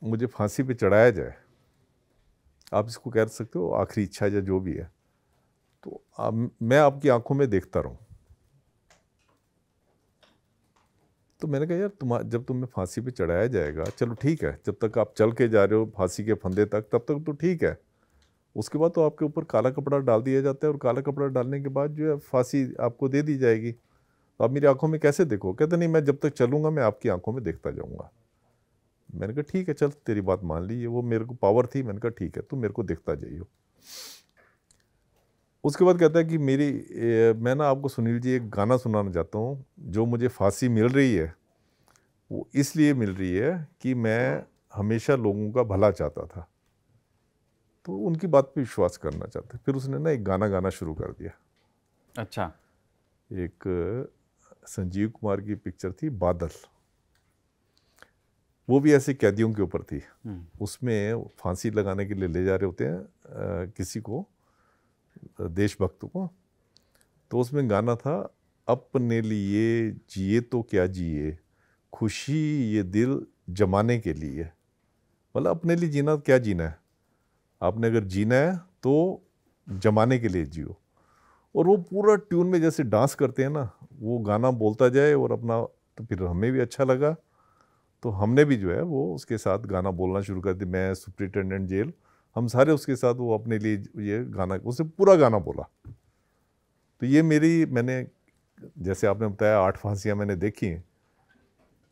[SPEAKER 1] मुझे फांसी पे चढ़ाया जाए आप इसको कह सकते हो आखिरी इच्छा या जो भी है तो आप, मैं आपकी आंखों में देखता रहूं तो मैंने कहा यार तुम जब तुम्हें फांसी पे चढ़ाया जाएगा चलो ठीक है जब तक आप चल के जा रहे हो फांसी के फंदे तक तब तक तो ठीक है उसके बाद तो आपके ऊपर काला कपड़ा डाल दिया जाता है और काला कपड़ा डालने के बाद जो है फांसी आपको दे दी जाएगी तो आप मेरी आंखों में कैसे देखो कहते नहीं मैं जब तक चलूंगा मैं आपकी आंखों में देखता जाऊंगा मैंने कहा ठीक है चल तेरी बात मान ली वो मेरे को पावर थी मैंने कहा ठीक है तू मेरे को देखता जाइयो उसके बाद कहता है कि मेरी ए, मैं ना आपको सुनील जी एक गाना सुनाना चाहता हूँ जो मुझे फांसी मिल रही है वो इसलिए मिल रही है कि मैं हमेशा लोगों का भला चाहता था तो उनकी बात पे विश्वास करना चाहते फिर उसने ना एक गाना गाना शुरू कर दिया अच्छा एक संजीव कुमार की पिक्चर थी बादल वो भी ऐसे कैदियों के ऊपर थी हम्म। उसमें फांसी लगाने के लिए ले जा रहे होते हैं किसी को देशभक्त को तो उसमें गाना था अपने लिए जिए तो क्या जिए खुशी ये दिल जमाने के लिए मतलब अपने लिए जीना क्या जीना है आपने अगर जीना है तो जमाने के लिए जियो और वो पूरा ट्यून में जैसे डांस करते हैं ना वो गाना बोलता जाए और अपना तो फिर हमें भी अच्छा लगा तो हमने भी जो है वो उसके साथ गाना बोलना शुरू कर दिया मैं सुप्रिटेंडेंट जेल हम सारे उसके साथ वो अपने लिए ये गाना उसने पूरा गाना बोला तो ये मेरी मैंने जैसे आपने बताया आठ फांसियाँ मैंने देखी हैं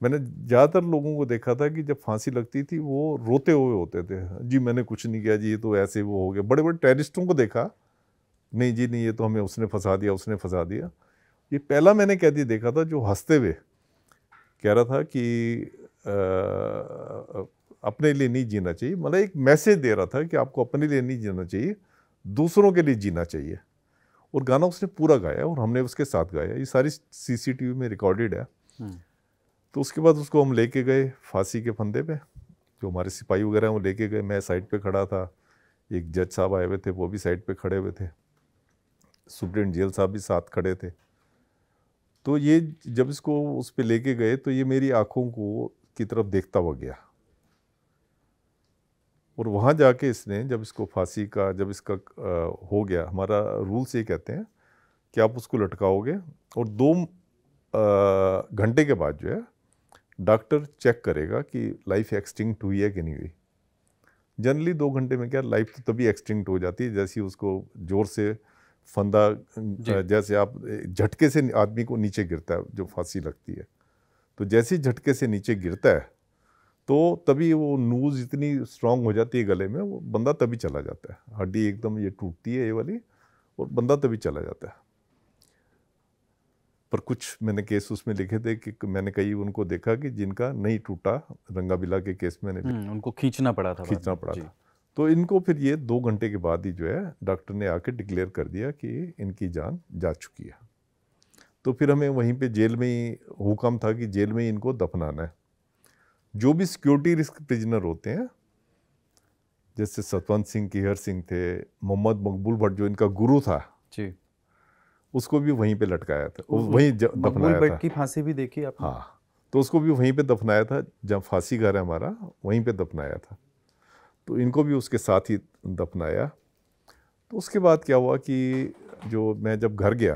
[SPEAKER 1] मैंने ज़्यादातर लोगों को देखा था कि जब फांसी लगती थी वो रोते हुए होते थे जी मैंने कुछ नहीं किया जी ये तो ऐसे वो हो गया बड़े बड़े टेररिस्टों को देखा नहीं जी नहीं ये तो हमें उसने फंसा दिया उसने फंसा दिया ये पहला मैंने कैदी देखा था जो हंसते हुए कह रहा था कि आ, अपने लिए नहीं जीना चाहिए मतलब एक मैसेज दे रहा था कि आपको अपने लिए नहीं जीना चाहिए दूसरों के लिए जीना चाहिए और गाना उसने पूरा गाया और हमने उसके साथ गाया ये सारी सीसीटीवी में रिकॉर्डेड है हम्म। तो उसके बाद उसको हम लेके गए फांसी के फंदे पे जो हमारे सिपाही वगैरह हैं वो लेके गए मैं साइड पे खड़ा था एक जज साहब आए हुए थे वो भी साइड पे खड़े हुए थे सुप्रीम जेल साहब भी साथ खड़े थे तो ये जब इसको उस पर लेके गए तो ये मेरी आँखों को की तरफ देखता हुआ गया और वहाँ जाके इसने जब इसको फांसी का जब इसका आ, हो गया हमारा रूल्स ये कहते हैं कि आप उसको लटकाओगे और दो घंटे के बाद जो है डॉक्टर चेक करेगा कि लाइफ एक्सटिंक्ट हुई है कि नहीं हुई जनरली दो घंटे में क्या लाइफ तो तभी एक्सटिंक्ट हो जाती है जैसे ही उसको ज़ोर से फंदा जैसे आप झटके से आदमी को नीचे गिरता है जो फांसी लगती है तो जैसे ही झटके से नीचे गिरता है तो तभी वो नूज़ इतनी स्ट्रांग हो जाती है गले में वो बंदा तभी चला जाता है हड्डी एकदम ये टूटती है ये वाली और बंदा तभी चला जाता है पर कुछ मैंने केस उसमें लिखे थे कि मैंने कई उनको देखा कि जिनका नहीं टूटा रंगाबिला के केस में हम्म, उनको
[SPEAKER 2] खींचना पड़ा था खींचना
[SPEAKER 1] पड़ा था तो इनको फिर ये दो घंटे के बाद ही जो है डॉक्टर ने आके डिक्लेयर कर दिया कि इनकी जान जा चुकी है तो फिर हमें वहीं पे जेल में ही हुक्म था कि जेल में ही इनको दफनाना है जो भी सिक्योरिटी रिस्क प्रिजनर होते हैं जैसे सतवंत सिंह किहर सिंह थे मोहम्मद मकबूल भट्ट जो इनका गुरु था जी उसको भी वहीं पे लटकाया था वहीं दफनाया था की फांसी भी देखी आप हाँ तो उसको भी वहीं पे दफनाया था जहाँ फांसी घर है हमारा वहीं पे दफनाया था तो इनको भी उसके साथ ही दफनाया तो उसके बाद क्या हुआ कि जो मैं जब घर गया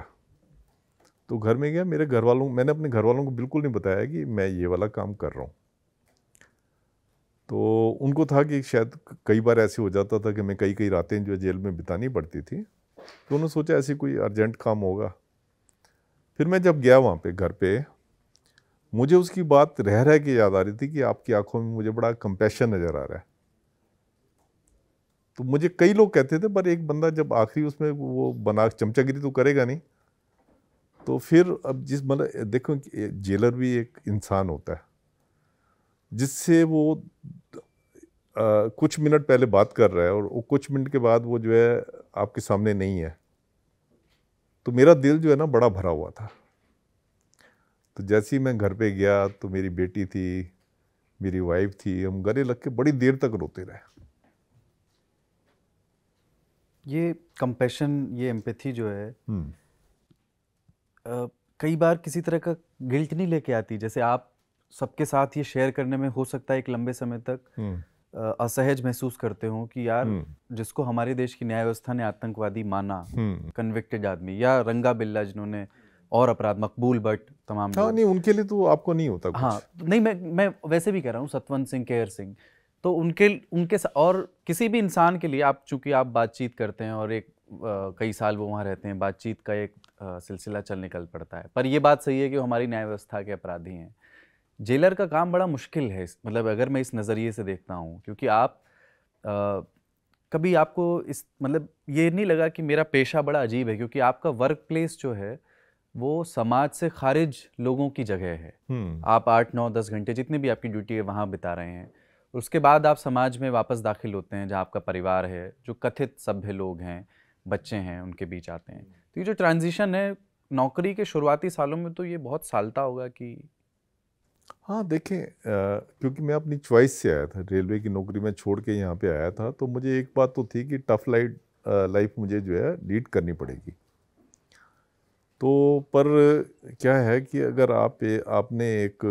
[SPEAKER 1] तो घर में गया मेरे घर वालों मैंने अपने घर वालों को बिल्कुल नहीं बताया कि मैं ये वाला काम कर रहा हूँ तो उनको था कि शायद कई बार ऐसे हो जाता था कि मैं कई कई रातें जो जेल में बितानी पड़ती थी तो उन्होंने सोचा ऐसे कोई अर्जेंट काम होगा फिर मैं जब गया वहाँ पे घर पे मुझे उसकी बात रह रह के याद आ रही थी कि आपकी आंखों में मुझे बड़ा कंपेशन नज़र आ रहा है तो मुझे कई लोग कहते थे पर एक बंदा जब आखिरी उसमें वो बना चमचागिरी तो करेगा नहीं तो फिर अब जिस मतलब देखो जेलर भी एक इंसान होता है जिससे वो आ, कुछ मिनट पहले बात कर रहा है और वो कुछ मिनट के बाद वो जो है आपके सामने नहीं है तो मेरा दिल जो है ना बड़ा भरा हुआ था तो जैसे ही मैं घर पे गया तो मेरी बेटी थी मेरी वाइफ थी हम गले लग के बड़ी देर तक रोते रहे
[SPEAKER 2] ये कंपेशन ये एम्पेथी जो है आ, हम्म। कई बार किसी तरह का गिल्ट नहीं लेके आती जैसे आप सबके साथ ये शेयर करने में हो सकता है एक लंबे समय तक हम्म। असहज महसूस करते हो कि यार हम्म। जिसको हमारे देश की न्याय व्यवस्था ने आतंकवादी माना कन्विक्टेड आदमी या रंगा बिल्ला जिन्होंने और अपराध मकबूल बट तमाम हाँ, नहीं उनके लिए तो आपको नहीं होता कुछ। हाँ नहीं मैं मैं वैसे भी कह रहा हूँ सतवंत सिंह केयर सिंह तो उनके उनके और किसी भी इंसान के लिए आप चूंकि आप बातचीत करते हैं और एक कई साल वो वहाँ रहते हैं बातचीत का एक सिलसिला चल निकल पड़ता है पर यह बात सही है कि हमारी न्याय व्यवस्था के अपराधी हैं जेलर का काम बड़ा मुश्किल है मतलब अगर मैं इस नज़रिए से देखता हूँ क्योंकि आप आ, कभी आपको इस मतलब ये नहीं लगा कि मेरा पेशा बड़ा अजीब है क्योंकि आपका वर्क प्लेस जो है वो समाज से खारिज लोगों की जगह है हम्म। आप आठ नौ दस घंटे जितने भी आपकी ड्यूटी है वहाँ बिता रहे हैं उसके बाद आप समाज में वापस दाखिल होते हैं जहाँ आपका परिवार है जो कथित सभ्य लोग हैं बच्चे हैं उनके बीच आते हैं हम्म। तो ये जो ट्रांजिशन है नौकरी के शुरुआती सालों में तो ये बहुत सालता होगा कि
[SPEAKER 1] हाँ देखें क्योंकि मैं अपनी चॉइस से आया था रेलवे की नौकरी में छोड़ के यहाँ पे आया था तो मुझे एक बात तो थी कि टफ लाइट लाइफ मुझे जो है लीड करनी पड़ेगी तो पर क्या है कि अगर आप आपने एक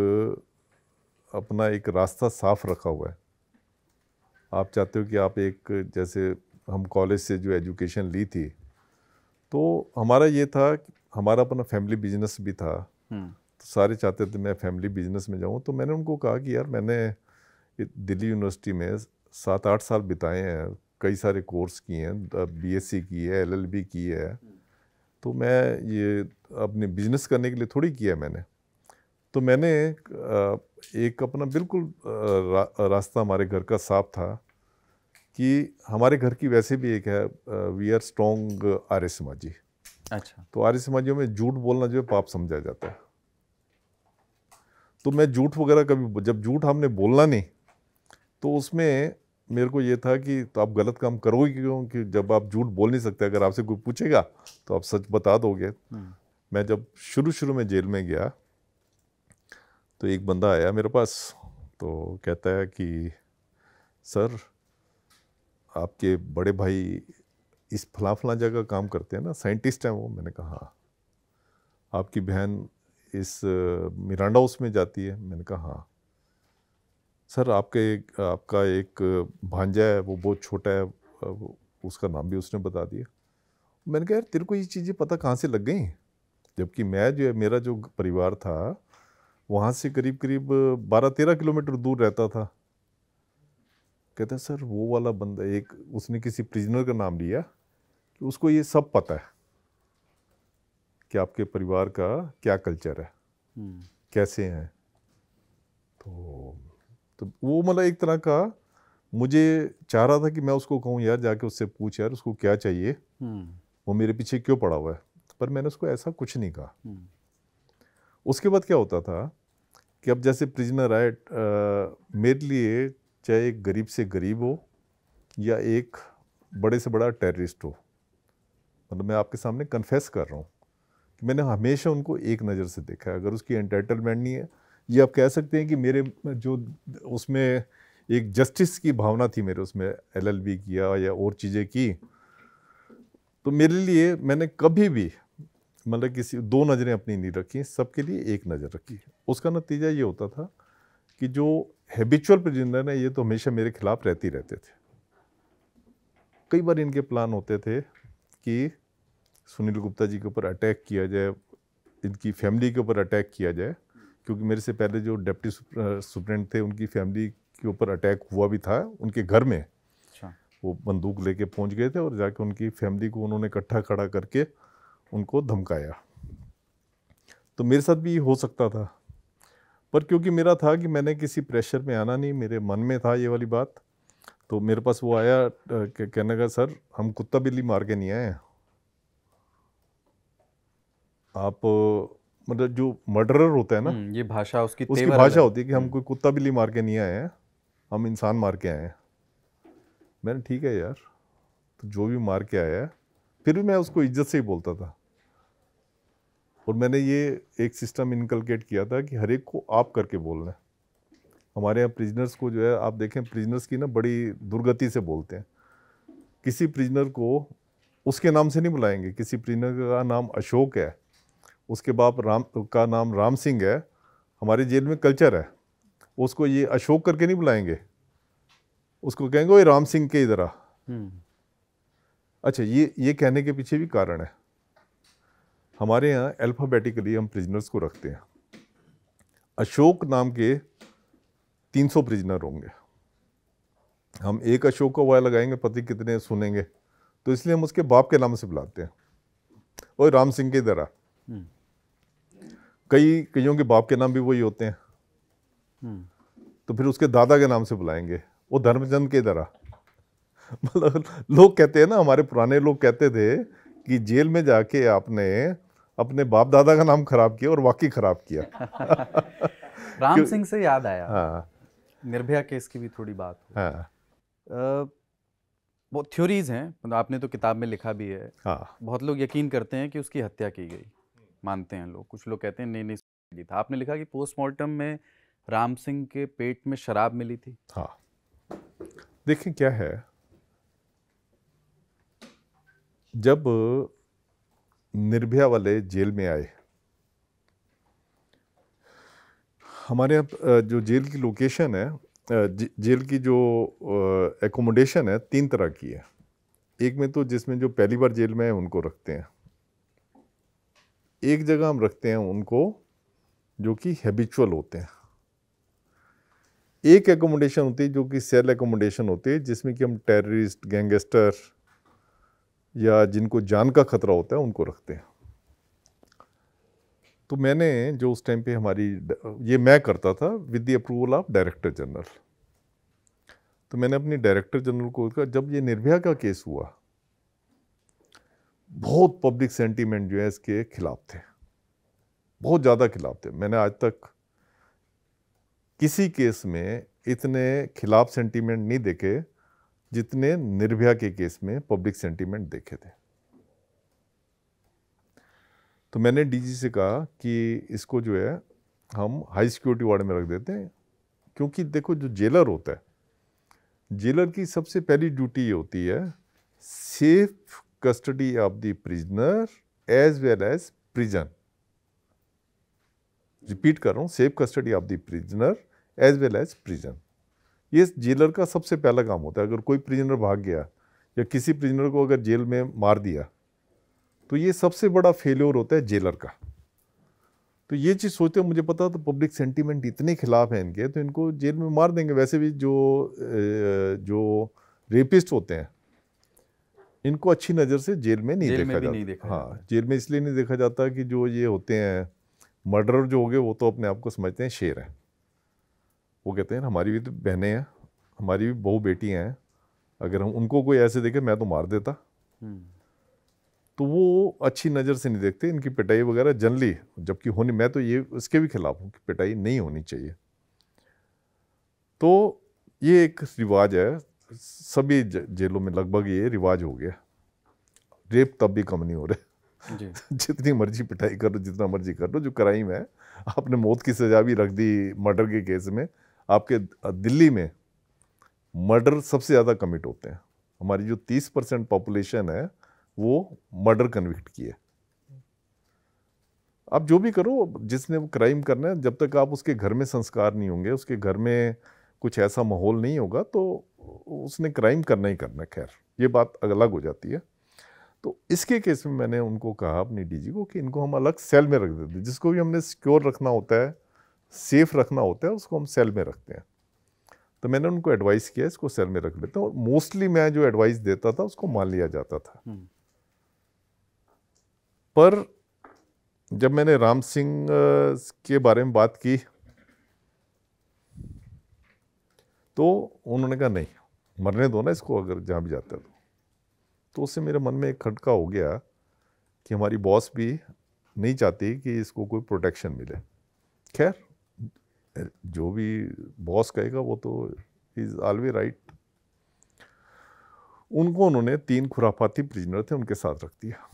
[SPEAKER 1] अपना एक रास्ता साफ रखा हुआ है आप चाहते हो कि आप एक जैसे हम कॉलेज से जो एजुकेशन ली थी तो हमारा ये था हमारा अपना फैमिली बिजनेस भी था हम्म। तो सारे चाहते थे मैं फैमिली बिजनेस में जाऊँ तो मैंने उनको कहा कि यार मैंने दिल्ली यूनिवर्सिटी में सात आठ साल बिताए हैं कई सारे कोर्स किए हैं बी एस सी की है बी की है तो मैं ये अपने बिजनेस करने के लिए थोड़ी किया मैंने तो मैंने एक अपना बिल्कुल रा, रास्ता हमारे घर का साफ था कि हमारे घर की वैसे भी एक है वी आर स्ट्रोंग आर्य समाजी अच्छा तो आर्य समाजियों में झूठ बोलना जो है पाप समझा जाता है तो मैं झूठ वगैरह कभी जब झूठ हमने बोलना नहीं तो उसमें मेरे को ये था कि तो आप गलत काम करोगे क्यों कि जब आप झूठ बोल नहीं सकते अगर आपसे कोई पूछेगा तो आप सच बता दोगे हम्म। मैं जब शुरू शुरू में जेल में गया तो एक बंदा आया मेरे पास तो कहता है कि सर आपके बड़े भाई इस फला फला जगह काम करते हैं ना साइंटिस्ट हैं वो मैंने कहा हाँ। आपकी बहन इस मिरांडा हाउस में जाती है मैंने कहा हाँ सर आपके आपका एक भांजा है वो बहुत छोटा है उसका नाम भी उसने बता दिया मैंने कहा यार तेरे को ये चीज़ें पता कहाँ से लग गई जबकि मैं जो है मेरा जो परिवार था वहाँ से करीब करीब बारह तेरह किलोमीटर दूर रहता था कहता हैं सर वो वाला बंदा एक उसने किसी प्रिजनर का नाम लिया कि तो उसको ये सब पता है कि आपके परिवार का क्या कल्चर है हम्म। कैसे हैं तो तो वो मतलब एक तरह का मुझे चाह रहा था कि मैं उसको कहूँ यार जाके उससे पूछ यार उसको क्या चाहिए हम्म। वो मेरे पीछे क्यों पड़ा हुआ है पर मैंने उसको ऐसा कुछ नहीं कहा हम्म। उसके बाद क्या होता था कि अब जैसे प्रिजनर है मेरे लिए चाहे एक गरीब से गरीब हो या एक बड़े से बड़ा टेररिस्ट हो मतलब मैं आपके सामने कन्फेस कर रहा हूँ कि मैंने हमेशा उनको एक नज़र से देखा है अगर उसकी एंटरटेनमेंट नहीं है ये आप कह सकते हैं कि मेरे जो उसमें एक जस्टिस की भावना थी मेरे उसमें एलएलबी किया या और चीज़ें की तो मेरे लिए मैंने कभी भी मतलब किसी दो नज़रें अपनी नहीं रखी सबके लिए एक नज़र रखी उसका नतीजा ये होता था कि जो हैबिचुअल प्रजेंडर है ये तो हमेशा मेरे खिलाफ रहती रहते थे कई बार इनके प्लान होते थे कि सुनील गुप्ता जी के ऊपर अटैक किया जाए इनकी फैमिली के ऊपर अटैक किया जाए क्योंकि मेरे से पहले जो डिप्टी सुप्रेंट थे उनकी फैमिली के ऊपर अटैक हुआ भी था उनके घर में
[SPEAKER 4] अच्छा।
[SPEAKER 1] वो बंदूक लेके पहुंच गए थे और जाके उनकी फैमिली को उन्होंने इकट्ठा खड़ा करके उनको धमकाया तो मेरे साथ भी हो सकता था पर क्योंकि मेरा था कि मैंने किसी प्रेशर में आना नहीं मेरे मन में था ये वाली बात तो मेरे पास वो आया कहने का सर हम कुत्ता बिल्ली मार के नहीं आए आप मतलब जो मर्डरर होता है ना हम्म, ये भाषा उसकी उसकी भाषा होती है कि हम हम्म। कोई कुत्ता बिल्ली मार के नहीं आए हैं हम इंसान मार के आए हैं मैंने ठीक है यार तो जो भी मार के आया है फिर भी मैं उसको इज्जत से ही बोलता था और मैंने ये एक सिस्टम इनकलकेट किया था कि हर एक को आप करके बोलना है हमारे यहाँ प्रिजनर्स को जो है आप देखें प्रिजनर्स की ना बड़ी दुर्गति से बोलते हैं किसी प्रिजनर को उसके नाम से नहीं बुलाएंगे किसी प्रिजनर का नाम अशोक है उसके बाप राम का नाम राम सिंह है हमारे जेल में कल्चर है उसको ये अशोक करके नहीं बुलाएंगे उसको कहेंगे राम सिंह के इधर
[SPEAKER 4] हम्म।
[SPEAKER 1] अच्छा ये ये कहने के पीछे भी कारण है हमारे यहाँ अल्फ़ाबेटिकली हम प्रिजनर्स को रखते हैं अशोक नाम के 300 प्रिजनर होंगे हम एक अशोक का वाया लगाएंगे पति कितने सुनेंगे तो इसलिए हम उसके बाप के नाम से बुलाते हैं और राम सिंह के दरा हम्म। कई कईयों के बाप के नाम भी वही होते हैं
[SPEAKER 4] हम्म।
[SPEAKER 1] तो फिर उसके दादा के नाम से बुलाएंगे वो धर्मचंद के दरा मतलब लोग कहते हैं ना हमारे पुराने लोग कहते थे कि जेल में जाके आपने अपने बाप दादा का नाम खराब किया और वाकई खराब किया
[SPEAKER 2] राम सिंह से याद आया हाँ निर्भया केस की भी थोड़ी बात
[SPEAKER 1] हाँ आ,
[SPEAKER 2] वो थ्योरीज हैं मतलब आपने तो किताब में लिखा भी है हाँ बहुत लोग यकीन करते हैं कि उसकी हत्या की गई मानते हैं लोग कुछ लोग कहते हैं नहीं नहीं था आपने लिखा कि पोस्टमार्टम में राम सिंह के पेट में शराब मिली थी हाँ देखिए क्या
[SPEAKER 1] है जब निर्भया वाले जेल में आए हमारे यहाँ जो जेल की लोकेशन है जेल की जो एकोमोडेशन है तीन तरह की है एक में तो जिसमें जो पहली बार जेल में है उनको रखते हैं एक जगह हम रखते हैं उनको जो कि हैबिचुअल होते हैं एक एकोमोडेशन होती है जो कि सेल एकोमोडेशन होती है जिसमें कि हम टेररिस्ट गैंगस्टर या जिनको जान का खतरा होता है उनको रखते हैं तो मैंने जो उस टाइम पे हमारी ये मैं करता था with the approval of director general तो मैंने अपनी डायरेक्टर जनरल को कहा जब ये निर्भया का केस हुआ बहुत पब्लिक सेंटीमेंट जो है इसके खिलाफ थे बहुत ज़्यादा खिलाफ थे मैंने आज तक किसी केस में इतने खिलाफ सेंटीमेंट नहीं देखे जितने निर्भया के केस में पब्लिक सेंटीमेंट देखे थे तो मैंने डीजी से कहा कि इसको जो है हम हाई सिक्योरिटी वार्ड में रख देते हैं क्योंकि देखो जो जेलर होता है जेलर की सबसे पहली ड्यूटी ये होती है safe custody of the prisoner as well as prison repeat कर रहा हूँ safe custody of the prisoner as well as prison ये जेलर का सबसे पहला काम होता है अगर कोई प्रिजनर भाग गया या किसी प्रिजनर को अगर जेल में मार दिया तो ये सबसे बड़ा फेल्योर होता है जेलर का तो ये चीज़ सोचते हैं मुझे पता तो पब्लिक सेंटीमेंट इतने खिलाफ है इनके तो इनको जेल में मार देंगे वैसे भी जो जो रेपिस्ट होते हैं इनको अच्छी नज़र से जेल में नहीं जेल देखा में जाता नहीं देखा हाँ जेल में इसलिए नहीं देखा जाता कि जो ये होते हैं मर्डर जो हो गए वो तो अपने आप को समझते हैं शेर हैं वो कहते हैं हमारी भी तो बहनें हैं हमारी भी बहु बेटियां हैं अगर हम उनको कोई ऐसे देखे मैं तो मार देता हम्म। तो वो अच्छी नज़र से नहीं देखते इनकी पिटाई वगैरह जनली जबकि होनी मैं तो ये इसके भी खिलाफ हूँ कि पिटाई नहीं होनी चाहिए तो ये एक रिवाज है सभी जेलों में लगभग ये रिवाज हो गया रेप तब भी कम नहीं हो रहे जितनी मर्जी पिटाई करो जितना मर्जी कर लो जो क्राइम है आपने मौत की सजा भी रख दी मर्डर के केस में आपके दिल्ली में मर्डर सबसे ज़्यादा कमिट होते हैं हमारी जो 30 परसेंट पॉपुलेशन है वो मर्डर कन्विक्ट की है आप जो भी करो जिसने वो क्राइम करना है जब तक आप उसके घर में संस्कार नहीं होंगे उसके घर में कुछ ऐसा माहौल नहीं होगा तो उसने क्राइम करना ही करना है खैर ये बात अलग हो जाती है तो इसके केस में मैंने उनको कहा अपनी डीजी को कि इनको हम अलग सेल में रख देते जिसको भी हमने सिक्योर रखना होता है सेफ रखना होता है उसको हम सेल में रखते हैं तो मैंने उनको एडवाइस किया इसको सेल में रख लेते हैं और मोस्टली मैं जो एडवाइस देता था उसको मान लिया जाता था हम्म। पर जब मैंने राम सिंह के बारे में बात की तो उन्होंने कहा नहीं मरने दो ना इसको अगर जहाँ भी जाता तो तो उससे मेरे मन में एक खटका हो गया कि हमारी बॉस भी नहीं चाहती कि इसको कोई प्रोटेक्शन मिले खैर जो भी बॉस कहेगा वो तो इज ऑलवे राइट उनको उन्होंने तीन खुराफाती प्रिजनर थे उनके साथ रख दिया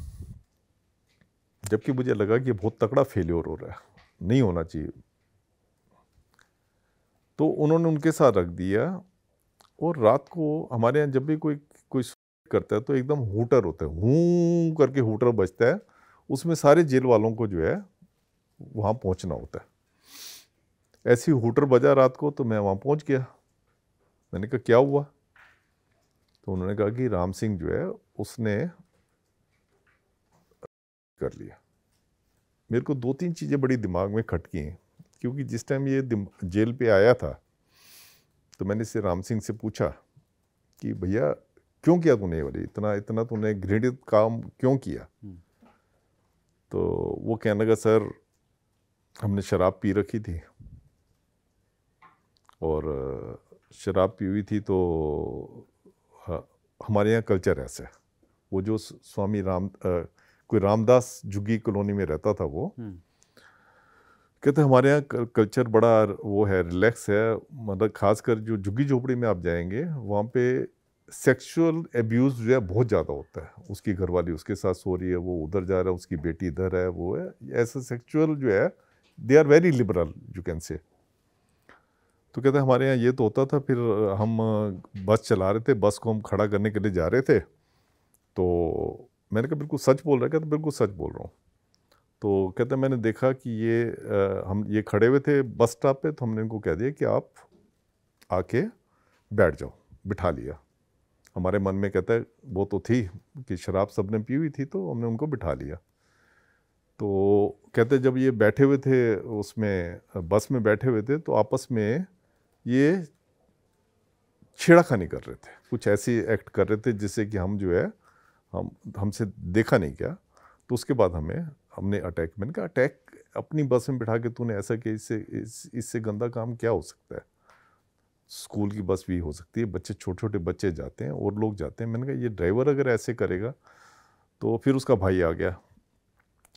[SPEAKER 1] जबकि मुझे लगा कि बहुत तकड़ा फेल्योर हो रहा है नहीं होना चाहिए तो उन्होंने उनके साथ रख दिया और रात को हमारे यहाँ जब भी कोई कोई करता है तो एकदम हुटर होता है हूँ करके हुटर बजता है उसमें सारे जेल वालों को जो है वहाँ पहुँचना होता है ऐसी होटर बजा रात को तो मैं वहाँ पहुँच गया मैंने कहा क्या हुआ तो उन्होंने कहा कि राम सिंह जो है उसने कर लिया मेरे को दो तीन चीज़ें बड़ी दिमाग में खटकी हैं क्योंकि जिस टाइम ये जेल पे आया था तो मैंने इसे राम सिंह से पूछा कि भैया क्यों किया तूने वाली इतना इतना तूने घृणित काम क्यों किया हम्म। तो वो कहने लगा सर हमने शराब पी रखी थी और शराब पी हुई थी तो हमारे यहाँ कल्चर ऐसा है वो जो स्वामी राम आ, कोई रामदास जुगी कॉलोनी में रहता था वो हम्म। कहते हमारे यहाँ कल्चर बड़ा वो है रिलैक्स है मतलब खासकर जो झुग्गी झोपड़ी में आप जाएंगे वहाँ पे सेक्सुअल एब्यूज़ जो है बहुत ज़्यादा होता है उसकी घरवाली उसके साथ सो रही है वो उधर जा रहा है उसकी बेटी इधर है वो है ऐसा सेक्चुअल जो है they are very liberal you can say तो कहते हमारे यहाँ ये तो होता था फिर हम बस चला रहे थे बस को हम खड़ा करने के लिए जा रहे थे तो मैंने कहा बिल्कुल सच बोल रहा है कहते बिल्कुल सच बोल रहा हूँ तो कहते मैंने देखा कि ये आ, हम ये खड़े हुए थे बस स्टॉप पे तो हमने इनको कह दिया कि आप आके बैठ जाओ बिठा लिया हमारे मन में कहता है वो तो थी कि शराब सब ने पी हुई थी तो हमने उनको बिठा लिया तो कहते जब ये बैठे हुए थे उसमें बस में बैठे हुए थे तो आपस में ये छेड़ाखानी कर रहे थे कुछ ऐसे एक्ट कर रहे थे जिससे कि हम जो है हम हमसे देखा नहीं क्या तो उसके बाद हमें हमने अटैक मैंने कहा अटैक अपनी बस में बिठा के तूने ऐसा किया इससे इससे इस गंदा काम क्या हो सकता है स्कूल की बस भी हो सकती है बच्चे छोटे छोटे बच्चे जाते हैं और लोग जाते हैं मैंने कहा ये ड्राइवर अगर ऐसे करेगा तो फिर उसका भाई आ गया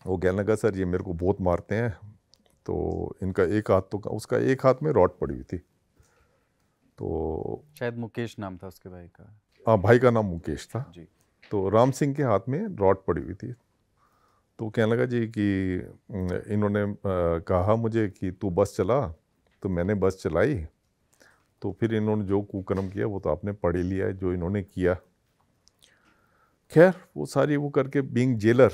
[SPEAKER 1] वो कहने लगा सर ये मेरे को बहुत मारते हैं तो इनका एक हाथ तो उसका एक हाथ में रॉड पड़ी हुई थी तो
[SPEAKER 2] शायद मुकेश नाम था उसके भाई का
[SPEAKER 1] हाँ भाई का नाम मुकेश था जी तो राम सिंह के हाथ में रॉड पड़ी हुई थी तो कहने लगा जी कि इन्होंने कहा मुझे कि तू बस चला तो मैंने बस चलाई तो फिर इन्होंने जो कुकर्म किया वो तो आपने पढ़ लिया है जो इन्होंने किया खैर वो सारी वो करके बींग जेलर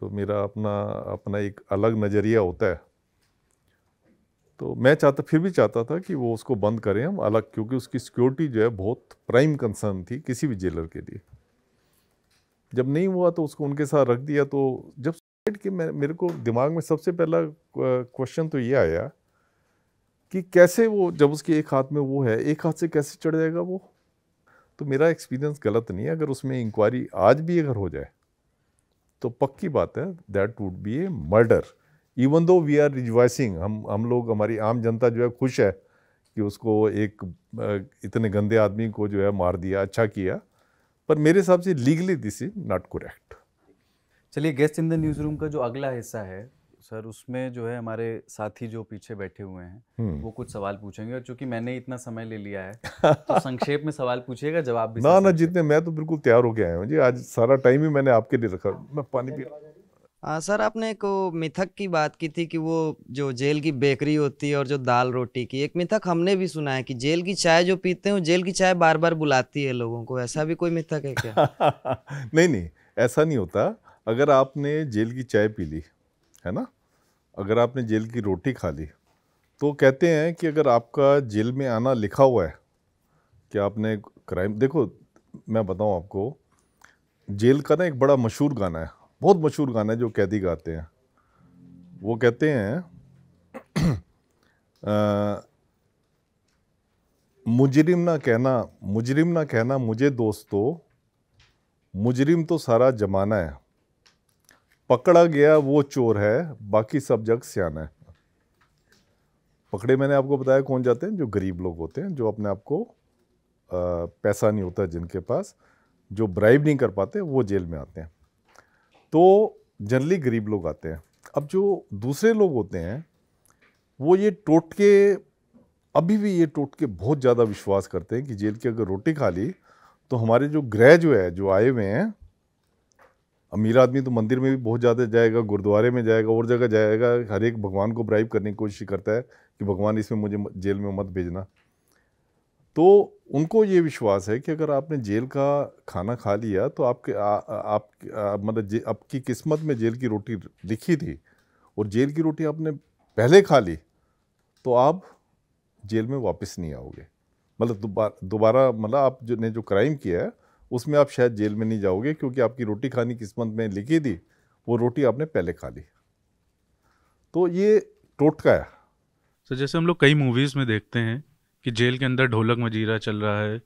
[SPEAKER 1] तो मेरा अपना अपना एक अलग नज़रिया होता है तो मैं चाहता फिर भी चाहता था कि वो उसको बंद करें हम अलग क्योंकि उसकी सिक्योरिटी जो है बहुत प्राइम कंसर्न थी किसी भी जेलर के लिए जब नहीं हुआ तो उसको उनके साथ रख दिया तो जब सुसाइड के मेरे को दिमाग में सबसे पहला क्वेश्चन तो ये आया कि कैसे वो जब उसके एक हाथ में वो है एक हाथ से कैसे चढ़ जाएगा वो तो मेरा एक्सपीरियंस गलत नहीं है अगर उसमें इंक्वायरी आज भी अगर हो जाए तो पक्की बात है that would be a murder even though we are rejoicing हम हम लोग हमारी आम जनता जो है खुश है कि उसको एक इतने गंदे आदमी को जो है मार दिया अच्छा किया पर मेरे हिसाब से legally this is not correct
[SPEAKER 2] चलिए guest in the news newsroom का जो अगला हिस्सा है सर उसमें जो है हमारे साथी जो पीछे बैठे हुए हैं हम्म। वो कुछ सवाल पूछेंगे और चूंकि मैंने इतना समय ले लिया है तो संक्षेप में सवाल पूछेगा जवाब भी ना
[SPEAKER 1] ना जितने मैं तो बिल्कुल तैयार हो गया है जी आज सारा टाइम ही मैंने आपके लिए रखा
[SPEAKER 2] मैं पानी पी रहा आ, सर आपने एक मिथक की बात की थी कि वो जो जेल की बेकरी होती है और जो दाल रोटी की एक मिथक हमने भी सुना है कि जेल की चाय जो पीते हैं जेल की चाय बार बार बुलाती है लोगों को ऐसा भी कोई मिथक है क्या
[SPEAKER 1] नहीं नहीं ऐसा नहीं होता अगर आपने जेल की चाय पी ली है ना अगर आपने जेल की रोटी खा ली तो कहते हैं कि अगर आपका जेल में आना लिखा हुआ है कि आपने क्राइम देखो मैं बताऊं आपको जेल का ना एक बड़ा मशहूर गाना है बहुत मशहूर गाना है जो कैदी गाते हैं वो कहते हैं मुजरिम ना कहना मुजरिम ना कहना मुझे दोस्तों मुजरिम तो सारा जमाना है पकड़ा गया वो चोर है बाकी सब जग सियाना है पकड़े मैंने आपको बताया कौन जाते हैं जो गरीब लोग होते हैं जो अपने आप को पैसा नहीं होता जिनके पास जो ब्राइब नहीं कर पाते वो जेल में आते हैं तो जनरली गरीब लोग आते हैं अब जो दूसरे लोग होते हैं वो ये टोटके अभी भी ये टोटके बहुत ज़्यादा विश्वास करते हैं कि जेल की अगर रोटी खा ली तो हमारे जो ग्रह जो है जो आए हुए हैं अमीर आदमी तो मंदिर में भी बहुत ज़्यादा जाएगा गुरुद्वारे में जाएगा और जगह जाएगा हर एक भगवान को ब्राइब करने की कोशिश करता है कि भगवान इसमें मुझे जेल में मत भेजना तो उनको ये विश्वास है कि अगर आपने जेल का खाना खा लिया तो आपके आप, मतलब आपकी किस्मत में जेल की रोटी लिखी थी और जेल की रोटी आपने पहले खा ली तो आप जेल में वापस नहीं आओगे मतलब दोबारा दोबारा मतलब आप जो ने जो क्राइम किया है उसमें आप शायद जेल में नहीं जाओगे क्योंकि आपकी रोटी खानी किस्मत में लिखी थी वो रोटी आपने पहले खा ली तो ये टोटका है
[SPEAKER 2] तो जैसे हम लोग कई मूवीज़ में देखते हैं कि जेल के अंदर ढोलक मजीरा चल रहा है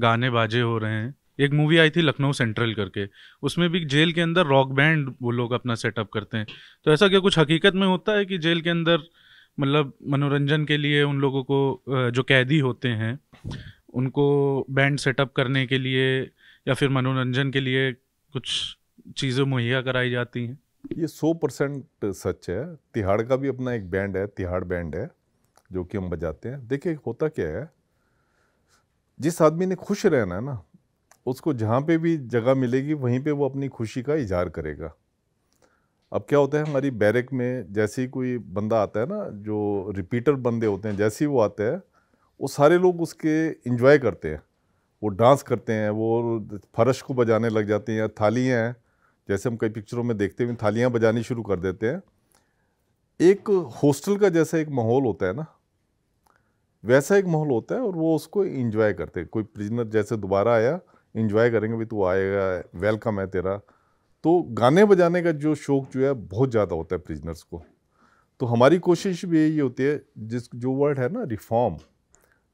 [SPEAKER 2] गाने बाजे हो रहे हैं एक मूवी आई थी लखनऊ सेंट्रल करके उसमें भी जेल के अंदर रॉक बैंड वो लोग अपना सेटअप करते हैं तो ऐसा क्या कुछ हकीकत में होता है कि जेल के अंदर मतलब मनोरंजन के लिए उन लोगों को जो कैदी होते हैं उनको बैंड सेटअप करने के लिए या फिर मनोरंजन के लिए कुछ चीज़ें मुहैया कराई जाती हैं
[SPEAKER 1] ये सौ परसेंट सच है तिहाड़ का भी अपना एक बैंड है तिहाड़ बैंड है जो कि हम बजाते हैं देखिए होता क्या है जिस आदमी ने खुश रहना है ना उसको जहाँ पे भी जगह मिलेगी वहीं पे वो अपनी खुशी का इजहार करेगा अब क्या होता है हमारी बैरक में जैसे ही कोई बंदा आता है ना जो रिपीटर बंदे होते हैं जैसे ही वो आते हैं वो सारे लोग उसके इंजॉय करते हैं वो डांस करते हैं वो फर्श को बजाने लग जाते हैं या थालियाँ हैं जैसे हम कई पिक्चरों में देखते हैं थालियाँ बजानी शुरू कर देते हैं एक हॉस्टल का जैसा एक माहौल होता है ना वैसा एक माहौल होता है और वो उसको इंजॉय करते हैं कोई प्रिजनर जैसे दोबारा आया इंजॉय करेंगे भाई तू आएगा वेलकम है तेरा तो गाने बजाने का जो शौक जो है बहुत ज़्यादा होता है प्रिजनर्स को तो हमारी कोशिश भी यही होती है जिस जो वर्ड है ना रिफॉर्म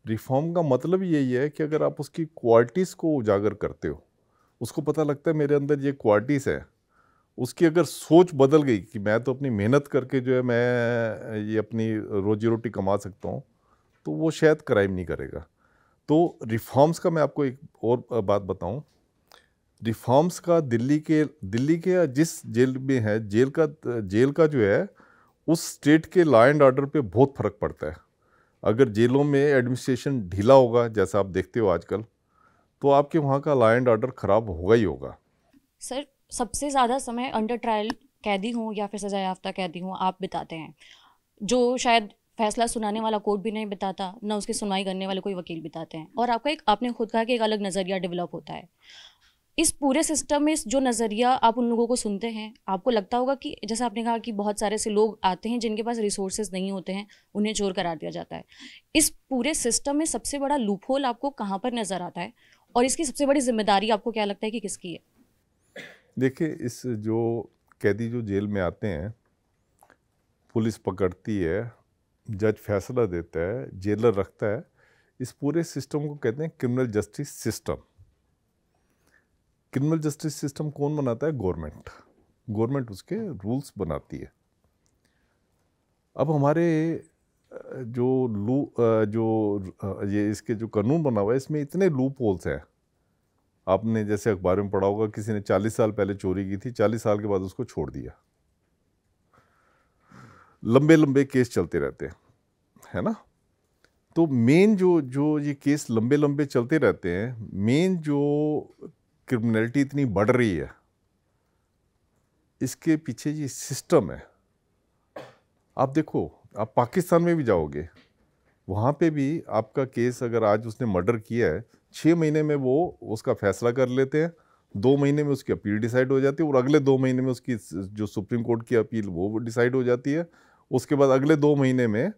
[SPEAKER 1] रिफॉर्म का मतलब यही है कि अगर आप उसकी क्वालिटीज़ को उजागर करते हो उसको पता लगता है मेरे अंदर ये क्वालिटीज़ है उसकी अगर सोच बदल गई कि मैं तो अपनी मेहनत करके जो है मैं ये अपनी रोजी रोटी कमा सकता हूँ तो वो शायद क्राइम नहीं करेगा तो रिफॉर्म्स का मैं आपको एक और बात बताऊं रिफॉर्म्स का दिल्ली के दिल्ली के जिस जेल में है जेल का जेल का जो है उस स्टेट के लॉ एंड ऑर्डर पे बहुत फ़र्क पड़ता है अगर जेलों में एडमिनिस्ट्रेशन ढीला होगा जैसा आप देखते हो आजकल तो आपके वहाँ का लॉ एंड ऑर्डर ख़राब होगा ही होगा
[SPEAKER 3] सर सबसे ज़्यादा समय अंडर ट्रायल कैदी हूँ या फिर सजायाफ्ता कैदी हूँ आप बिताते हैं जो शायद फैसला सुनाने वाला कोर्ट भी नहीं बताता ना उसकी सुनवाई करने वाले कोई वकील बताते हैं और आपका एक आपने खुद कहा कि एक अलग नज़रिया डेवलप होता है इस पूरे सिस्टम में जो नज़रिया आप उन लोगों को सुनते हैं आपको लगता होगा कि जैसे आपने कहा कि बहुत सारे से लोग आते हैं जिनके पास रिसोर्सेज नहीं होते हैं उन्हें चोर करार दिया जाता है इस पूरे सिस्टम में सबसे बड़ा होल आपको कहाँ पर नज़र आता है और इसकी सबसे बड़ी जिम्मेदारी आपको क्या लगता है कि किसकी है
[SPEAKER 1] देखिए इस जो कैदी जो जेल में आते हैं पुलिस पकड़ती है जज फैसला देता है जेलर रखता है इस पूरे सिस्टम को कहते हैं criminal justice system criminal justice system कौन बनाता है गवर्नमेंट गवर्नमेंट उसके रूल्स बनाती है अब हमारे जो लू जो ये इसके जो कानून बना हुआ है इसमें इतने लूप होल्स हैं आपने जैसे अखबार में पढ़ा होगा किसी ने 40 साल पहले चोरी की थी 40 साल के बाद उसको छोड़ दिया लंबे लंबे केस चलते रहते हैं है ना तो मेन जो जो ये केस लंबे लंबे चलते रहते हैं मेन जो क्रिमिनलिटी इतनी बढ़ रही है इसके पीछे ये सिस्टम है आप देखो आप पाकिस्तान में भी जाओगे वहाँ पे भी आपका केस अगर आज उसने मर्डर किया है छः महीने में वो उसका फैसला कर लेते हैं दो महीने में उसकी अपील डिसाइड हो जाती है और अगले दो महीने में उसकी जो सुप्रीम कोर्ट की अपील वो डिसाइड हो जाती है उसके बाद अगले दो महीने में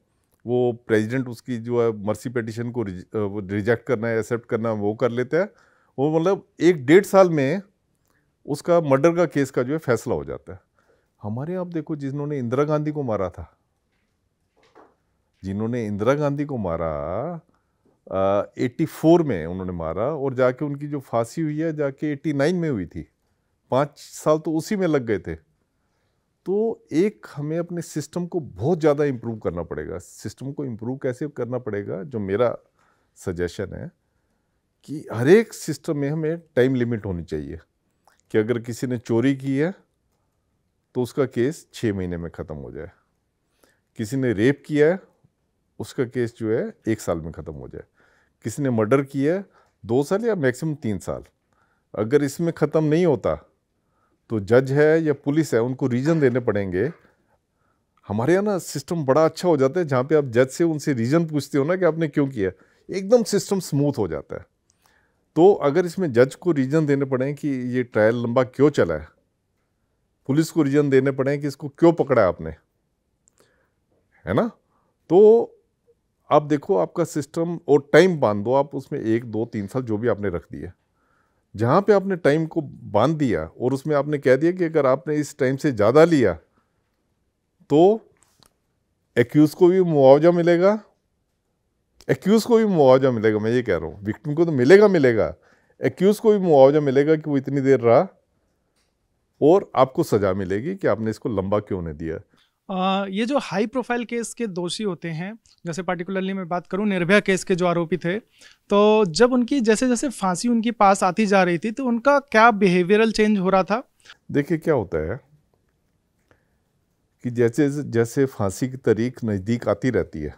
[SPEAKER 1] वो प्रेसिडेंट उसकी जो है मर्सी पटिशन को रिजेक्ट करना है एक्सेप्ट करना है वो कर लेते हैं वो मतलब एक डेढ़ साल में उसका मर्डर का केस का जो है फैसला हो जाता है हमारे आप देखो जिन्होंने इंदिरा गांधी को मारा था जिन्होंने इंदिरा गांधी को मारा एट्टी फोर में उन्होंने मारा और जाके उनकी जो फांसी हुई है जाके एट्टी नाइन में हुई थी पाँच साल तो उसी में लग गए थे तो एक हमें अपने सिस्टम को बहुत ज़्यादा इम्प्रूव करना पड़ेगा सिस्टम को इम्प्रूव कैसे करना पड़ेगा जो मेरा सजेशन है कि हर एक सिस्टम में हमें टाइम लिमिट होनी चाहिए कि अगर किसी ने चोरी की है तो उसका केस छः महीने में ख़त्म हो जाए किसी ने रेप किया है उसका केस जो है एक साल में ख़त्म हो जाए किसी ने मर्डर किया है दो साल या मैक्सिमम तीन साल अगर इसमें ख़त्म नहीं होता तो जज है या पुलिस है उनको रीज़न देने पड़ेंगे हमारे यहाँ ना सिस्टम बड़ा अच्छा हो जाता है जहाँ पे आप जज से उनसे रीज़न पूछते हो ना कि आपने क्यों किया एकदम सिस्टम स्मूथ हो जाता है तो अगर इसमें जज को रीज़न देने पड़े कि ये ट्रायल लंबा क्यों चला है पुलिस को रीज़न देने पड़े कि इसको क्यों पकड़ा आपने है ना तो आप देखो आपका सिस्टम और टाइम बांध दो आप उसमें एक दो तीन साल जो भी आपने रख दिया जहाँ पे आपने टाइम को बांध दिया और उसमें आपने कह दिया कि अगर आपने इस टाइम से ज़्यादा लिया तो एक्यूज़ को भी मुआवजा मिलेगा एक्यूज़ को भी मुआवजा मिलेगा मैं ये कह रहा हूँ विक्टिम को तो मिलेगा मिलेगा एक्यूज़ को भी मुआवजा मिलेगा कि वो इतनी देर रहा और आपको सज़ा मिलेगी कि आपने इसको लंबा क्यों नहीं दिया
[SPEAKER 2] ये जो हाई प्रोफाइल केस के दोषी होते हैं जैसे पार्टिकुलरली मैं बात करूँ निर्भया केस के जो आरोपी थे तो जब उनकी जैसे जैसे फांसी उनके पास आती जा रही थी तो उनका क्या बिहेवियरल चेंज हो रहा था
[SPEAKER 1] देखिए क्या होता है कि जैसे जैसे फांसी की तारीख नज़दीक आती रहती है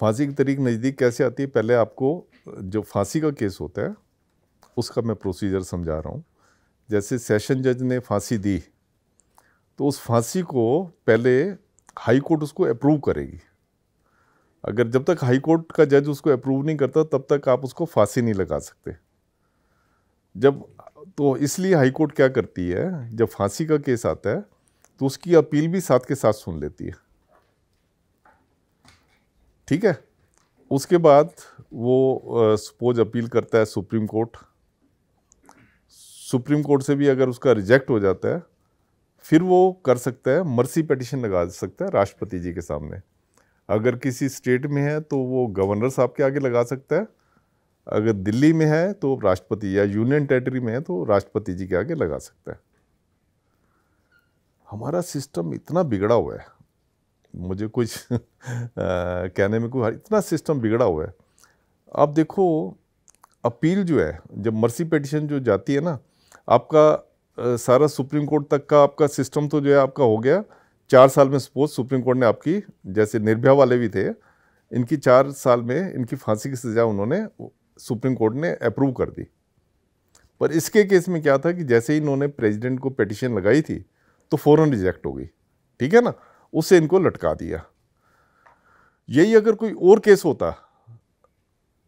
[SPEAKER 1] फांसी की तारीख नज़दीक कैसे आती है पहले आपको जो फांसी का केस होता है उसका मैं प्रोसीजर समझा रहा हूँ जैसे सेशन जज ने फांसी दी तो उस फांसी को पहले हाई कोर्ट उसको अप्रूव करेगी अगर जब तक हाई कोर्ट का जज उसको अप्रूव नहीं करता तब तक आप उसको फांसी नहीं लगा सकते जब तो इसलिए हाई कोर्ट क्या करती है जब फांसी का केस आता है तो उसकी अपील भी साथ के साथ सुन लेती है ठीक है उसके बाद वो सपोज अपील करता है सुप्रीम कोर्ट सुप्रीम कोर्ट से भी अगर उसका रिजेक्ट हो जाता है फिर वो कर सकता है मर्सी पटिशन लगा सकता है राष्ट्रपति जी के सामने अगर किसी स्टेट में है तो वो गवर्नर साहब के आगे लगा सकता है अगर दिल्ली में है तो राष्ट्रपति या यूनियन टेरिटरी में है तो राष्ट्रपति जी के आगे लगा सकता है हमारा सिस्टम इतना बिगड़ा हुआ है मुझे कुछ आ, कहने में कोई इतना सिस्टम बिगड़ा हुआ है अब देखो अपील जो है जब मर्सी पटिशन जो जाती है ना आपका सारा सुप्रीम कोर्ट तक का आपका सिस्टम तो जो है आपका हो गया चार साल में सपोज सुप्रीम कोर्ट ने आपकी जैसे निर्भया वाले भी थे इनकी चार साल में इनकी फांसी की सज़ा उन्होंने सुप्रीम कोर्ट ने अप्रूव कर दी पर इसके केस में क्या था कि जैसे ही इन्होंने प्रेसिडेंट को पिटिशन लगाई थी तो फ़ौरन रिजेक्ट हो गई ठीक है ना उससे इनको लटका दिया यही अगर कोई और केस होता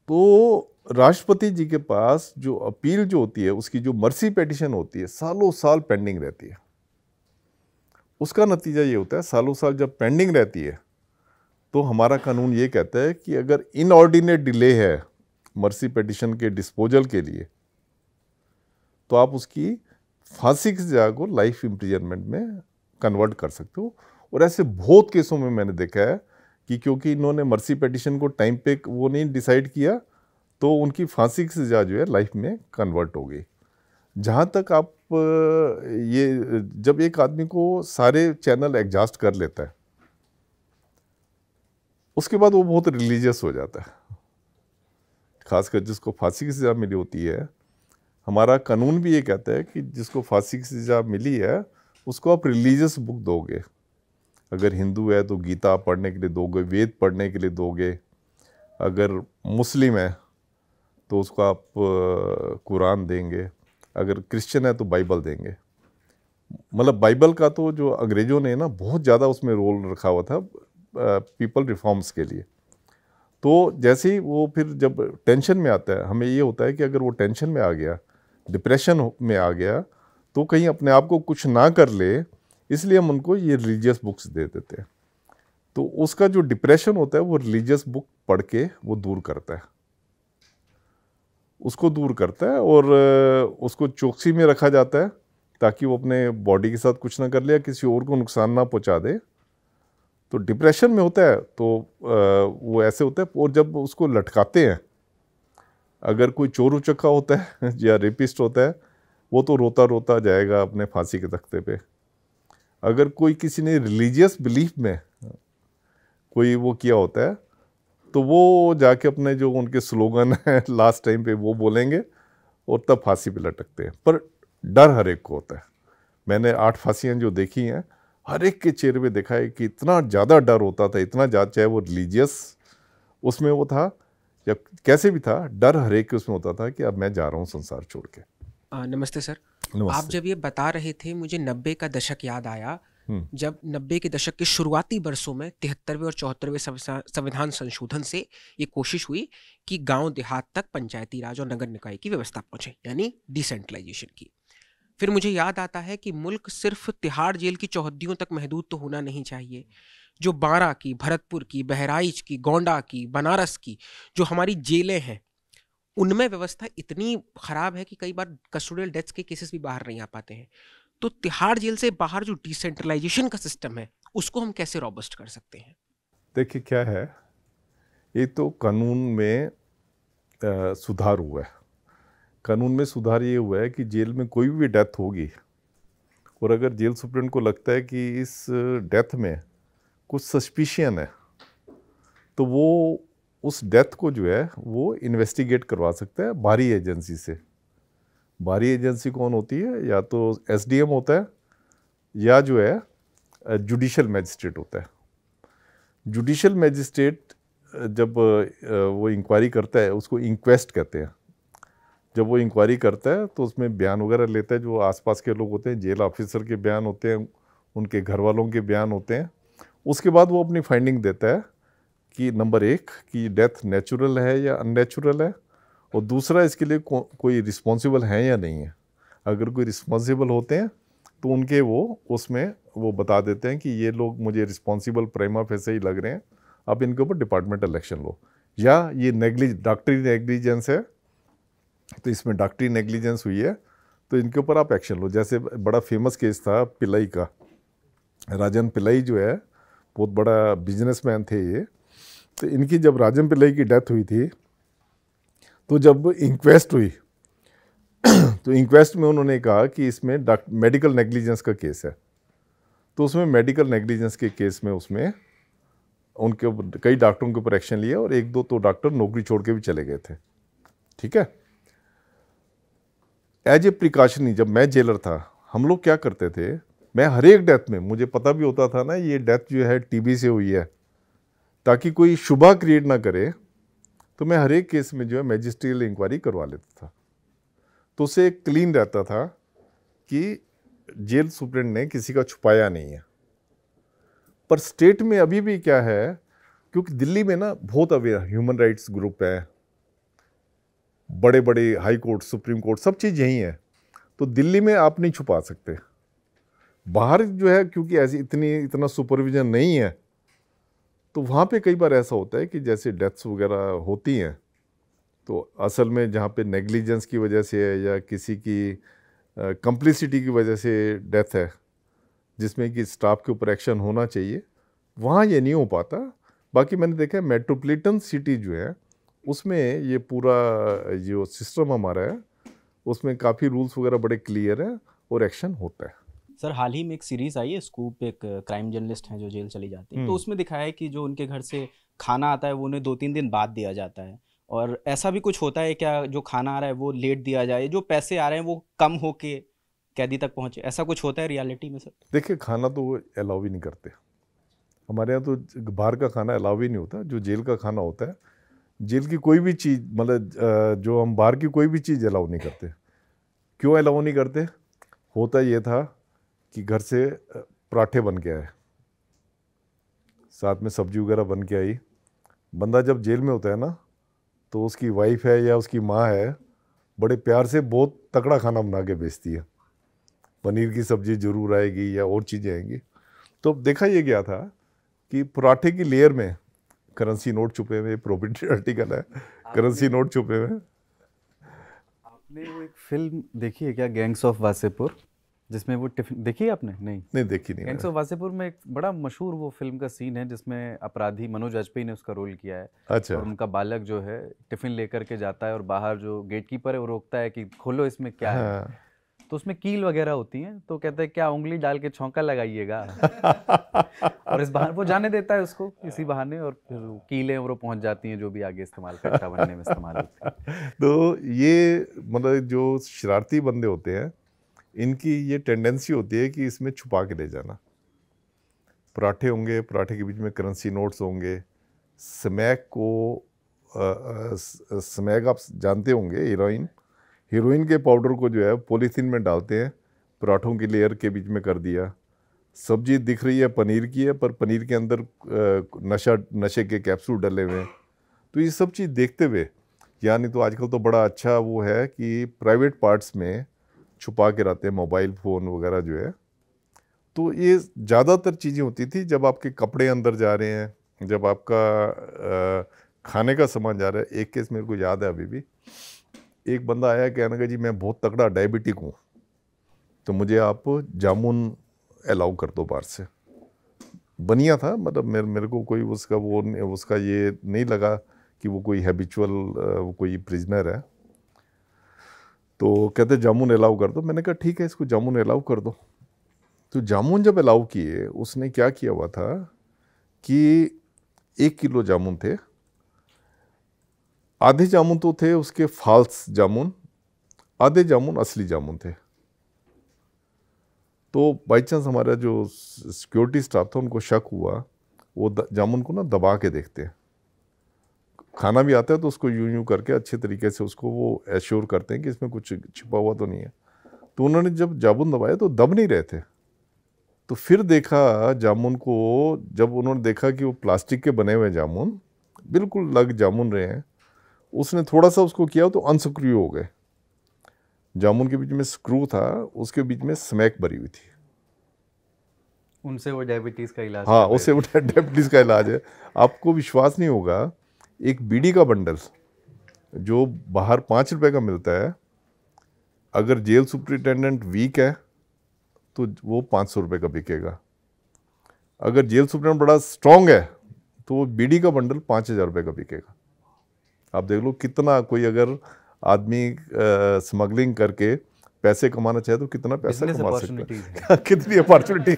[SPEAKER 1] तो राष्ट्रपति जी के पास जो अपील जो होती है उसकी जो मर्सी पेटिशन होती है सालों साल पेंडिंग रहती है उसका नतीजा ये होता है सालों साल जब पेंडिंग रहती है तो हमारा कानून ये कहता है कि अगर इनऑर्डिनेट डिले है मर्सी पेटिशन के डिस्पोजल के लिए तो आप उसकी फांसी की सजा को लाइफ इम्प्रिजनमेंट में कन्वर्ट कर सकते हो और ऐसे बहुत केसों में मैंने देखा है कि क्योंकि इन्होंने मर्सी पटिशन को टाइम पे वो नहीं डिसाइड किया तो उनकी फांसी की सज़ा जो है लाइफ में कन्वर्ट हो गई जहाँ तक आप ये जब एक आदमी को सारे चैनल एग्जास्ट कर लेता है उसके बाद वो बहुत रिलीजियस हो जाता है खासकर जिसको फांसी की सज़ा मिली होती है हमारा कानून भी ये कहता है कि जिसको फांसी की सज़ा मिली है उसको आप रिलीजियस बुक दोगे अगर हिंदू है तो गीता पढ़ने के लिए दोगे वेद पढ़ने के लिए दोगे अगर मुस्लिम है तो उसको आप कुरान देंगे अगर क्रिश्चियन है तो बाइबल देंगे मतलब बाइबल का तो जो अंग्रेज़ों ने ना बहुत ज़्यादा उसमें रोल रखा हुआ था पीपल रिफॉर्म्स के लिए तो जैसे ही वो फिर जब टेंशन में आता है हमें ये होता है कि अगर वो टेंशन में आ गया डिप्रेशन में आ गया तो कहीं अपने आप को कुछ ना कर ले इसलिए हम उनको ये रिलीजियस बुक्स दे देते हैं तो उसका जो डिप्रेशन होता है वो रिलीजियस बुक पढ़ के वो दूर करता है उसको दूर करता है और उसको चौकसी में रखा जाता है ताकि वो अपने बॉडी के साथ कुछ ना कर ले किसी और को नुकसान ना पहुंचा दे तो डिप्रेशन में होता है तो वो ऐसे होता है और जब उसको लटकाते हैं अगर कोई चोर उचक्का होता है या रेपिस्ट होता है वो तो रोता रोता जाएगा अपने फांसी के तख्ते पे अगर कोई किसी ने रिलीजियस बिलीफ में कोई वो किया होता है तो वो जाके अपने जो उनके स्लोगन है लास्ट टाइम पे वो बोलेंगे और तब फांसी पे लटकते हैं पर डर हर एक को होता है मैंने आठ फांसियाँ जो देखी हैं हर एक के चेहरे पे देखा है कि इतना ज़्यादा डर होता था इतना ज़्यादा चाहे वो रिलीजियस उसमें वो था या कैसे भी था डर हर एक उसमें होता था कि अब मैं जा रहा हूँ संसार छोड़ के
[SPEAKER 4] नमस्ते सर
[SPEAKER 2] आप जब ये बता रहे थे मुझे नब्बे का दशक याद आया हम्म। जब नब्बे के दशक के शुरुआती वर्षों में तिहत्तरवें और चौहत्तरवें संविधान संशोधन से ये कोशिश हुई कि गांव देहात तक पंचायती राज और नगर निकाय की व्यवस्था पहुंचे यानी डिसेंट्रलाइजेशन की फिर मुझे याद आता है कि मुल्क सिर्फ तिहाड़ जेल की चौहदियों तक महदूद तो होना नहीं चाहिए जो बारा की भरतपुर की बहराइच की गोंडा की बनारस की जो हमारी जेलें हैं उनमें व्यवस्था इतनी खराब है कि कई बार कस्टोडियल डेथ्स के केसेस भी बाहर नहीं आ पाते हैं तो तिहाड़ जेल से बाहर जो डिसेंट्रलाइजेशन का सिस्टम है उसको हम कैसे रॉबस्ट कर सकते हैं
[SPEAKER 1] देखिए क्या है ये तो कानून में आ, सुधार हुआ है कानून में सुधार ये हुआ है कि जेल में कोई भी डेथ होगी और अगर जेल सुप्रिंट को लगता है कि इस डेथ में कुछ सस्पिशियन है तो वो उस डेथ को जो है वो इन्वेस्टिगेट करवा सकता है बाहरी एजेंसी से बाहरी एजेंसी कौन होती है या तो एसडीएम होता है या जो है जुडिशल मैजिस्ट्रेट होता है जुडिशल मैजिस्ट्रेट जब वो इंक्वायरी करता है उसको इंक्वेस्ट कहते हैं जब वो इंक्वायरी करता है तो उसमें बयान वगैरह लेता है जो आसपास के लोग होते हैं जेल ऑफिसर के बयान होते हैं उनके घर वालों के बयान होते हैं उसके बाद वो अपनी फाइंडिंग देता है कि नंबर एक कि डेथ नेचुरल है या अननेचुरल है और दूसरा इसके लिए को, कोई रिस्पॉन्सिबल है या नहीं है अगर कोई रिस्पॉन्सिबल होते हैं तो उनके वो उसमें वो बता देते हैं कि ये लोग मुझे रिस्पॉन्सिबल प्रेमा फैसे ही लग रहे हैं आप इनके ऊपर डिपार्टमेंट इलेक्शन लो या ये नेग्लिज डॉक्टरी नेग्लिजेंस है तो इसमें डॉक्टरी नेग्लिजेंस हुई है तो इनके ऊपर आप एक्शन लो जैसे बड़ा फेमस केस था पिलई का राजन पिलई जो है बहुत बड़ा बिजनेसमैन थे ये तो इनकी जब राजम पिल्लई की डेथ हुई थी तो जब इंक्वेस्ट हुई तो इंक्वेस्ट में उन्होंने कहा कि इसमें मेडिकल नेग्लिजेंस का केस है तो उसमें मेडिकल नेग्लिजेंस के केस में उसमें उनके ऊपर कई डॉक्टरों के ऊपर एक्शन लिया और एक दो तो डॉक्टर नौकरी छोड़ के भी चले गए थे ठीक है एज ए प्रिकॉशनी जब मैं जेलर था हम लोग क्या करते थे मैं हर एक डेथ में मुझे पता भी होता था ना ये डेथ जो है टीबी से हुई है ताकि कोई शुभा क्रिएट ना करे तो मैं हर एक केस में जो है मैजिस्ट्रियल इंक्वायरी करवा लेता था तो उसे क्लीन रहता था कि जेल सुप्रेंट ने किसी का छुपाया नहीं है पर स्टेट में अभी भी क्या है क्योंकि दिल्ली में ना बहुत अवेयर ह्यूमन राइट्स ग्रुप है बड़े बड़े हाई कोर्ट सुप्रीम कोर्ट सब चीज़ यही है तो दिल्ली में आप नहीं छुपा सकते बाहर जो है क्योंकि ऐसी इतनी इतना सुपरविज़न नहीं है तो वहाँ पे कई बार ऐसा होता है कि जैसे डेथ्स वगैरह होती हैं तो असल में जहाँ पे नेग्लिजेंस की वजह से है या किसी की uh, की वजह से डेथ है जिसमें कि स्टाफ के ऊपर एक्शन होना चाहिए वहाँ ये नहीं हो पाता बाकी मैंने देखा है मेट्रोपोलिटन सिटी जो है उसमें ये पूरा जो सिस्टम हमारा है उसमें काफ़ी रूल्स वगैरह बड़े क्लियर है और एक्शन होता है
[SPEAKER 2] सर हाल ही में एक सीरीज आई है स्कूप एक क्राइम जर्नलिस्ट हैं जो जेल चली जाती है तो हम्म। उसमें दिखाया है कि जो उनके घर से खाना आता है वो उन्हें दो तीन दिन बाद दिया जाता है और ऐसा भी कुछ होता है क्या जो खाना आ रहा है वो लेट दिया जाए जो पैसे आ रहे हैं वो कम हो के कैदी तक पहुँचे ऐसा कुछ होता है रियलिटी में सर
[SPEAKER 1] देखिए खाना तो वो अलाउ ही नहीं करते हमारे यहाँ तो बाहर का खाना अलाउ ही नहीं होता जो जेल का खाना होता है जेल की कोई भी चीज़ मतलब जो हम बाहर की कोई भी चीज़ अलाउ नहीं करते क्यों अलाउ नहीं करते होता ये था कि घर से पराठे बन के आए साथ में सब्जी वगैरह बन के आई बंदा जब जेल में होता है ना तो उसकी वाइफ है या उसकी माँ है बड़े प्यार से बहुत तकड़ा खाना बना के बेचती है पनीर की सब्ज़ी ज़रूर आएगी या और चीज़ें आएंगी तो देखा ये गया था कि पराठे की लेयर में करेंसी
[SPEAKER 2] नोट छुपे हुए प्रॉपर्टी आर्टिकल है करेंसी नोट छुपे हुए आपने वो एक फिल्म देखी है क्या गैंग्स ऑफ वासेपुर जिसमें वो टिफिन देखी आपने नहीं नहीं देखी नहीं सो वासेपुर में एक बड़ा मशहूर वो फिल्म का सीन है जिसमें अपराधी मनोज वाजपेयी ने उसका रोल किया है अच्छा और उनका बालक जो है टिफिन लेकर के जाता है और बाहर जो गेट कीपर है वो रोकता है कि खोलो इसमें क्या हाँ। है तो उसमें कील वगैरह होती है तो कहते हैं क्या उंगली डाल के छौका लगाइएगा और इस बहाने वो जाने देता है उसको इसी बहाने और फिर कीलें और पहुंच जाती हैं जो भी आगे इस्तेमाल करता बनने में इस्तेमाल होती है
[SPEAKER 1] तो ये मतलब जो शरारती बंदे होते हैं इनकी ये टेंडेंसी होती है कि इसमें छुपा के ले जाना पराठे होंगे पराठे के बीच में करेंसी नोट्स होंगे स्मैक को स्मैक आप जानते होंगे हीरोइन हीरोइन के पाउडर को जो है पॉलीथीन में डालते हैं पराठों की लेयर के बीच में कर दिया सब्जी दिख रही है पनीर की है पर पनीर के अंदर नशा नशे के कैप्सूल डले हुए हैं तो ये सब चीज़ देखते हुए यानी तो आजकल तो बड़ा अच्छा वो है कि प्राइवेट पार्ट्स में छुपा के रहते हैं मोबाइल फ़ोन वगैरह जो है तो ये ज़्यादातर चीज़ें होती थी जब आपके कपड़े अंदर जा रहे हैं जब आपका खाने का सामान जा रहा है एक केस मेरे को याद है अभी भी एक बंदा आया कहने का जी मैं बहुत तगड़ा डायबिटिक हूँ तो मुझे आप जामुन अलाउ कर दो बाहर से बनिया था मतलब मेरे मेरे को कोई उसका वो उसका ये नहीं लगा कि वो कोई हैबिचुअल कोई प्रिजनर है तो कहते जामुन अलाउ कर दो मैंने कहा ठीक है इसको जामुन अलाउ कर दो तो जामुन जब अलाउ किए उसने क्या किया हुआ था कि एक किलो जामुन थे आधे जामुन तो थे उसके फाल्स जामुन आधे जामुन असली जामुन थे तो बाई चांस हमारा जो सिक्योरिटी स्टाफ था उनको शक हुआ वो जामुन को ना दबा के देखते हैं खाना भी आता है तो उसको यूं यूं करके अच्छे तरीके से उसको वो एश्योर करते हैं कि इसमें कुछ छिपा हुआ तो नहीं है तो उन्होंने जब जामुन दबाया तो दब नहीं रहे थे तो फिर देखा जामुन को जब उन्होंने देखा कि वो प्लास्टिक के बने हुए जामुन बिल्कुल लग जामुन रहे हैं उसने थोड़ा सा उसको किया तो अनस्क्रू हो गए जामुन के बीच में स्क्रू था उसके बीच में स्मैक भरी हुई थी
[SPEAKER 2] उनसे वो डायबिटीज़ का इलाज हाँ
[SPEAKER 1] उससे वो डायबिटीज़ का इलाज है आपको विश्वास नहीं होगा एक बीडी का बंडल जो बाहर पाँच रुपए का मिलता है अगर जेल सुप्रिटेंडेंट वीक है तो वो पाँच सौ रुपये का बिकेगा अगर जेल सुप्रिटेंडेंट बड़ा स्ट्रांग है तो वो बीडी का बंडल पाँच हज़ार रुपये का बिकेगा आप देख लो कितना कोई अगर आदमी स्मगलिंग करके पैसे कमाना चाहे तो कितना पैसा कमा सकता है कितनी अपॉर्चुनिटी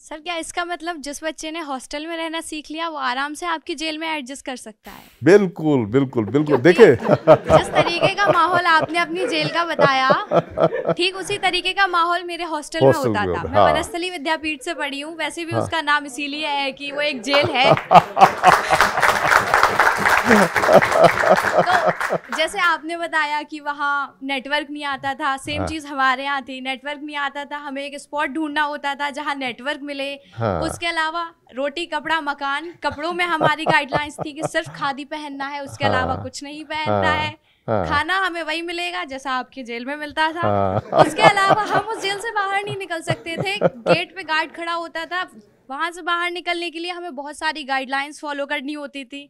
[SPEAKER 3] सर क्या इसका मतलब जिस बच्चे ने हॉस्टल में रहना सीख लिया वो आराम से आपकी जेल में एडजस्ट कर सकता है
[SPEAKER 1] बिल्कुल बिल्कुल बिल्कुल देखे जिस तरीके का माहौल आपने
[SPEAKER 3] अपनी जेल का
[SPEAKER 1] बताया
[SPEAKER 3] ठीक उसी तरीके का माहौल मेरे हॉस्टल में होता था मैं हाँ। वनस्थली विद्यापीठ से पढ़ी हूँ वैसे भी हाँ। उसका नाम इसीलिए है कि वो एक जेल है
[SPEAKER 4] तो
[SPEAKER 3] जैसे आपने बताया कि वहाँ नेटवर्क नहीं आता था सेम हाँ। चीज हमारे यहाँ थी नेटवर्क नहीं आता था हमें एक स्पॉट ढूंढना होता था जहाँ नेटवर्क मिले हाँ। उसके अलावा रोटी कपड़ा मकान कपड़ों में हमारी गाइडलाइंस थी कि सिर्फ खादी पहनना है उसके हाँ। अलावा कुछ नहीं पहनना हाँ। है हाँ। खाना हमें वही मिलेगा जैसा आपके जेल में मिलता था हाँ। उसके अलावा हम उस जेल से बाहर नहीं निकल सकते थे गेट पे गार्ड खड़ा होता था वहां से बाहर निकलने के लिए हमें बहुत सारी गाइडलाइंस फॉलो करनी होती थी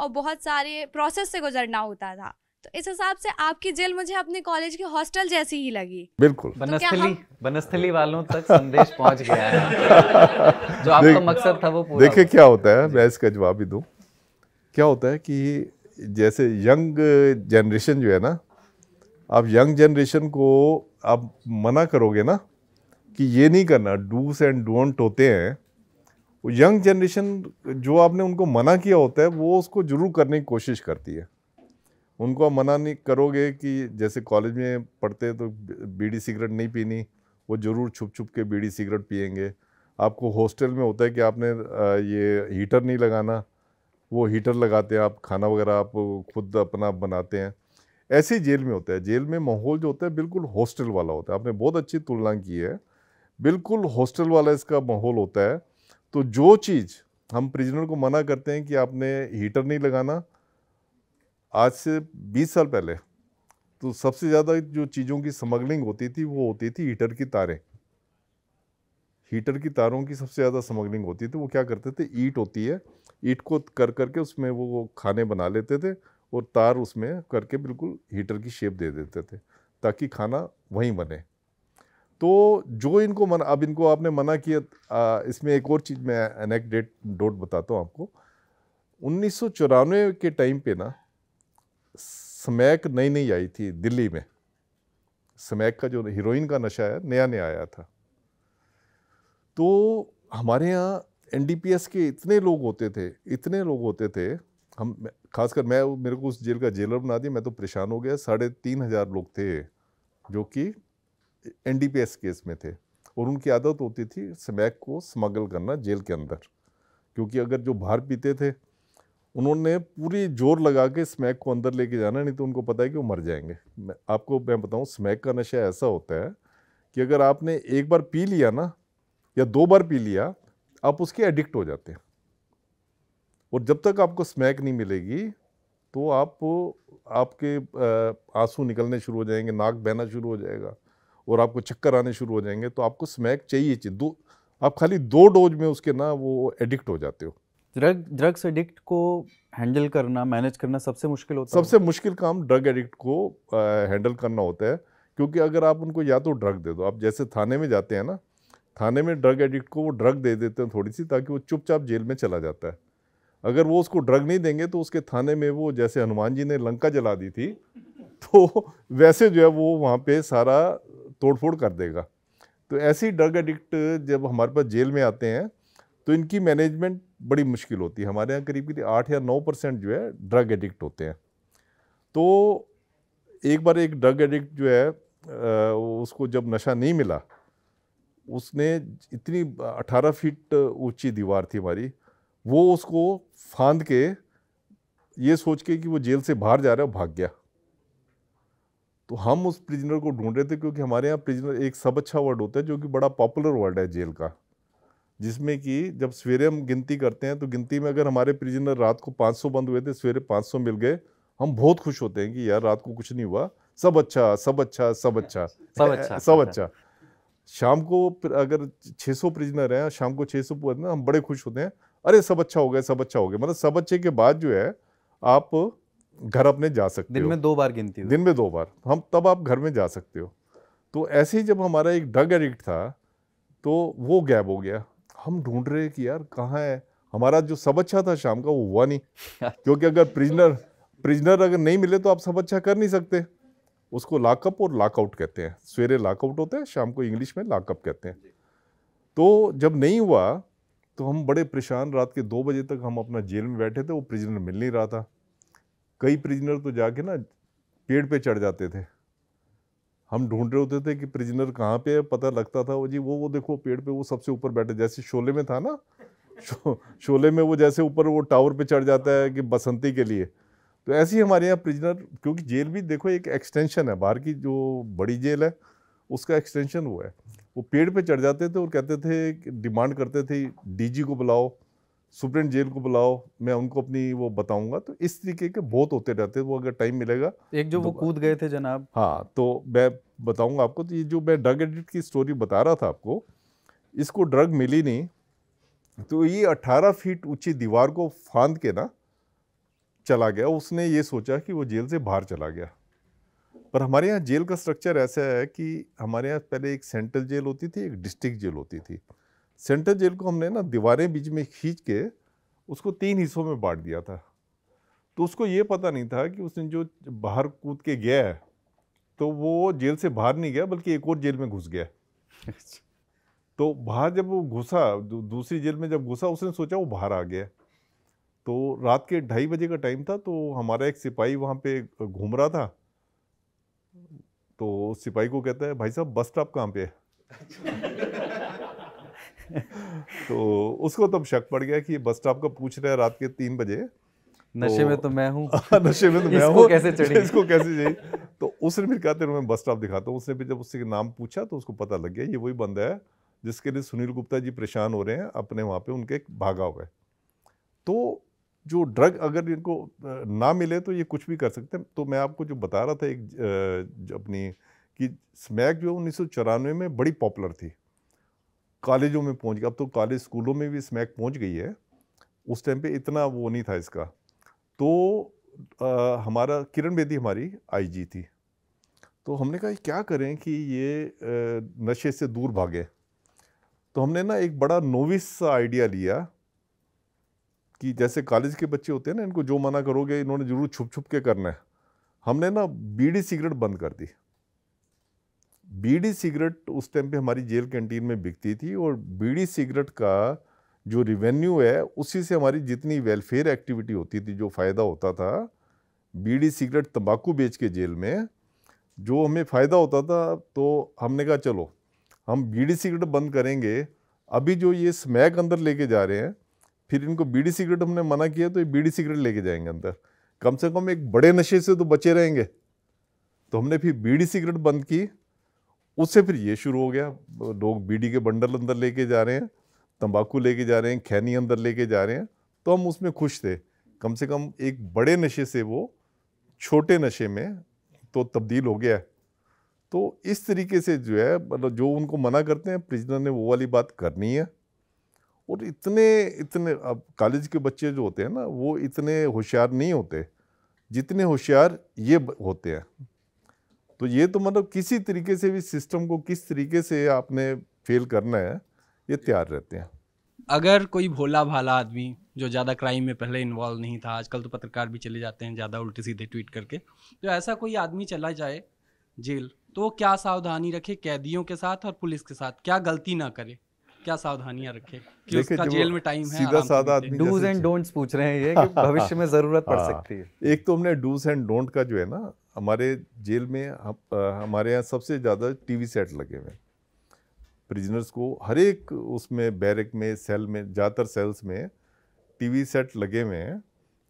[SPEAKER 3] और बहुत सारे प्रोसेस से गुजरना होता था तो इस हिसाब से आपकी जेल मुझे अपने कॉलेज के हॉस्टल जैसी ही लगी
[SPEAKER 2] बिल्कुल तो बनस्थली बनस्थली वालों तक संदेश पहुंच गया है जो आपका मकसद था वो पूरा देखिए
[SPEAKER 1] क्या होता है मैं इसका जवाब ही दूं क्या होता है कि जैसे यंग जनरेशन जो है ना आप यंग जनरेशन को आप मना करोगे ना कि ये नहीं करना डूस एंड डोंट होते हैं यंग जनरेशन जो आपने उनको मना किया होता है वो उसको जरूर करने की कोशिश करती है उनको आप मना नहीं करोगे कि जैसे कॉलेज में पढ़ते तो बीड़ी सिगरेट नहीं पीनी वो ज़रूर छुप छुप के बीड़ी सिगरेट पियेंगे आपको हॉस्टल में होता है कि आपने ये हीटर नहीं लगाना वो हीटर लगाते हैं आप खाना वगैरह आप खुद अपना बनाते हैं ऐसे ही जेल में होता है जेल में माहौल जो होता है बिल्कुल हॉस्टल वाला होता है आपने बहुत अच्छी तुलना की है बिल्कुल हॉस्टल वाला इसका माहौल होता है तो जो चीज़ हम प्रिजनर को मना करते हैं कि आपने हीटर नहीं लगाना आज से 20 साल पहले तो सबसे ज़्यादा जो चीज़ों की स्मगलिंग होती थी वो होती थी हीटर की तारें हीटर की तारों की सबसे ज़्यादा स्मगलिंग होती थी वो क्या करते थे ईट होती है ईट को कर करके उसमें वो खाने बना लेते थे और तार उसमें करके बिल्कुल हीटर की शेप दे देते थे ताकि खाना वहीं बने तो जो इनको मना अब इनको आपने मना किया इसमें एक और चीज़ मैं अनेक डेट डोट बताता हूँ आपको उन्नीस के टाइम पे ना स्मैक नई नई आई थी दिल्ली में स्मैक का जो हीरोइन का नशा है नया नया आया था तो हमारे यहाँ एन के इतने लोग होते थे इतने लोग होते थे हम खासकर मैं मेरे को उस जेल का जेलर बना दिया मैं तो परेशान हो गया साढ़े तीन हज़ार लोग थे जो कि एनडीपीएस केस में थे और उनकी आदत होती थी स्मैक को स्मगल करना जेल के अंदर क्योंकि अगर जो बाहर पीते थे उन्होंने पूरी जोर लगा के स्मैक को अंदर लेके जाना नहीं तो उनको पता है कि वो मर जाएंगे मैं आपको मैं बताऊँ स्मैक का नशा ऐसा होता है कि अगर आपने एक बार पी लिया ना या दो बार पी लिया आप उसके एडिक्ट हो जाते हैं और जब तक आपको स्मैक नहीं मिलेगी तो आप आपके आंसू निकलने शुरू हो जाएंगे नाक बहना शुरू हो जाएगा और आपको चक्कर आने शुरू हो जाएंगे तो आपको स्मैक चाहिए चाहिए दो आप खाली दो डोज में उसके ना वो एडिक्ट हो जाते हो ड्रग ड्रग्स एडिक्ट को हैंडल करना मैनेज करना सबसे मुश्किल होता है सबसे मुश्किल काम ड्रग एडिक्ट को हैंडल करना होता है क्योंकि अगर आप उनको या तो ड्रग दे दो आप जैसे थाने में जाते हैं ना थाने में ड्रग एडिक्ट को वो ड्रग दे देते हैं थोड़ी सी ताकि वो चुपचाप जेल में चला जाता है अगर वो उसको ड्रग नहीं देंगे तो उसके थाने में वो जैसे हनुमान जी ने लंका जला दी थी तो वैसे जो है वो वहाँ पे सारा तोड़फोड़ कर देगा तो ऐसी ड्रग एडिक्ट जब हमारे पास जेल में आते हैं तो इनकी मैनेजमेंट बड़ी मुश्किल होती है हमारे यहाँ करीब करीब आठ या नौ परसेंट जो है ड्रग एडिक्ट होते हैं तो एक बार एक ड्रग एडिक्ट जो है उसको जब नशा नहीं मिला उसने इतनी 18 फीट ऊंची दीवार थी हमारी वो उसको फांद के ये सोच के कि वो जेल से बाहर जा रहा है भाग गया तो हम उस प्रिजनर को ढूंढ रहे थे क्योंकि हमारे यहाँ प्रिजनर एक सब अच्छा वर्ड होता है जो कि बड़ा पॉपुलर वर्ड है जेल का जिसमें कि जब सवेरे हम गिनती करते हैं तो गिनती में अगर हमारे प्रिजनर रात को 500 बंद हुए थे सवेरे 500 मिल गए हम बहुत खुश होते हैं कि यार रात को कुछ नहीं हुआ सब अच्छा सब अच्छा सब अच्छा सब अच्छा सब अच्छा।, अच्छा शाम को अगर 600 प्रिजनर हैं शाम को 600 सौ हम बड़े खुश होते हैं अरे सब अच्छा हो गया सब अच्छा हो गया मतलब सब अच्छे के बाद जो है आप घर अपने जा सकते दिन हो दिन में दो बार गिनती दिन में दो बार हम तब आप घर में जा सकते हो तो ऐसे ही जब हमारा एक ड्रग एडिक्ट था तो वो गैप हो गया हम ढूंढ रहे कि यार कहाँ है हमारा जो सब अच्छा था शाम का वो हुआ नहीं अच्छा। क्योंकि अगर प्रिजनर प्रिजनर अगर नहीं मिले तो आप सब अच्छा कर नहीं सकते उसको लाकअप और लाकआउट कहते हैं सवेरे लाकआउट होते हैं शाम को इंग्लिश में लाकअप कहते हैं तो जब नहीं हुआ तो हम बड़े परेशान रात के दो बजे तक हम अपना जेल में बैठे थे वो प्रिजनर मिल नहीं रहा था कई प्रिजनर तो जाके ना पेड़ पे चढ़ जाते थे हम ढूंढ रहे होते थे कि प्रिजनर कहाँ पे है पता लगता था वो जी वो वो देखो पेड़ पे वो सबसे ऊपर बैठे जैसे शोले में था ना शो, शोले में वो जैसे ऊपर वो टावर पे चढ़ जाता है कि बसंती के लिए तो ऐसे ही हमारे यहाँ प्रिजनर क्योंकि जेल भी देखो एक एक्सटेंशन है बाहर की जो बड़ी जेल है उसका एक्सटेंशन वो है वो पेड़ पे चढ़ जाते थे और कहते थे डिमांड करते थे डीजी को बुलाओ सुप्रीम जेल को बुलाओ मैं उनको अपनी वो बताऊंगा तो इस तरीके के बहुत होते रहते वो अगर टाइम मिलेगा
[SPEAKER 2] एक जो वो तो कूद गए
[SPEAKER 1] थे जनाब हाँ तो मैं बताऊंगा आपको तो ये जो मैं ड्रग एडिक्ट की स्टोरी बता रहा था आपको इसको ड्रग मिली नहीं तो ये 18 फीट ऊंची दीवार को फांद के ना चला गया उसने ये सोचा कि वो जेल से बाहर चला गया पर हमारे यहाँ जेल का स्ट्रक्चर ऐसा है कि हमारे यहाँ पहले एक सेंट्रल जेल होती थी एक डिस्ट्रिक्ट जेल होती थी सेंट्रल जेल को हमने ना दीवारें बीच में खींच के उसको तीन हिस्सों में बांट दिया था तो उसको ये पता नहीं था कि उसने जो बाहर कूद के गया है तो वो जेल से बाहर नहीं गया बल्कि एक और जेल में घुस गया अच्छा। तो बाहर जब वो घुसा दूसरी जेल में जब घुसा उसने सोचा वो बाहर आ गया तो रात के ढाई बजे का टाइम था तो हमारा एक सिपाही वहाँ पे घूम रहा था तो सिपाही को कहता है भाई साहब बस स्टॉप कहाँ पे है
[SPEAKER 4] अच्छा।
[SPEAKER 1] तो उसको तब तो शक पड़ गया कि ये बस स्टॉप का पूछ रहे हैं रात के तीन बजे तो
[SPEAKER 4] नशे में तो मैं हूँ हाँ, नशे में तो मैं हूँ कैसे चढ़ी इसको
[SPEAKER 1] कैसे चढ़ी तो उसने फिर कहते मैं बस स्टॉप दिखाता हूँ उसने भी जब उससे नाम पूछा तो उसको पता लग गया ये वही बंदा है जिसके लिए सुनील गुप्ता जी परेशान हो रहे हैं अपने वहाँ पे उनके भागा हुआ है तो जो ड्रग अगर इनको ना मिले तो ये कुछ भी कर सकते हैं तो मैं आपको जो बता रहा था एक अपनी कि स्मैक जो उन्नीस में बड़ी पॉपुलर थी कॉलेजों में पहुंच गया अब तो कॉलेज स्कूलों में भी स्मैक पहुंच गई है उस टाइम पे इतना वो नहीं था इसका तो आ, हमारा किरण बेदी हमारी आईजी थी तो हमने कहा क्या करें कि ये नशे से दूर भागे तो हमने ना एक बड़ा नोविस सा आइडिया लिया कि जैसे कॉलेज के बच्चे होते हैं ना इनको जो मना करोगे इन्होंने ज़रूर छुप छुप के करना है हमने ना बीड़ी सिगरेट बंद कर दी बीड़ी सिगरेट उस टाइम पे हमारी जेल कैंटीन में बिकती थी और बीड़ी सिगरेट का जो रिवेन्यू है उसी से हमारी जितनी वेलफेयर एक्टिविटी होती थी जो फ़ायदा होता था बीड़ी सिगरेट तंबाकू बेच के जेल में जो हमें फ़ायदा होता था तो हमने कहा चलो हम बीड़ी सिगरेट बंद करेंगे अभी जो ये स्मैक अंदर लेके जा रहे हैं फिर इनको बीड़ी सिगरेट हमने मना किया तो ये बीड़ी सिगरेट लेके जाएंगे अंदर कम से कम एक बड़े नशे से तो बचे रहेंगे तो हमने फिर बीड़ी सिगरेट बंद की उससे फिर ये शुरू हो गया लोग बीड़ी के बंडल अंदर लेके जा रहे हैं तंबाकू लेके जा रहे हैं खैनी अंदर लेके जा रहे हैं तो हम उसमें खुश थे कम से कम एक बड़े नशे से वो छोटे नशे में तो तब्दील हो गया है तो इस तरीके से जो है मतलब जो उनको मना करते हैं प्रिजनर ने वो वाली बात करनी है और इतने इतने अब कॉलेज के बच्चे जो होते हैं ना वो इतने होशियार नहीं होते जितने होशियार ये होते हैं तो ये तो मतलब किसी तरीके से भी सिस्टम को किस तरीके से आपने फेल करना है ये तैयार रहते हैं
[SPEAKER 2] अगर कोई भोला भाला आदमी जो ज़्यादा क्राइम में पहले इन्वॉल्व नहीं था आजकल तो पत्रकार भी चले जाते हैं ज़्यादा उल्टे सीधे ट्वीट करके तो ऐसा कोई आदमी चला जाए जेल तो वो क्या सावधानी रखे कैदियों के साथ और पुलिस के साथ क्या गलती ना करे क्या सावधानियां
[SPEAKER 4] रखे कि उसका जेल में टाइम है सीधा साधा डूज एंड
[SPEAKER 2] डोंट्स पूछ रहे हैं ये कि भविष्य में जरूरत
[SPEAKER 1] पड़ हाँ। सकती है एक तो हमने डूज एंड डोंट का जो है ना हमारे जेल में हम, हमारे यहाँ सबसे ज़्यादा टीवी सेट लगे हुए हैं प्रिजनर्स को हर एक उसमें बैरक में सेल में ज़्यादातर सेल्स में टीवी सेट लगे हुए हैं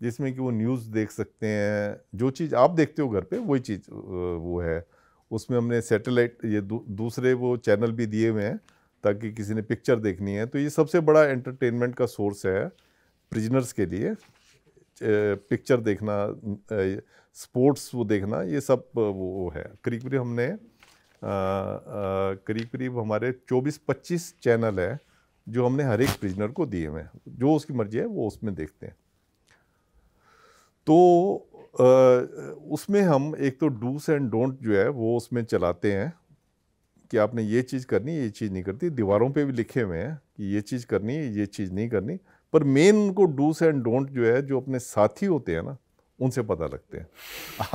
[SPEAKER 1] जिसमें कि वो न्यूज़ देख सकते हैं जो चीज़ आप देखते हो घर पे वही चीज़ वो है उसमें हमने सैटेलाइट ये दू, दूसरे वो चैनल भी दिए हुए हैं ताकि किसी ने पिक्चर देखनी है तो ये सबसे बड़ा एंटरटेनमेंट का सोर्स है प्रिजनर्स के लिए पिक्चर देखना स्पोर्ट्स वो देखना ये सब वो है करीब करीब हमने करीब करीब हमारे 24-25 चैनल है जो हमने हर एक प्रिजनर को दिए हुए हैं जो उसकी मर्जी है वो उसमें देखते हैं तो आ, उसमें हम एक तो डूस एंड डोंट जो है वो उसमें चलाते हैं कि आपने ये चीज़ करनी ये चीज़ नहीं करती दीवारों पे भी लिखे हुए हैं कि ये चीज़ करनी ये चीज़ नहीं करनी पर मेन उनको डूस एंड डोंट जो है जो अपने साथी होते हैं ना उनसे पता लगते हैं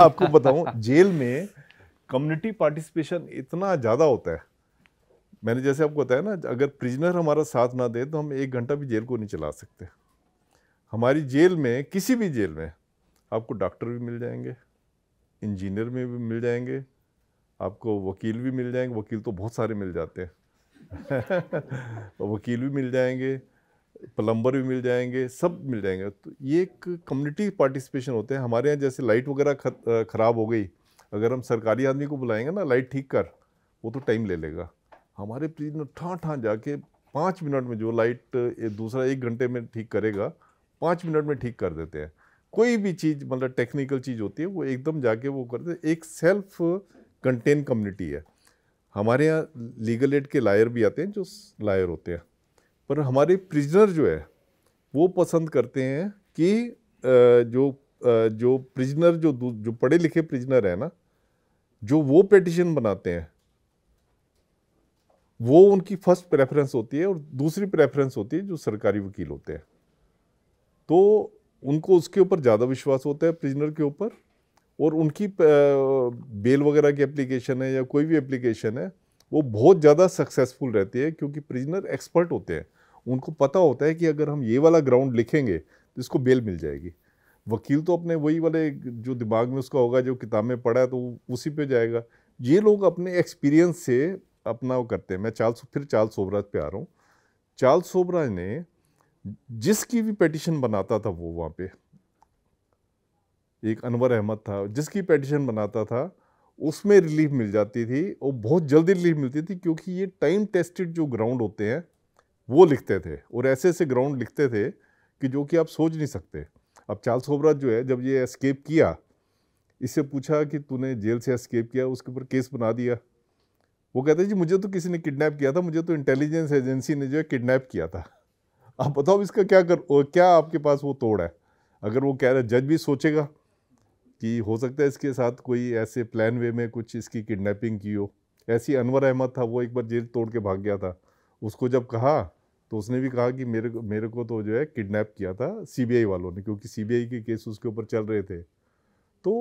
[SPEAKER 1] आपको बताऊं जेल में कम्युनिटी पार्टिसिपेशन इतना ज़्यादा होता है मैंने जैसे आपको बताया ना अगर प्रिजनर हमारा साथ ना दे तो हम एक घंटा भी जेल को नहीं चला सकते हमारी जेल में किसी भी जेल में आपको डॉक्टर भी मिल जाएंगे इंजीनियर में भी मिल जाएंगे आपको वकील भी मिल जाएंगे वकील तो बहुत सारे मिल जाते हैं वकील भी मिल जाएंगे प्लम्बर भी मिल जाएंगे सब मिल जाएंगे तो ये एक कम्युनिटी पार्टिसिपेशन होते हैं हमारे यहाँ जैसे लाइट वगैरह ख़राब हो गई अगर हम सरकारी आदमी को बुलाएंगे ना लाइट ठीक कर वो तो टाइम ले लेगा हमारे प्रिजनर ठाँ ठाँ जाके पाँच मिनट में जो लाइट दूसरा एक घंटे में ठीक करेगा पाँच मिनट में ठीक कर देते हैं कोई भी चीज़ मतलब टेक्निकल चीज़ होती है वो एकदम जाके वो करते एक सेल्फ कंटेन कम्युनिटी है हमारे यहाँ लीगल एड के लायर भी आते हैं जो लायर होते हैं पर हमारे प्रिजनर जो है वो पसंद करते हैं कि जो जो प्रिजनर जो जो पढ़े लिखे प्रिजनर है ना जो वो पेटिशन बनाते हैं वो उनकी फर्स्ट प्रेफरेंस होती है और दूसरी प्रेफरेंस होती है जो सरकारी वकील होते हैं तो उनको उसके ऊपर ज़्यादा विश्वास होता है प्रिजनर के ऊपर और उनकी बेल वगैरह की एप्लीकेशन है या कोई भी एप्लीकेशन है वो बहुत ज़्यादा सक्सेसफुल रहती है क्योंकि प्रिजनर एक्सपर्ट होते हैं उनको पता होता है कि अगर हम ये वाला ग्राउंड लिखेंगे तो इसको बेल मिल जाएगी वकील तो अपने वही वाले जो दिमाग में उसका होगा जो किताब में पढ़ा है तो उसी पे जाएगा ये लोग अपने एक्सपीरियंस से अपना वो करते हैं मैं चार्ल्स फिर चार्ल्स सोबराज पे आ रहा हूँ चार्ल्स सोबराज ने जिसकी भी पटिशन बनाता था वो वहाँ पे एक अनवर अहमद था जिसकी पटिशन बनाता था उसमें रिलीफ मिल जाती थी और बहुत जल्दी रिलीफ मिलती थी क्योंकि ये टाइम टेस्टेड जो ग्राउंड होते हैं वो लिखते थे और ऐसे ऐसे ग्राउंड लिखते थे कि जो कि आप सोच नहीं सकते अब चार्ल्स होबरा जो है जब ये एस्केप किया इससे पूछा कि तूने जेल से एस्केप किया उसके ऊपर केस बना दिया वो कहते जी मुझे तो किसी ने किडनैप किया था मुझे तो इंटेलिजेंस एजेंसी ने जो है किडनैप किया था आप बताओ इसका क्या कर क्या आपके पास वो तोड़ है अगर वो कह रहे जज भी सोचेगा कि हो सकता है इसके साथ कोई ऐसे प्लान वे में कुछ इसकी किडनैपिंग की हो ऐसी अनवर अहमद था वो एक बार जेल तोड़ के भाग गया था उसको जब कहा तो उसने भी कहा कि मेरे को मेरे को तो जो है किडनैप किया था सीबीआई वालों ने क्योंकि सीबीआई के केस उसके ऊपर चल रहे थे तो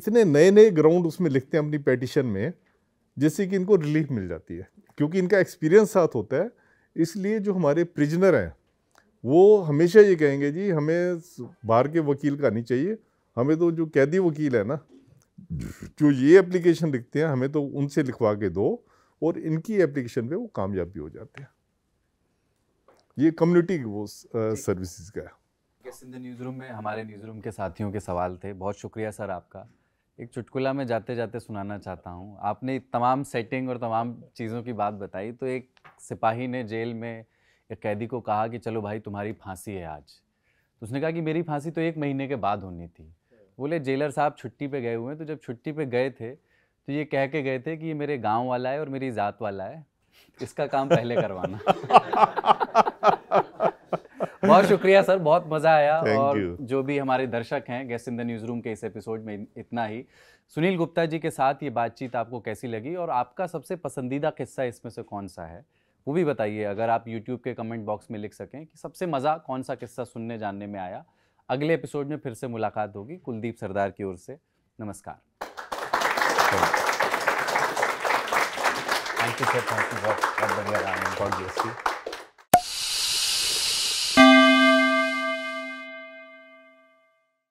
[SPEAKER 1] इतने नए नए ग्राउंड उसमें लिखते हैं अपनी पेटिशन में जिससे कि इनको रिलीफ मिल जाती है क्योंकि इनका एक्सपीरियंस साथ होता है इसलिए जो हमारे प्रिजनर हैं वो हमेशा ये कहेंगे जी हमें बाहर के वकील का नहीं चाहिए हमें तो जो कैदी वकील है ना जो ये एप्लीकेशन लिखते हैं हमें तो उनसे लिखवा के दो और इनकी एप्लीकेशन पे वो कामयाब भी हो जाते हैं ये कम्युनिटी वो सर्विसेज uh, का है
[SPEAKER 2] सिंध न्यूज़ रूम में हमारे न्यूज़ रूम के साथियों के सवाल थे बहुत शुक्रिया सर आपका एक चुटकुला में जाते जाते सुनाना चाहता हूँ आपने तमाम सेटिंग और तमाम चीज़ों की बात बताई तो एक सिपाही ने जेल में एक कैदी को कहा कि चलो भाई तुम्हारी फांसी है आज तो उसने कहा कि मेरी फांसी तो एक महीने के बाद होनी थी बोले जेलर साहब छुट्टी पे गए हुए हैं तो जब छुट्टी पे गए थे तो ये कह के गए थे कि ये मेरे गांव वाला है और मेरी ज़ात वाला है इसका काम पहले करवाना बहुत शुक्रिया सर बहुत मज़ा आया Thank और you. जो भी हमारे दर्शक हैं guest in the news newsroom के इस एपिसोड में इतना ही सुनील गुप्ता जी के साथ ये बातचीत आपको कैसी लगी और आपका सबसे पसंदीदा किस्सा इसमें से कौन सा है वो भी बताइए अगर आप यूट्यूब के कमेंट बॉक्स में लिख सकें कि सबसे मज़ा कौन सा किस्सा सुनने जानने में आया अगले एपिसोड में फिर से मुलाकात होगी कुलदीप सरदार की ओर से नमस्कार
[SPEAKER 4] thank you sir thank you बहुत बहुत बढ़िया